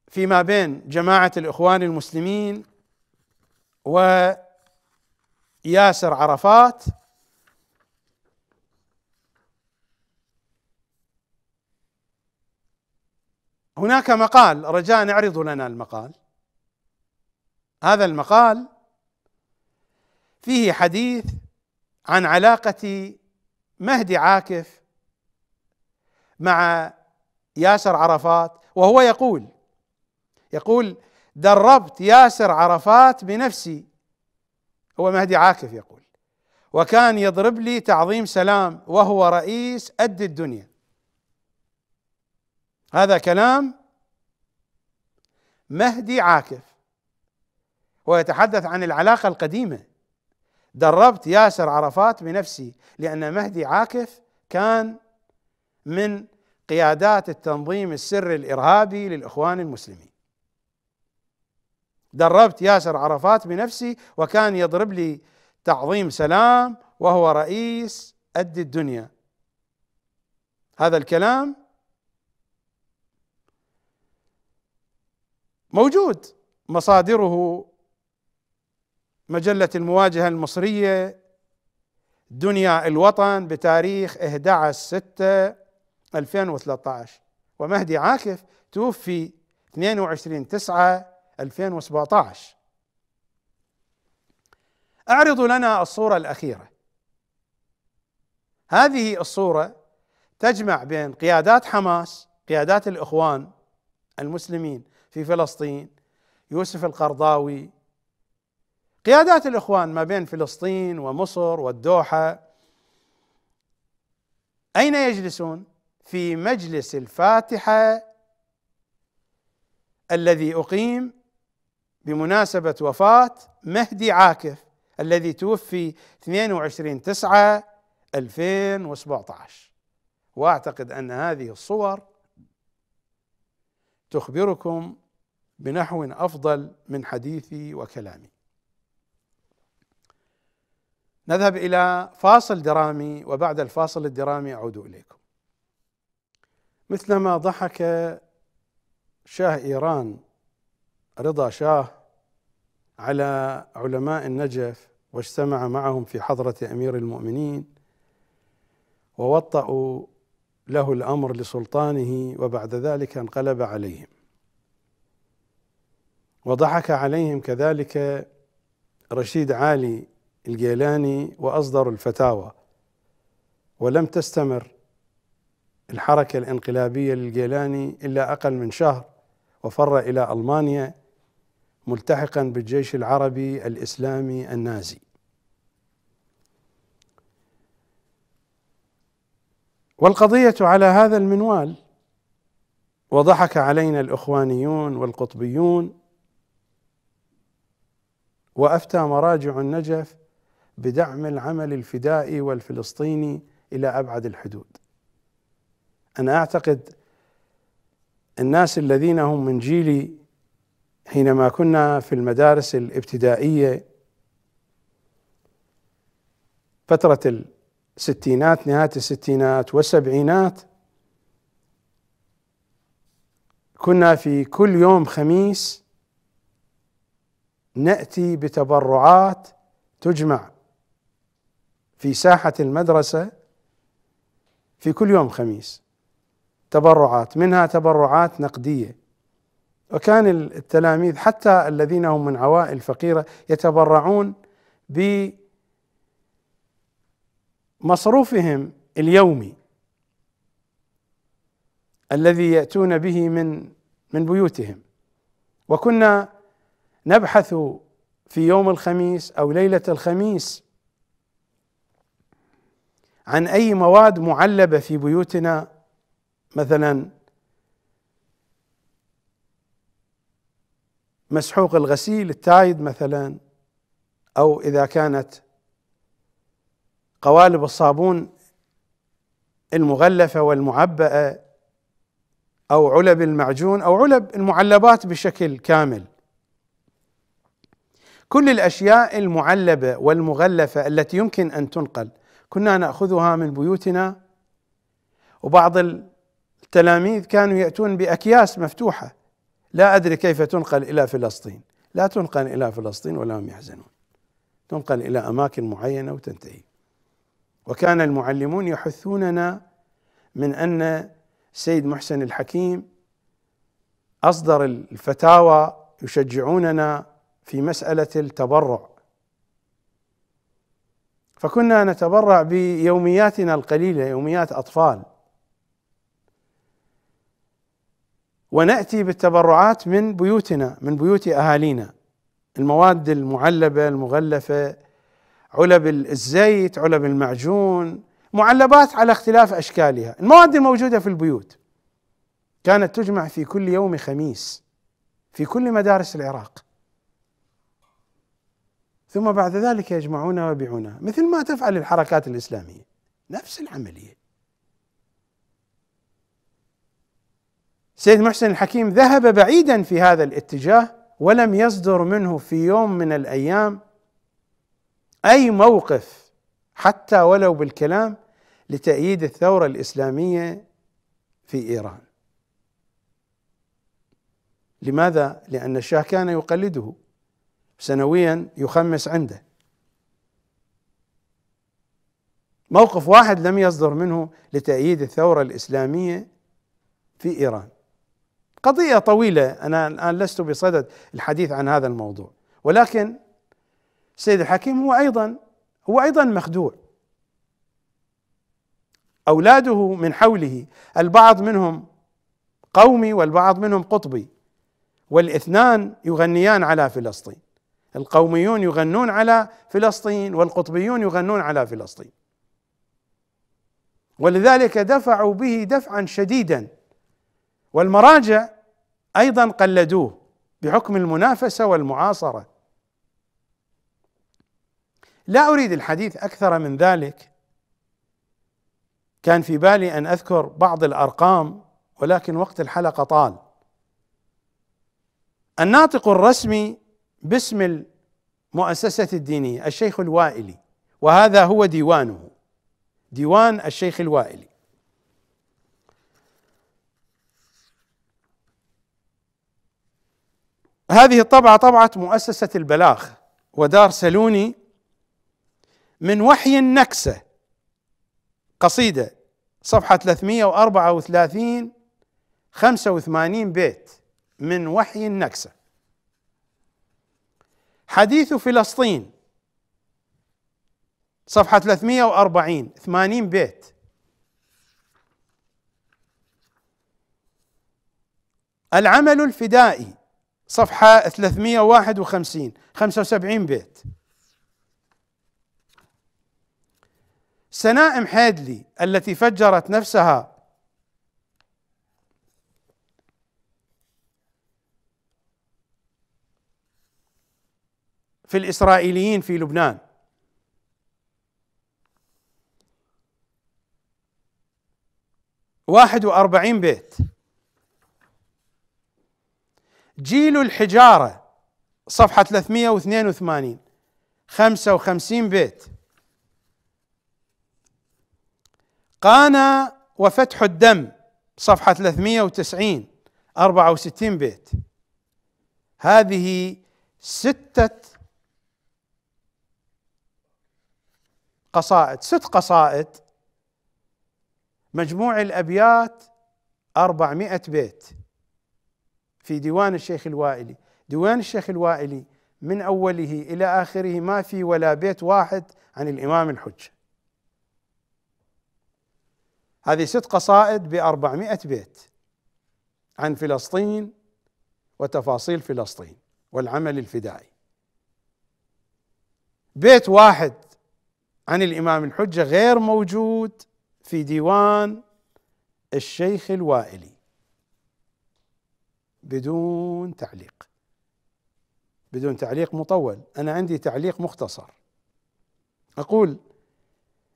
فيما بين جماعه الاخوان المسلمين وياسر عرفات هناك مقال رجاء اعرضوا لنا المقال هذا المقال فيه حديث عن علاقة مهدي عاكف مع ياسر عرفات وهو يقول يقول دربت ياسر عرفات بنفسي هو مهدي عاكف يقول وكان يضرب لي تعظيم سلام وهو رئيس أد الدنيا هذا كلام مهدي عاكف ويتحدث عن العلاقه القديمه دربت ياسر عرفات بنفسي لأن مهدي عاكف كان من قيادات التنظيم السري الإرهابي للإخوان المسلمين دربت ياسر عرفات بنفسي وكان يضرب لي تعظيم سلام وهو رئيس اد الدنيا هذا الكلام موجود مصادره مجلة المواجهة المصرية دنيا الوطن بتاريخ 11 6 2013 ومهدي عاكف توفي 22 9 2017 أعرض لنا الصورة الأخيرة هذه الصورة تجمع بين قيادات حماس قيادات الإخوان المسلمين في فلسطين يوسف القرضاوي قيادات الاخوان ما بين فلسطين ومصر والدوحه اين يجلسون؟ في مجلس الفاتحه الذي اقيم بمناسبه وفاه مهدي عاكف الذي توفي 22 9 2017 واعتقد ان هذه الصور تخبركم بنحو افضل من حديثي وكلامي نذهب الى فاصل درامي وبعد الفاصل الدرامي اعود اليكم. مثلما ضحك شاه ايران رضا شاه على علماء النجف واجتمع معهم في حضره امير المؤمنين ووطأوا له الامر لسلطانه وبعد ذلك انقلب عليهم. وضحك عليهم كذلك رشيد عالي الجيلاني واصدروا الفتاوى ولم تستمر الحركه الانقلابيه للجيلاني الا اقل من شهر وفر الى المانيا ملتحقا بالجيش العربي الاسلامي النازي والقضيه على هذا المنوال وضحك علينا الاخوانيون والقطبيون وافتى مراجع النجف بدعم العمل الفدائي والفلسطيني الى ابعد الحدود. انا اعتقد الناس الذين هم من جيلي حينما كنا في المدارس الابتدائيه فتره الستينات نهايه الستينات والسبعينات كنا في كل يوم خميس ناتي بتبرعات تجمع في ساحة المدرسة في كل يوم خميس تبرعات منها تبرعات نقدية وكان التلاميذ حتى الذين هم من عوائل فقيرة يتبرعون بمصروفهم اليومي الذي يأتون به من من بيوتهم وكنا نبحث في يوم الخميس أو ليلة الخميس عن اي مواد معلبه في بيوتنا مثلا مسحوق الغسيل التايد مثلا او اذا كانت قوالب الصابون المغلفه والمعبأه او علب المعجون او علب المعلبات بشكل كامل كل الاشياء المعلبه والمغلفه التي يمكن ان تنقل كنا ناخذها من بيوتنا وبعض التلاميذ كانوا ياتون باكياس مفتوحه لا ادري كيف تنقل الى فلسطين لا تنقل الى فلسطين ولا هم يحزنون تنقل الى اماكن معينه وتنتهي وكان المعلمون يحثوننا من ان السيد محسن الحكيم اصدر الفتاوى يشجعوننا في مساله التبرع فكنا نتبرع بيومياتنا القليله يوميات اطفال وناتي بالتبرعات من بيوتنا من بيوت اهالينا المواد المعلبه المغلفه علب الزيت علب المعجون معلبات على اختلاف اشكالها المواد الموجوده في البيوت كانت تجمع في كل يوم خميس في كل مدارس العراق ثم بعد ذلك يجمعونها ويبيعونها مثل ما تفعل الحركات الإسلامية نفس العملية سيد محسن الحكيم ذهب بعيدا في هذا الاتجاه ولم يصدر منه في يوم من الأيام أي موقف حتى ولو بالكلام لتأييد الثورة الإسلامية في إيران لماذا؟ لأن الشاه كان يقلده سنويا يخمس عنده موقف واحد لم يصدر منه لتأييد الثورة الإسلامية في إيران قضية طويلة أنا الآن لست بصدد الحديث عن هذا الموضوع ولكن سيد الحكيم هو أيضا هو أيضا مخدوع أولاده من حوله البعض منهم قومي والبعض منهم قطبي والاثنان يغنيان على فلسطين القوميون يغنون على فلسطين والقطبيون يغنون على فلسطين ولذلك دفعوا به دفعا شديدا والمراجع ايضا قلدوه بحكم المنافسه والمعاصره لا اريد الحديث اكثر من ذلك كان في بالي ان اذكر بعض الارقام ولكن وقت الحلقه طال الناطق الرسمي باسم المؤسسة الدينية الشيخ الوائلي وهذا هو ديوانه ديوان الشيخ الوائلي هذه الطبعة طبعة مؤسسة البلاغ ودار سلوني من وحي النكسة قصيدة صفحة 334 85 بيت من وحي النكسه حديث فلسطين صفحة 340 80 بيت العمل الفدائي صفحة 351 75 بيت سنائم حيدلي التي فجرت نفسها في الإسرائيليين في لبنان واحد وأربعين بيت جيل الحجارة صفحة 382 55 بيت قانا وفتح الدم صفحة 390 64 بيت هذه ستة قصائد ست قصائد مجموع الأبيات أربعمائة بيت في ديوان الشيخ الوائلي ديوان الشيخ الوائلي من أوله إلى آخره ما في ولا بيت واحد عن الإمام الحج هذه ست قصائد بأربعمائة بيت عن فلسطين وتفاصيل فلسطين والعمل الفدائي بيت واحد عن الإمام الحجة غير موجود في ديوان الشيخ الوائلي بدون تعليق بدون تعليق مطول أنا عندي تعليق مختصر أقول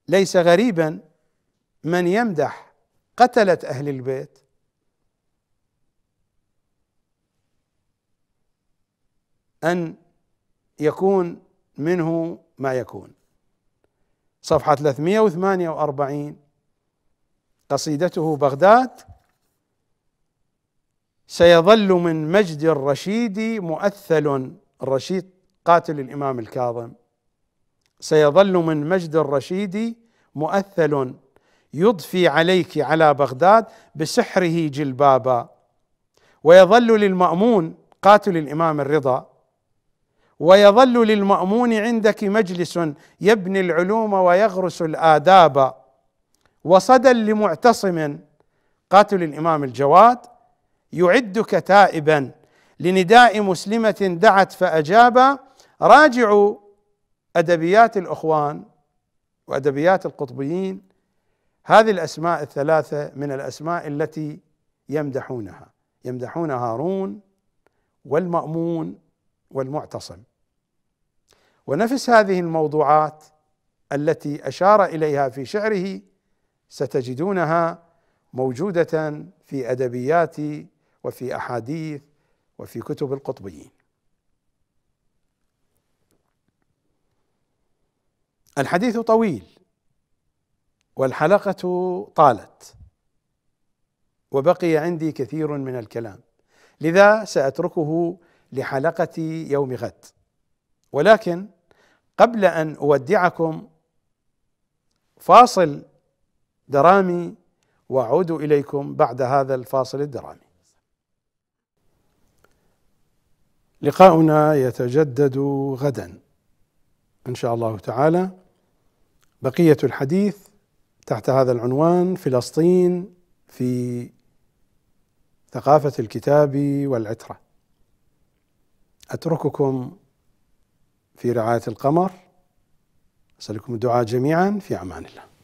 ليس غريبا من يمدح قتلة أهل البيت أن يكون منه ما يكون صفحة 348 قصيدته بغداد سيظل من مجد الرشيد مؤثل الرشيد قاتل الإمام الكاظم سيظل من مجد الرشيد مؤثل يضفي عليك على بغداد بسحره جلبابا ويظل للمأمون قاتل الإمام الرضا ويظل للمامون عندك مجلس يبني العلوم ويغرس الاداب وصدى لمعتصم قاتل الامام الجواد يعدك تائبا لنداء مسلمه دعت فاجاب راجعوا ادبيات الاخوان وادبيات القطبيين هذه الاسماء الثلاثه من الاسماء التي يمدحونها يمدحون هارون والمامون والمعتصم ونفس هذه الموضوعات التي اشار اليها في شعره ستجدونها موجوده في ادبيات وفي احاديث وفي كتب القطبيين الحديث طويل والحلقه طالت وبقي عندي كثير من الكلام لذا ساتركه لحلقة يوم غد ولكن قبل أن أودعكم فاصل درامي وأعود إليكم بعد هذا الفاصل الدرامي لقاؤنا يتجدد غدا ان شاء الله تعالى بقيه الحديث تحت هذا العنوان فلسطين في ثقافه الكتاب والعتره اترككم في رعايه القمر اسالكم الدعاء جميعا في امان الله